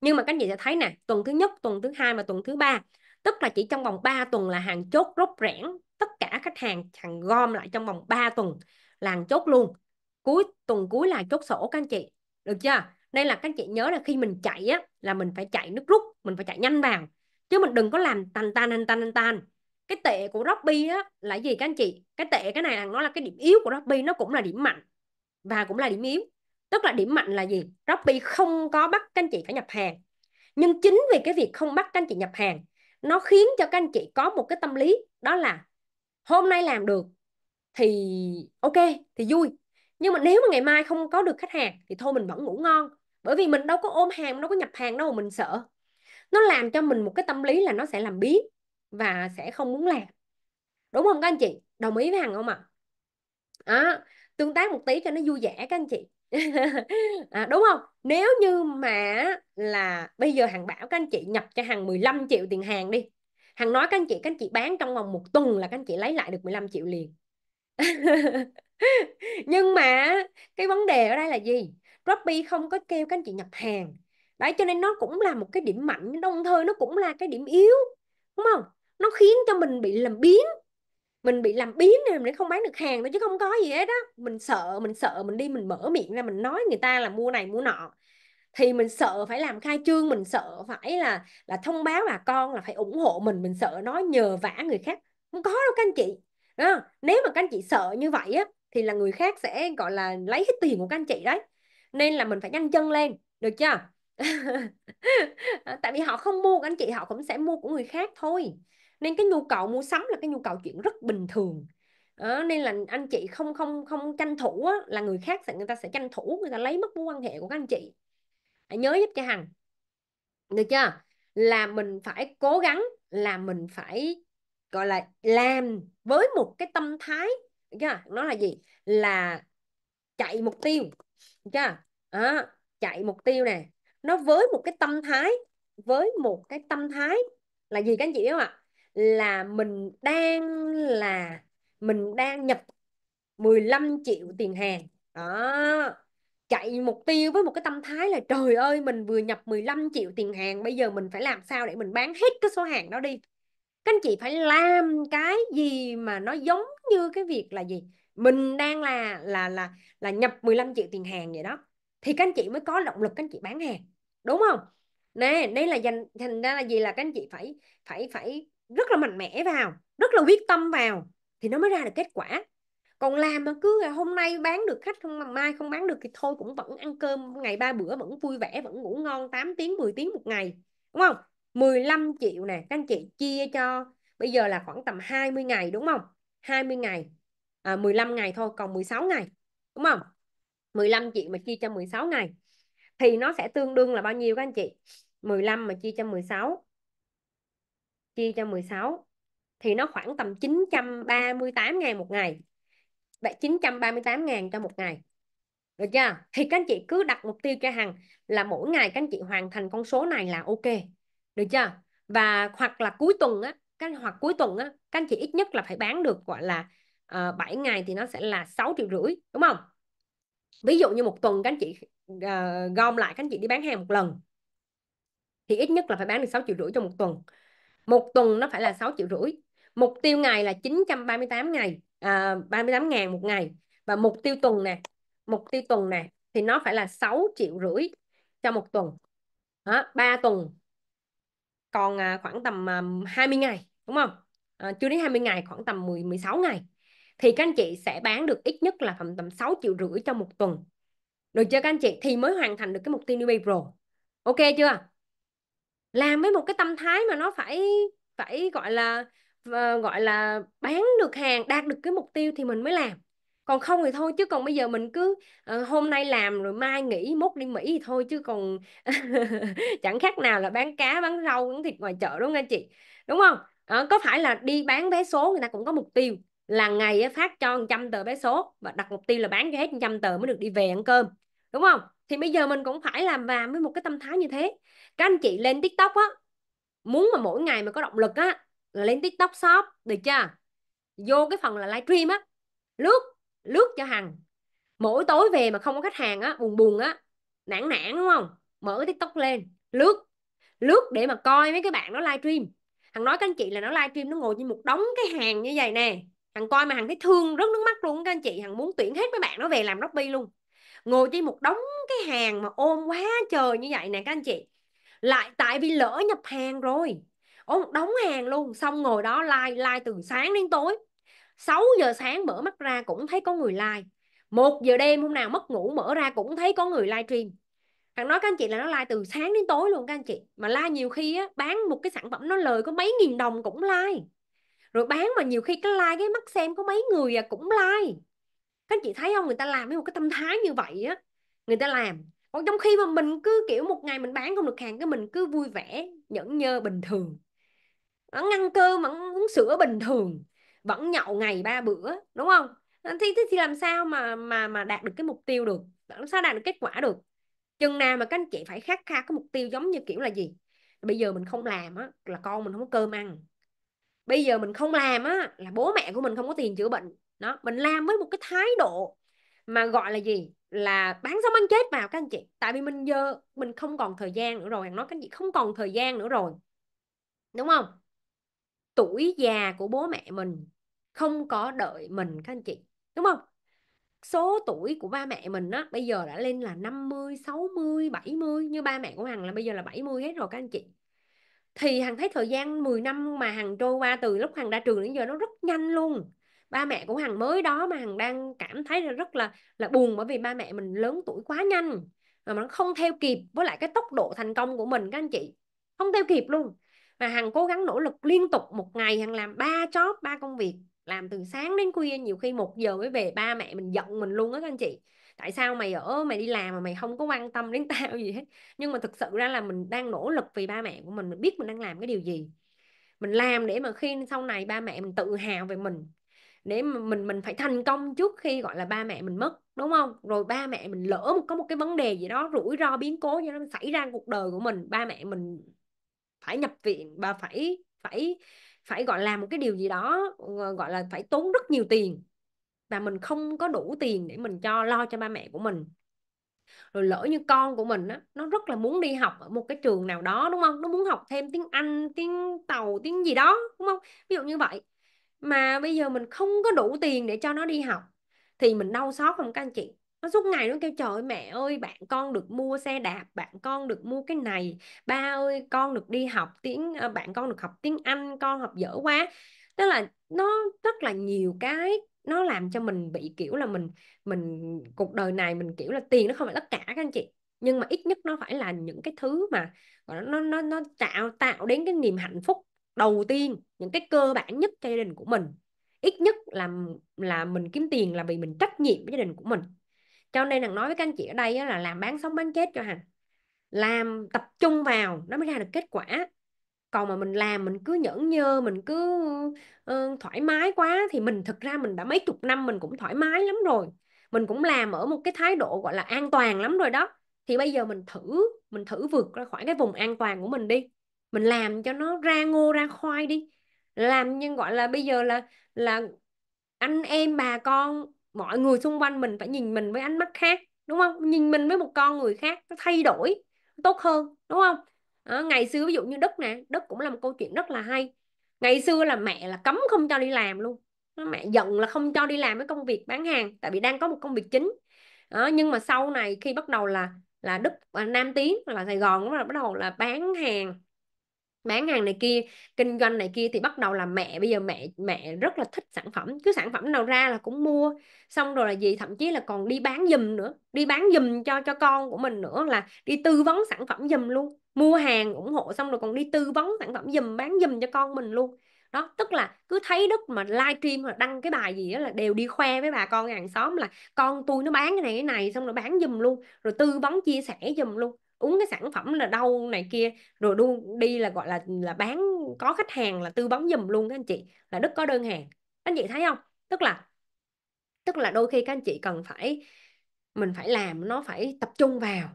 nhưng mà các anh chị sẽ thấy nè tuần thứ nhất tuần thứ hai và tuần thứ ba tức là chỉ trong vòng 3 tuần là hàng chốt rốt rẽn tất cả khách hàng hàng gom lại trong vòng 3 tuần là hàng chốt luôn cuối tuần cuối là chốt sổ các anh chị được chưa đây là các anh chị nhớ là khi mình chạy á là mình phải chạy nước rút mình phải chạy nhanh vào chứ mình đừng có làm tan tan tan tan tan cái tệ của Robby á là gì các anh chị cái tệ cái này là nó là cái điểm yếu của Robby nó cũng là điểm mạnh và cũng là điểm yếu tức là điểm mạnh là gì Robby không có bắt các anh chị phải nhập hàng nhưng chính vì cái việc không bắt các anh chị nhập hàng nó khiến cho các anh chị có một cái tâm lý đó là hôm nay làm được thì ok thì vui nhưng mà nếu mà ngày mai không có được khách hàng thì thôi mình vẫn ngủ ngon bởi vì mình đâu có ôm hàng đâu có nhập hàng đâu mà mình sợ nó làm cho mình một cái tâm lý là nó sẽ làm biến và sẽ không muốn làm đúng không các anh chị đồng ý với hằng không ạ à? à, tương tác một tí cho nó vui vẻ các anh chị *laughs* à, đúng không nếu như mà là bây giờ hàng bảo các anh chị nhập cho hàng 15 triệu tiền hàng đi hàng nói các anh chị các anh chị bán trong vòng một tuần là các anh chị lấy lại được 15 triệu liền *laughs* nhưng mà cái vấn đề ở đây là gì Robby không có kêu các anh chị nhập hàng đấy cho nên nó cũng là một cái điểm mạnh đồng thời nó cũng là cái điểm yếu đúng không nó khiến cho mình bị làm biến mình bị làm biến nên mình không bán được hàng thôi chứ không có gì hết đó mình sợ mình sợ mình đi mình mở miệng ra mình nói người ta là mua này mua nọ thì mình sợ phải làm khai trương mình sợ phải là là thông báo bà con là phải ủng hộ mình mình sợ nói nhờ vả người khác không có đâu các anh chị đó. nếu mà các anh chị sợ như vậy á thì là người khác sẽ gọi là lấy hết tiền của các anh chị đấy nên là mình phải nhanh chân lên được chưa *laughs* tại vì họ không mua các anh chị họ cũng sẽ mua của người khác thôi nên cái nhu cầu mua sắm là cái nhu cầu chuyện rất bình thường à, nên là anh chị không không không tranh thủ á, là người khác sẽ người ta sẽ tranh thủ người ta lấy mất mối quan hệ của các anh chị hãy nhớ giúp cho hằng được chưa là mình phải cố gắng là mình phải gọi là làm với một cái tâm thái được chưa nó là gì là chạy mục tiêu được chưa à, chạy mục tiêu nè nó với một cái tâm thái với một cái tâm thái là gì các anh chị biết không ạ là mình đang là mình đang nhập 15 triệu tiền hàng đó chạy mục tiêu với một cái tâm thái là trời ơi mình vừa nhập 15 triệu tiền hàng bây giờ mình phải làm sao để mình bán hết cái số hàng đó đi các anh chị phải làm cái gì mà nó giống như cái việc là gì mình đang là là là là nhập 15 triệu tiền hàng vậy đó thì các anh chị mới có động lực các anh chị bán hàng đúng không nè đây là dành thành ra là gì là các anh chị phải phải phải rất là mạnh mẽ vào rất là quyết tâm vào thì nó mới ra được kết quả còn làm mà cứ hôm nay bán được khách không mà mai không bán được thì thôi cũng vẫn ăn cơm ngày ba bữa vẫn vui vẻ vẫn ngủ ngon 8 tiếng 10 tiếng một ngày đúng không 15 triệu nè các anh chị chia cho bây giờ là khoảng tầm 20 ngày đúng không 20 ngày à, 15 ngày thôi còn 16 ngày đúng không 15 triệu mà chia cho 16 ngày thì nó sẽ tương đương là bao nhiêu các anh chị 15 mà chia cho 16 chia cho 16 thì nó khoảng tầm 938 ngàn một ngày. Vậy 938 ngàn cho một ngày. Được chưa? Thì các anh chị cứ đặt mục tiêu cho Hằng là mỗi ngày các anh chị hoàn thành con số này là ok. Được chưa? Và hoặc là cuối tuần á, các hoặc cuối tuần á, các anh chị ít nhất là phải bán được gọi là uh, ờ, 7 ngày thì nó sẽ là 6 triệu rưỡi, đúng không? Ví dụ như một tuần các anh chị uh, gom lại các anh chị đi bán hàng một lần thì ít nhất là phải bán được 6 triệu rưỡi trong một tuần một tuần nó phải là 6 triệu rưỡi mục tiêu ngày là 938 ngày à, 38 ngàn một ngày và mục tiêu tuần nè mục tiêu tuần nè thì nó phải là 6 triệu rưỡi cho một tuần đó, 3 tuần còn à, khoảng tầm à, 20 ngày đúng không à, chưa đến 20 ngày khoảng tầm 10 16 ngày thì các anh chị sẽ bán được ít nhất là tầm tầm 6 triệu rưỡi cho một tuần được chưa các anh chị thì mới hoàn thành được cái mục tiêu newbie pro ok chưa làm với một cái tâm thái mà nó phải phải gọi là ờ, gọi là bán được hàng đạt được cái mục tiêu thì mình mới làm còn không thì thôi chứ còn bây giờ mình cứ uh, hôm nay làm rồi mai nghỉ mốt đi Mỹ thì thôi chứ còn *laughs* chẳng khác nào là bán cá bán rau bán thịt ngoài chợ đúng không anh chị đúng không à, có phải là đi bán vé số người ta cũng có mục tiêu là ngày phát cho 100 tờ vé số và đặt mục tiêu là bán cho hết 100 tờ mới được đi về ăn cơm đúng không thì bây giờ mình cũng phải làm và với một cái tâm thái như thế các anh chị lên tiktok á muốn mà mỗi ngày mà có động lực á là lên tiktok shop được chưa vô cái phần là livestream á lướt lướt cho hằng mỗi tối về mà không có khách hàng á buồn buồn á nản nản đúng không mở tiktok lên lướt lướt để mà coi mấy cái bạn nó livestream thằng nói các anh chị là nó livestream nó ngồi như một đống cái hàng như vậy nè thằng coi mà thằng thấy thương rất nước mắt luôn các anh chị thằng muốn tuyển hết mấy bạn nó về làm rugby luôn ngồi trên một đống cái hàng mà ôm quá trời như vậy nè các anh chị lại tại vì lỡ nhập hàng rồi ôm một đống hàng luôn xong ngồi đó like like từ sáng đến tối 6 giờ sáng mở mắt ra cũng thấy có người like 1 giờ đêm hôm nào mất ngủ mở ra cũng thấy có người live stream Thằng nói các anh chị là nó like từ sáng đến tối luôn các anh chị Mà like nhiều khi á, bán một cái sản phẩm nó lời có mấy nghìn đồng cũng like Rồi bán mà nhiều khi cái like cái mắt xem có mấy người à cũng like các chị thấy không người ta làm với một cái tâm thái như vậy á người ta làm còn trong khi mà mình cứ kiểu một ngày mình bán không được hàng cái mình cứ vui vẻ nhẫn nhơ bình thường vẫn ăn cơm vẫn uống sữa bình thường vẫn nhậu ngày ba bữa đúng không thì, thì, thì làm sao mà mà mà đạt được cái mục tiêu được làm sao đạt được kết quả được chừng nào mà các anh chị phải khát khao cái mục tiêu giống như kiểu là gì bây giờ mình không làm á là con mình không có cơm ăn bây giờ mình không làm á là bố mẹ của mình không có tiền chữa bệnh đó mình làm với một cái thái độ mà gọi là gì là bán sống ăn chết vào các anh chị tại vì mình giờ mình không còn thời gian nữa rồi nói các anh chị không còn thời gian nữa rồi đúng không tuổi già của bố mẹ mình không có đợi mình các anh chị đúng không số tuổi của ba mẹ mình á bây giờ đã lên là 50, 60, 70 như ba mẹ của Hằng là bây giờ là 70 hết rồi các anh chị thì Hằng thấy thời gian 10 năm mà Hằng trôi qua từ lúc Hằng ra trường đến giờ nó rất nhanh luôn ba mẹ của hằng mới đó mà hằng đang cảm thấy là rất là là buồn bởi vì ba mẹ mình lớn tuổi quá nhanh mà nó không theo kịp với lại cái tốc độ thành công của mình các anh chị không theo kịp luôn mà hằng cố gắng nỗ lực liên tục một ngày hằng làm ba job ba công việc làm từ sáng đến khuya nhiều khi một giờ mới về ba mẹ mình giận mình luôn á các anh chị tại sao mày ở mày đi làm mà mày không có quan tâm đến *laughs* tao gì hết nhưng mà thực sự ra là mình đang nỗ lực vì ba mẹ của mình mình biết mình đang làm cái điều gì mình làm để mà khi sau này ba mẹ mình tự hào về mình để mình mình phải thành công trước khi gọi là ba mẹ mình mất đúng không rồi ba mẹ mình lỡ có một cái vấn đề gì đó rủi ro biến cố cho nó xảy ra cuộc đời của mình ba mẹ mình phải nhập viện và phải phải phải gọi làm một cái điều gì đó ờ, gọi là phải tốn rất nhiều tiền và mình không có đủ tiền để mình cho lo cho ba mẹ của mình rồi lỡ như con của mình á nó rất là muốn đi học ở một cái trường nào đó đúng không nó muốn học thêm tiếng Anh tiếng Tàu tiếng gì đó đúng không ví dụ như vậy mà bây giờ mình không có đủ tiền để cho nó đi học thì mình đau xót không các anh chị nó suốt ngày nó kêu trời ơi, mẹ ơi bạn con được mua xe đạp bạn con được mua cái này ba ơi con được đi học tiếng ờ, bạn con được học tiếng anh con học dở quá tức là nó rất là nhiều cái nó làm cho mình bị kiểu là mình mình cuộc đời này mình kiểu là tiền nó không phải tất cả các anh chị nhưng mà ít nhất nó phải là những cái thứ mà nó nó nó tạo tạo đến cái niềm hạnh phúc đầu tiên những cái cơ bản nhất cho gia đình của mình ít nhất là là mình kiếm tiền là vì mình trách nhiệm với gia đình của mình cho nên hằng nói với các anh chị ở đây là làm bán sống bán chết cho hằng làm tập trung vào nó mới ra được kết quả còn mà mình làm mình cứ nhẫn nhơ mình cứ uh, thoải mái quá thì mình thực ra mình đã mấy chục năm mình cũng thoải mái lắm rồi mình cũng làm ở một cái thái độ gọi là an toàn lắm rồi đó thì bây giờ mình thử mình thử vượt ra khỏi cái vùng an toàn của mình đi mình làm cho nó ra ngô ra khoai đi làm nhưng gọi là bây giờ là là anh em bà con mọi người xung quanh mình phải nhìn mình với ánh mắt khác đúng không nhìn mình với một con người khác nó thay đổi tốt hơn đúng không à, ngày xưa ví dụ như đức nè đức cũng là một câu chuyện rất là hay ngày xưa là mẹ là cấm không cho đi làm luôn mẹ giận là không cho đi làm cái công việc bán hàng tại vì đang có một công việc chính à, nhưng mà sau này khi bắt đầu là là đức à, nam tiến là sài gòn bắt đầu là bán hàng bán hàng này kia kinh doanh này kia thì bắt đầu là mẹ bây giờ mẹ mẹ rất là thích sản phẩm cứ sản phẩm nào ra là cũng mua xong rồi là gì thậm chí là còn đi bán giùm nữa đi bán giùm cho cho con của mình nữa là đi tư vấn sản phẩm giùm luôn mua hàng ủng hộ xong rồi còn đi tư vấn sản phẩm giùm bán giùm cho con mình luôn đó tức là cứ thấy đức mà livestream hoặc đăng cái bài gì đó là đều đi khoe với bà con hàng xóm là con tôi nó bán cái này cái này xong rồi bán giùm luôn rồi tư vấn chia sẻ giùm luôn uống cái sản phẩm là đâu này kia rồi đu đi là gọi là là bán có khách hàng là tư vấn giùm luôn các anh chị là đức có đơn hàng anh chị thấy không tức là tức là đôi khi các anh chị cần phải mình phải làm nó phải tập trung vào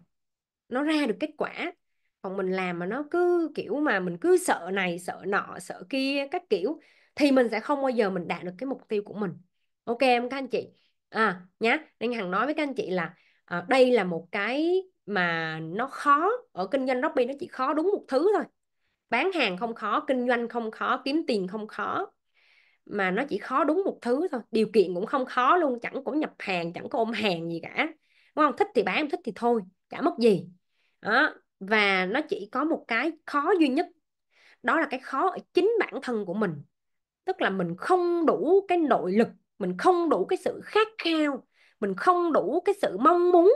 nó ra được kết quả còn mình làm mà nó cứ kiểu mà mình cứ sợ này sợ nọ sợ kia các kiểu thì mình sẽ không bao giờ mình đạt được cái mục tiêu của mình ok em các anh chị à nhá nên hằng nói với các anh chị là à, đây là một cái mà nó khó ở kinh doanh Robby nó chỉ khó đúng một thứ thôi bán hàng không khó kinh doanh không khó kiếm tiền không khó mà nó chỉ khó đúng một thứ thôi điều kiện cũng không khó luôn chẳng có nhập hàng chẳng có ôm hàng gì cả đúng không thích thì bán thích thì thôi chả mất gì đó và nó chỉ có một cái khó duy nhất đó là cái khó ở chính bản thân của mình tức là mình không đủ cái nội lực mình không đủ cái sự khát khao mình không đủ cái sự mong muốn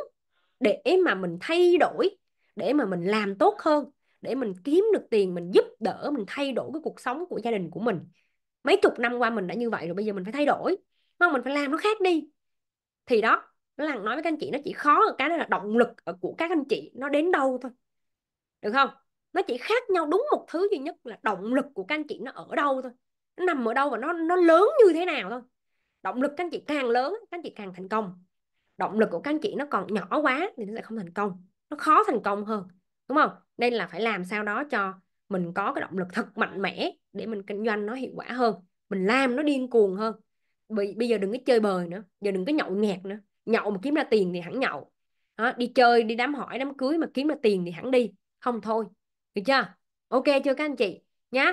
để mà mình thay đổi để mà mình làm tốt hơn để mình kiếm được tiền mình giúp đỡ mình thay đổi cái cuộc sống của gia đình của mình mấy chục năm qua mình đã như vậy rồi bây giờ mình phải thay đổi không mình phải làm nó khác đi thì đó nó là nói với các anh chị nó chỉ khó cái đó là động lực của các anh chị nó đến đâu thôi được không nó chỉ khác nhau đúng một thứ duy nhất là động lực của các anh chị nó ở đâu thôi nó nằm ở đâu và nó nó lớn như thế nào thôi động lực các anh chị càng lớn các anh chị càng thành công động lực của các anh chị nó còn nhỏ quá thì nó sẽ không thành công nó khó thành công hơn đúng không nên là phải làm sao đó cho mình có cái động lực thật mạnh mẽ để mình kinh doanh nó hiệu quả hơn mình làm nó điên cuồng hơn bây, bây giờ đừng có chơi bời nữa giờ đừng có nhậu nhẹt nữa nhậu mà kiếm ra tiền thì hẳn nhậu đó, đi chơi đi đám hỏi đám cưới mà kiếm ra tiền thì hẳn đi không thôi được chưa ok chưa các anh chị nhá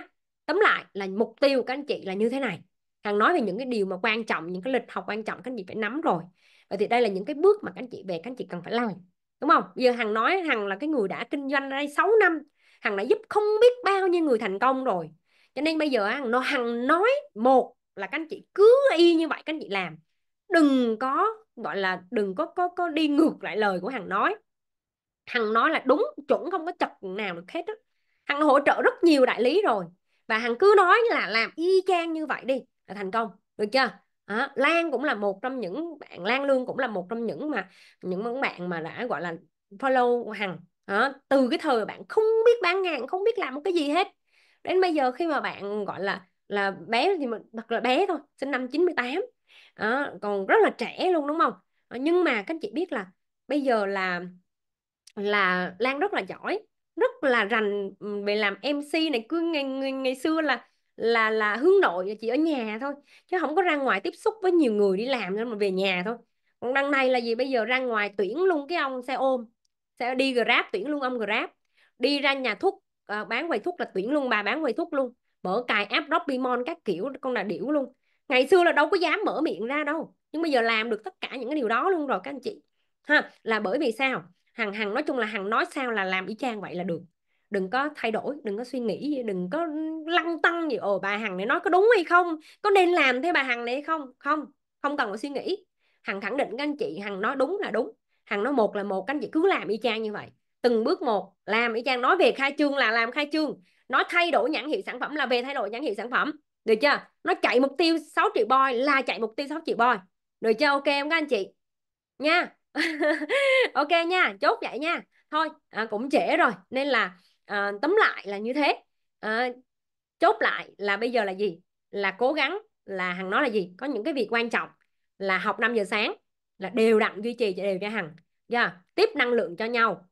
tóm lại là mục tiêu của các anh chị là như thế này hằng nói về những cái điều mà quan trọng những cái lịch học quan trọng các anh chị phải nắm rồi vậy thì đây là những cái bước mà các anh chị về các anh chị cần phải làm đúng không giờ hằng nói hằng là cái người đã kinh doanh ở đây 6 năm hằng đã giúp không biết bao nhiêu người thành công rồi cho nên bây giờ hằng, hằng nói một là các anh chị cứ y như vậy các anh chị làm đừng có gọi là đừng có có có đi ngược lại lời của hằng nói hằng nói là đúng chuẩn không có chật nào được hết á hằng hỗ trợ rất nhiều đại lý rồi và hằng cứ nói là làm y chang như vậy đi là thành công được chưa À, Lan cũng là một trong những bạn Lan Lương cũng là một trong những mà những bạn mà đã gọi là follow Hằng à, từ cái thời bạn không biết bán hàng không biết làm một cái gì hết đến bây giờ khi mà bạn gọi là là bé thì mình thật là bé thôi sinh năm 98 à, còn rất là trẻ luôn đúng không à, nhưng mà các anh chị biết là bây giờ là là Lan rất là giỏi rất là rành về làm MC này cứ ngày ngày, ngày xưa là là là hướng nội là chỉ ở nhà thôi chứ không có ra ngoài tiếp xúc với nhiều người đi làm nên mà về nhà thôi còn đằng này là gì bây giờ ra ngoài tuyển luôn cái ông xe ôm sẽ đi grab tuyển luôn ông grab đi ra nhà thuốc à, bán quầy thuốc là tuyển luôn bà bán quầy thuốc luôn mở cài app Robimon các kiểu con là điểu luôn ngày xưa là đâu có dám mở miệng ra đâu nhưng bây giờ làm được tất cả những cái điều đó luôn rồi các anh chị ha là bởi vì sao hằng hằng nói chung là hằng nói sao là làm y chang vậy là được đừng có thay đổi đừng có suy nghĩ gì, đừng có lăng tăng gì ồ bà hằng này nói có đúng hay không có nên làm theo bà hằng này hay không không không cần phải suy nghĩ hằng khẳng định các anh chị hằng nói đúng là đúng hằng nói một là một các anh chị cứ làm y chang như vậy từng bước một làm y chang nói về khai trương là làm khai trương nó thay đổi nhãn hiệu sản phẩm là về thay đổi nhãn hiệu sản phẩm được chưa nó chạy mục tiêu 6 triệu boy là chạy mục tiêu 6 triệu boy được chưa ok không các anh chị nha *laughs* ok nha chốt vậy nha thôi à, cũng trễ rồi nên là à, tóm lại là như thế à, chốt lại là bây giờ là gì là cố gắng là hằng nói là gì có những cái việc quan trọng là học 5 giờ sáng là đều đặn duy trì đều cho hằng yeah. tiếp năng lượng cho nhau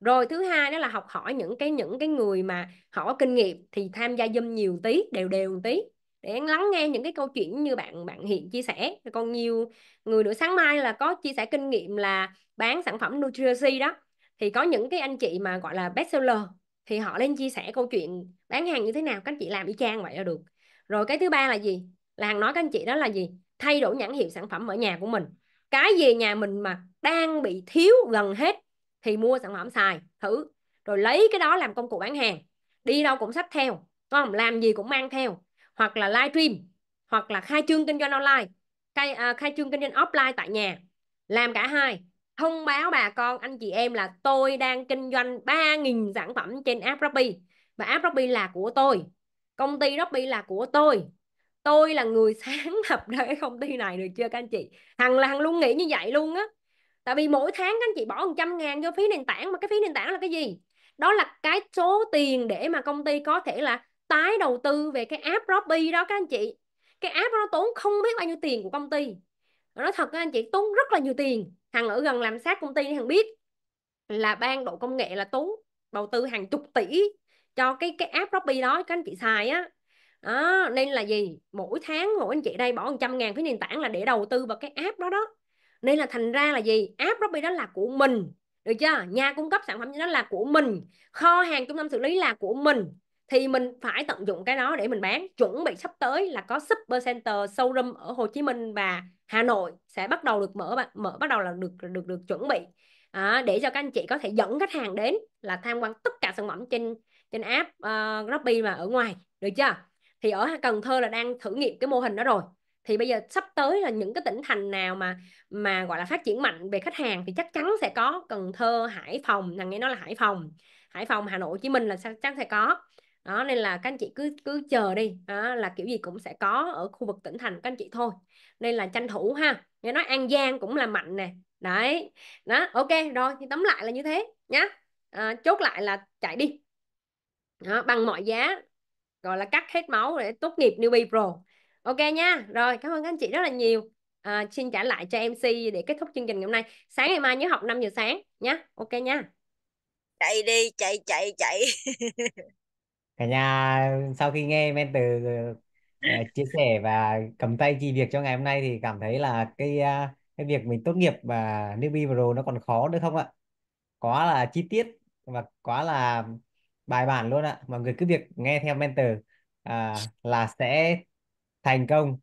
rồi thứ hai đó là học hỏi những cái những cái người mà họ có kinh nghiệm thì tham gia dâm nhiều tí đều đều một tí để lắng nghe những cái câu chuyện như bạn bạn hiện chia sẻ còn nhiều người nữa sáng mai là có chia sẻ kinh nghiệm là bán sản phẩm Nutricy đó thì có những cái anh chị mà gọi là best seller thì họ lên chia sẻ câu chuyện bán hàng như thế nào các anh chị làm y chang vậy là được rồi cái thứ ba là gì là hàng nói các anh chị đó là gì thay đổi nhãn hiệu sản phẩm ở nhà của mình cái gì nhà mình mà đang bị thiếu gần hết thì mua sản phẩm xài thử rồi lấy cái đó làm công cụ bán hàng đi đâu cũng sách theo không làm gì cũng mang theo hoặc là live stream hoặc là khai trương kinh doanh online khai, uh, khai trương kinh doanh offline tại nhà làm cả hai thông báo bà con anh chị em là tôi đang kinh doanh 3.000 sản phẩm trên app Robby và app Robby là của tôi công ty Robby là của tôi tôi là người *laughs* sáng lập ra cái công ty này được chưa các anh chị hằng là hằng luôn nghĩ như vậy luôn á tại vì mỗi tháng các anh chị bỏ 100 ngàn cho phí nền tảng mà cái phí nền tảng là cái gì đó là cái số tiền để mà công ty có thể là tái đầu tư về cái app Robby đó các anh chị cái app nó tốn không biết bao nhiêu tiền của công ty nói thật anh chị tốn rất là nhiều tiền hằng ở gần làm sát công ty hằng biết là ban độ công nghệ là tốn đầu tư hàng chục tỷ cho cái cái app Robby đó các anh chị xài á đó, nên là gì mỗi tháng mỗi anh chị đây bỏ 100 ngàn cái nền tảng là để đầu tư vào cái app đó đó nên là thành ra là gì app Robby đó là của mình được chưa nhà cung cấp sản phẩm đó là của mình kho hàng trung tâm xử lý là của mình thì mình phải tận dụng cái đó để mình bán chuẩn bị sắp tới là có super center showroom ở Hồ Chí Minh và Hà Nội sẽ bắt đầu được mở mở bắt đầu là được được được chuẩn bị à, để cho các anh chị có thể dẫn khách hàng đến là tham quan tất cả sản phẩm trên trên app uh, ờ, Robby mà ở ngoài được chưa thì ở Cần Thơ là đang thử nghiệm cái mô hình đó rồi thì bây giờ sắp tới là những cái tỉnh thành nào mà mà gọi là phát triển mạnh về khách hàng thì chắc chắn sẽ có Cần Thơ Hải Phòng là nghe nói là Hải Phòng Hải Phòng Hà Nội Hồ Chí Minh là chắc chắn sẽ có đó nên là các anh chị cứ cứ chờ đi đó, là kiểu gì cũng sẽ có ở khu vực tỉnh thành các anh chị thôi nên là tranh thủ ha nghe nói An Giang cũng là mạnh nè đấy đó ok rồi thì tóm lại là như thế nhá à, chốt lại là chạy đi đó, bằng mọi giá gọi là cắt hết máu để tốt nghiệp newbie pro ok nha rồi cảm ơn các anh chị rất là nhiều à, xin trả lại cho MC để kết thúc chương trình ngày hôm nay sáng ngày mai nhớ học 5 giờ sáng nhá ok nha chạy đi chạy chạy chạy *laughs* cả nhà sau khi nghe mentor ờ, chia sẻ và cầm tay chi việc cho ngày hôm nay thì cảm thấy là cái ờ, cái việc mình tốt nghiệp và newbie pro nó còn khó nữa không ạ quá là chi tiết và quá là bài bản luôn ạ mọi người cứ việc nghe theo mentor à, là sẽ thành công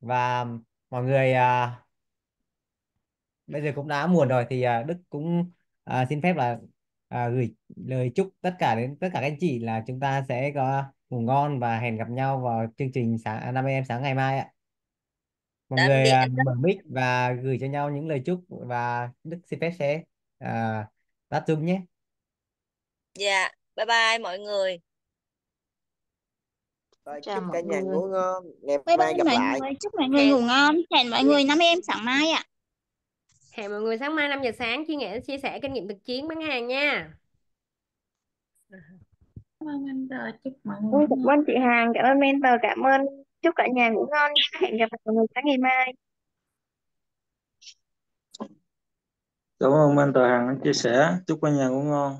và mọi người à, bây giờ cũng đã muộn rồi thì à, Đức cũng à, xin phép là à, gửi lời chúc tất cả đến tất cả các anh chị là chúng ta sẽ có ngủ ngon và hẹn gặp nhau vào chương trình sáng à, năm em sáng ngày mai ạ mọi người à, mở mic và gửi cho nhau những lời chúc và Đức xin phép sẽ à, tắt Zoom nhé Dạ, bye bye mọi người. Rồi, Chào chúc cả nhà người. ngủ ngon. Ngày Bye mai bye gặp mọi lại. người, chúc mọi người ngủ ngon. Hẹn mọi dạ. người năm em sáng mai ạ hẹn mọi người sáng mai 5 giờ sáng chia sẻ chia sẻ kinh nghiệm thực chiến bán hàng nha cảm ơn mentor chúc mọi người cảm ơn chị Hàng cảm ơn mentor cảm ơn chúc cả nhà ngủ ngon hẹn gặp mọi người sáng ngày mai cảm ơn mentor Hàng chia sẻ chúc cả nhà ngủ ngon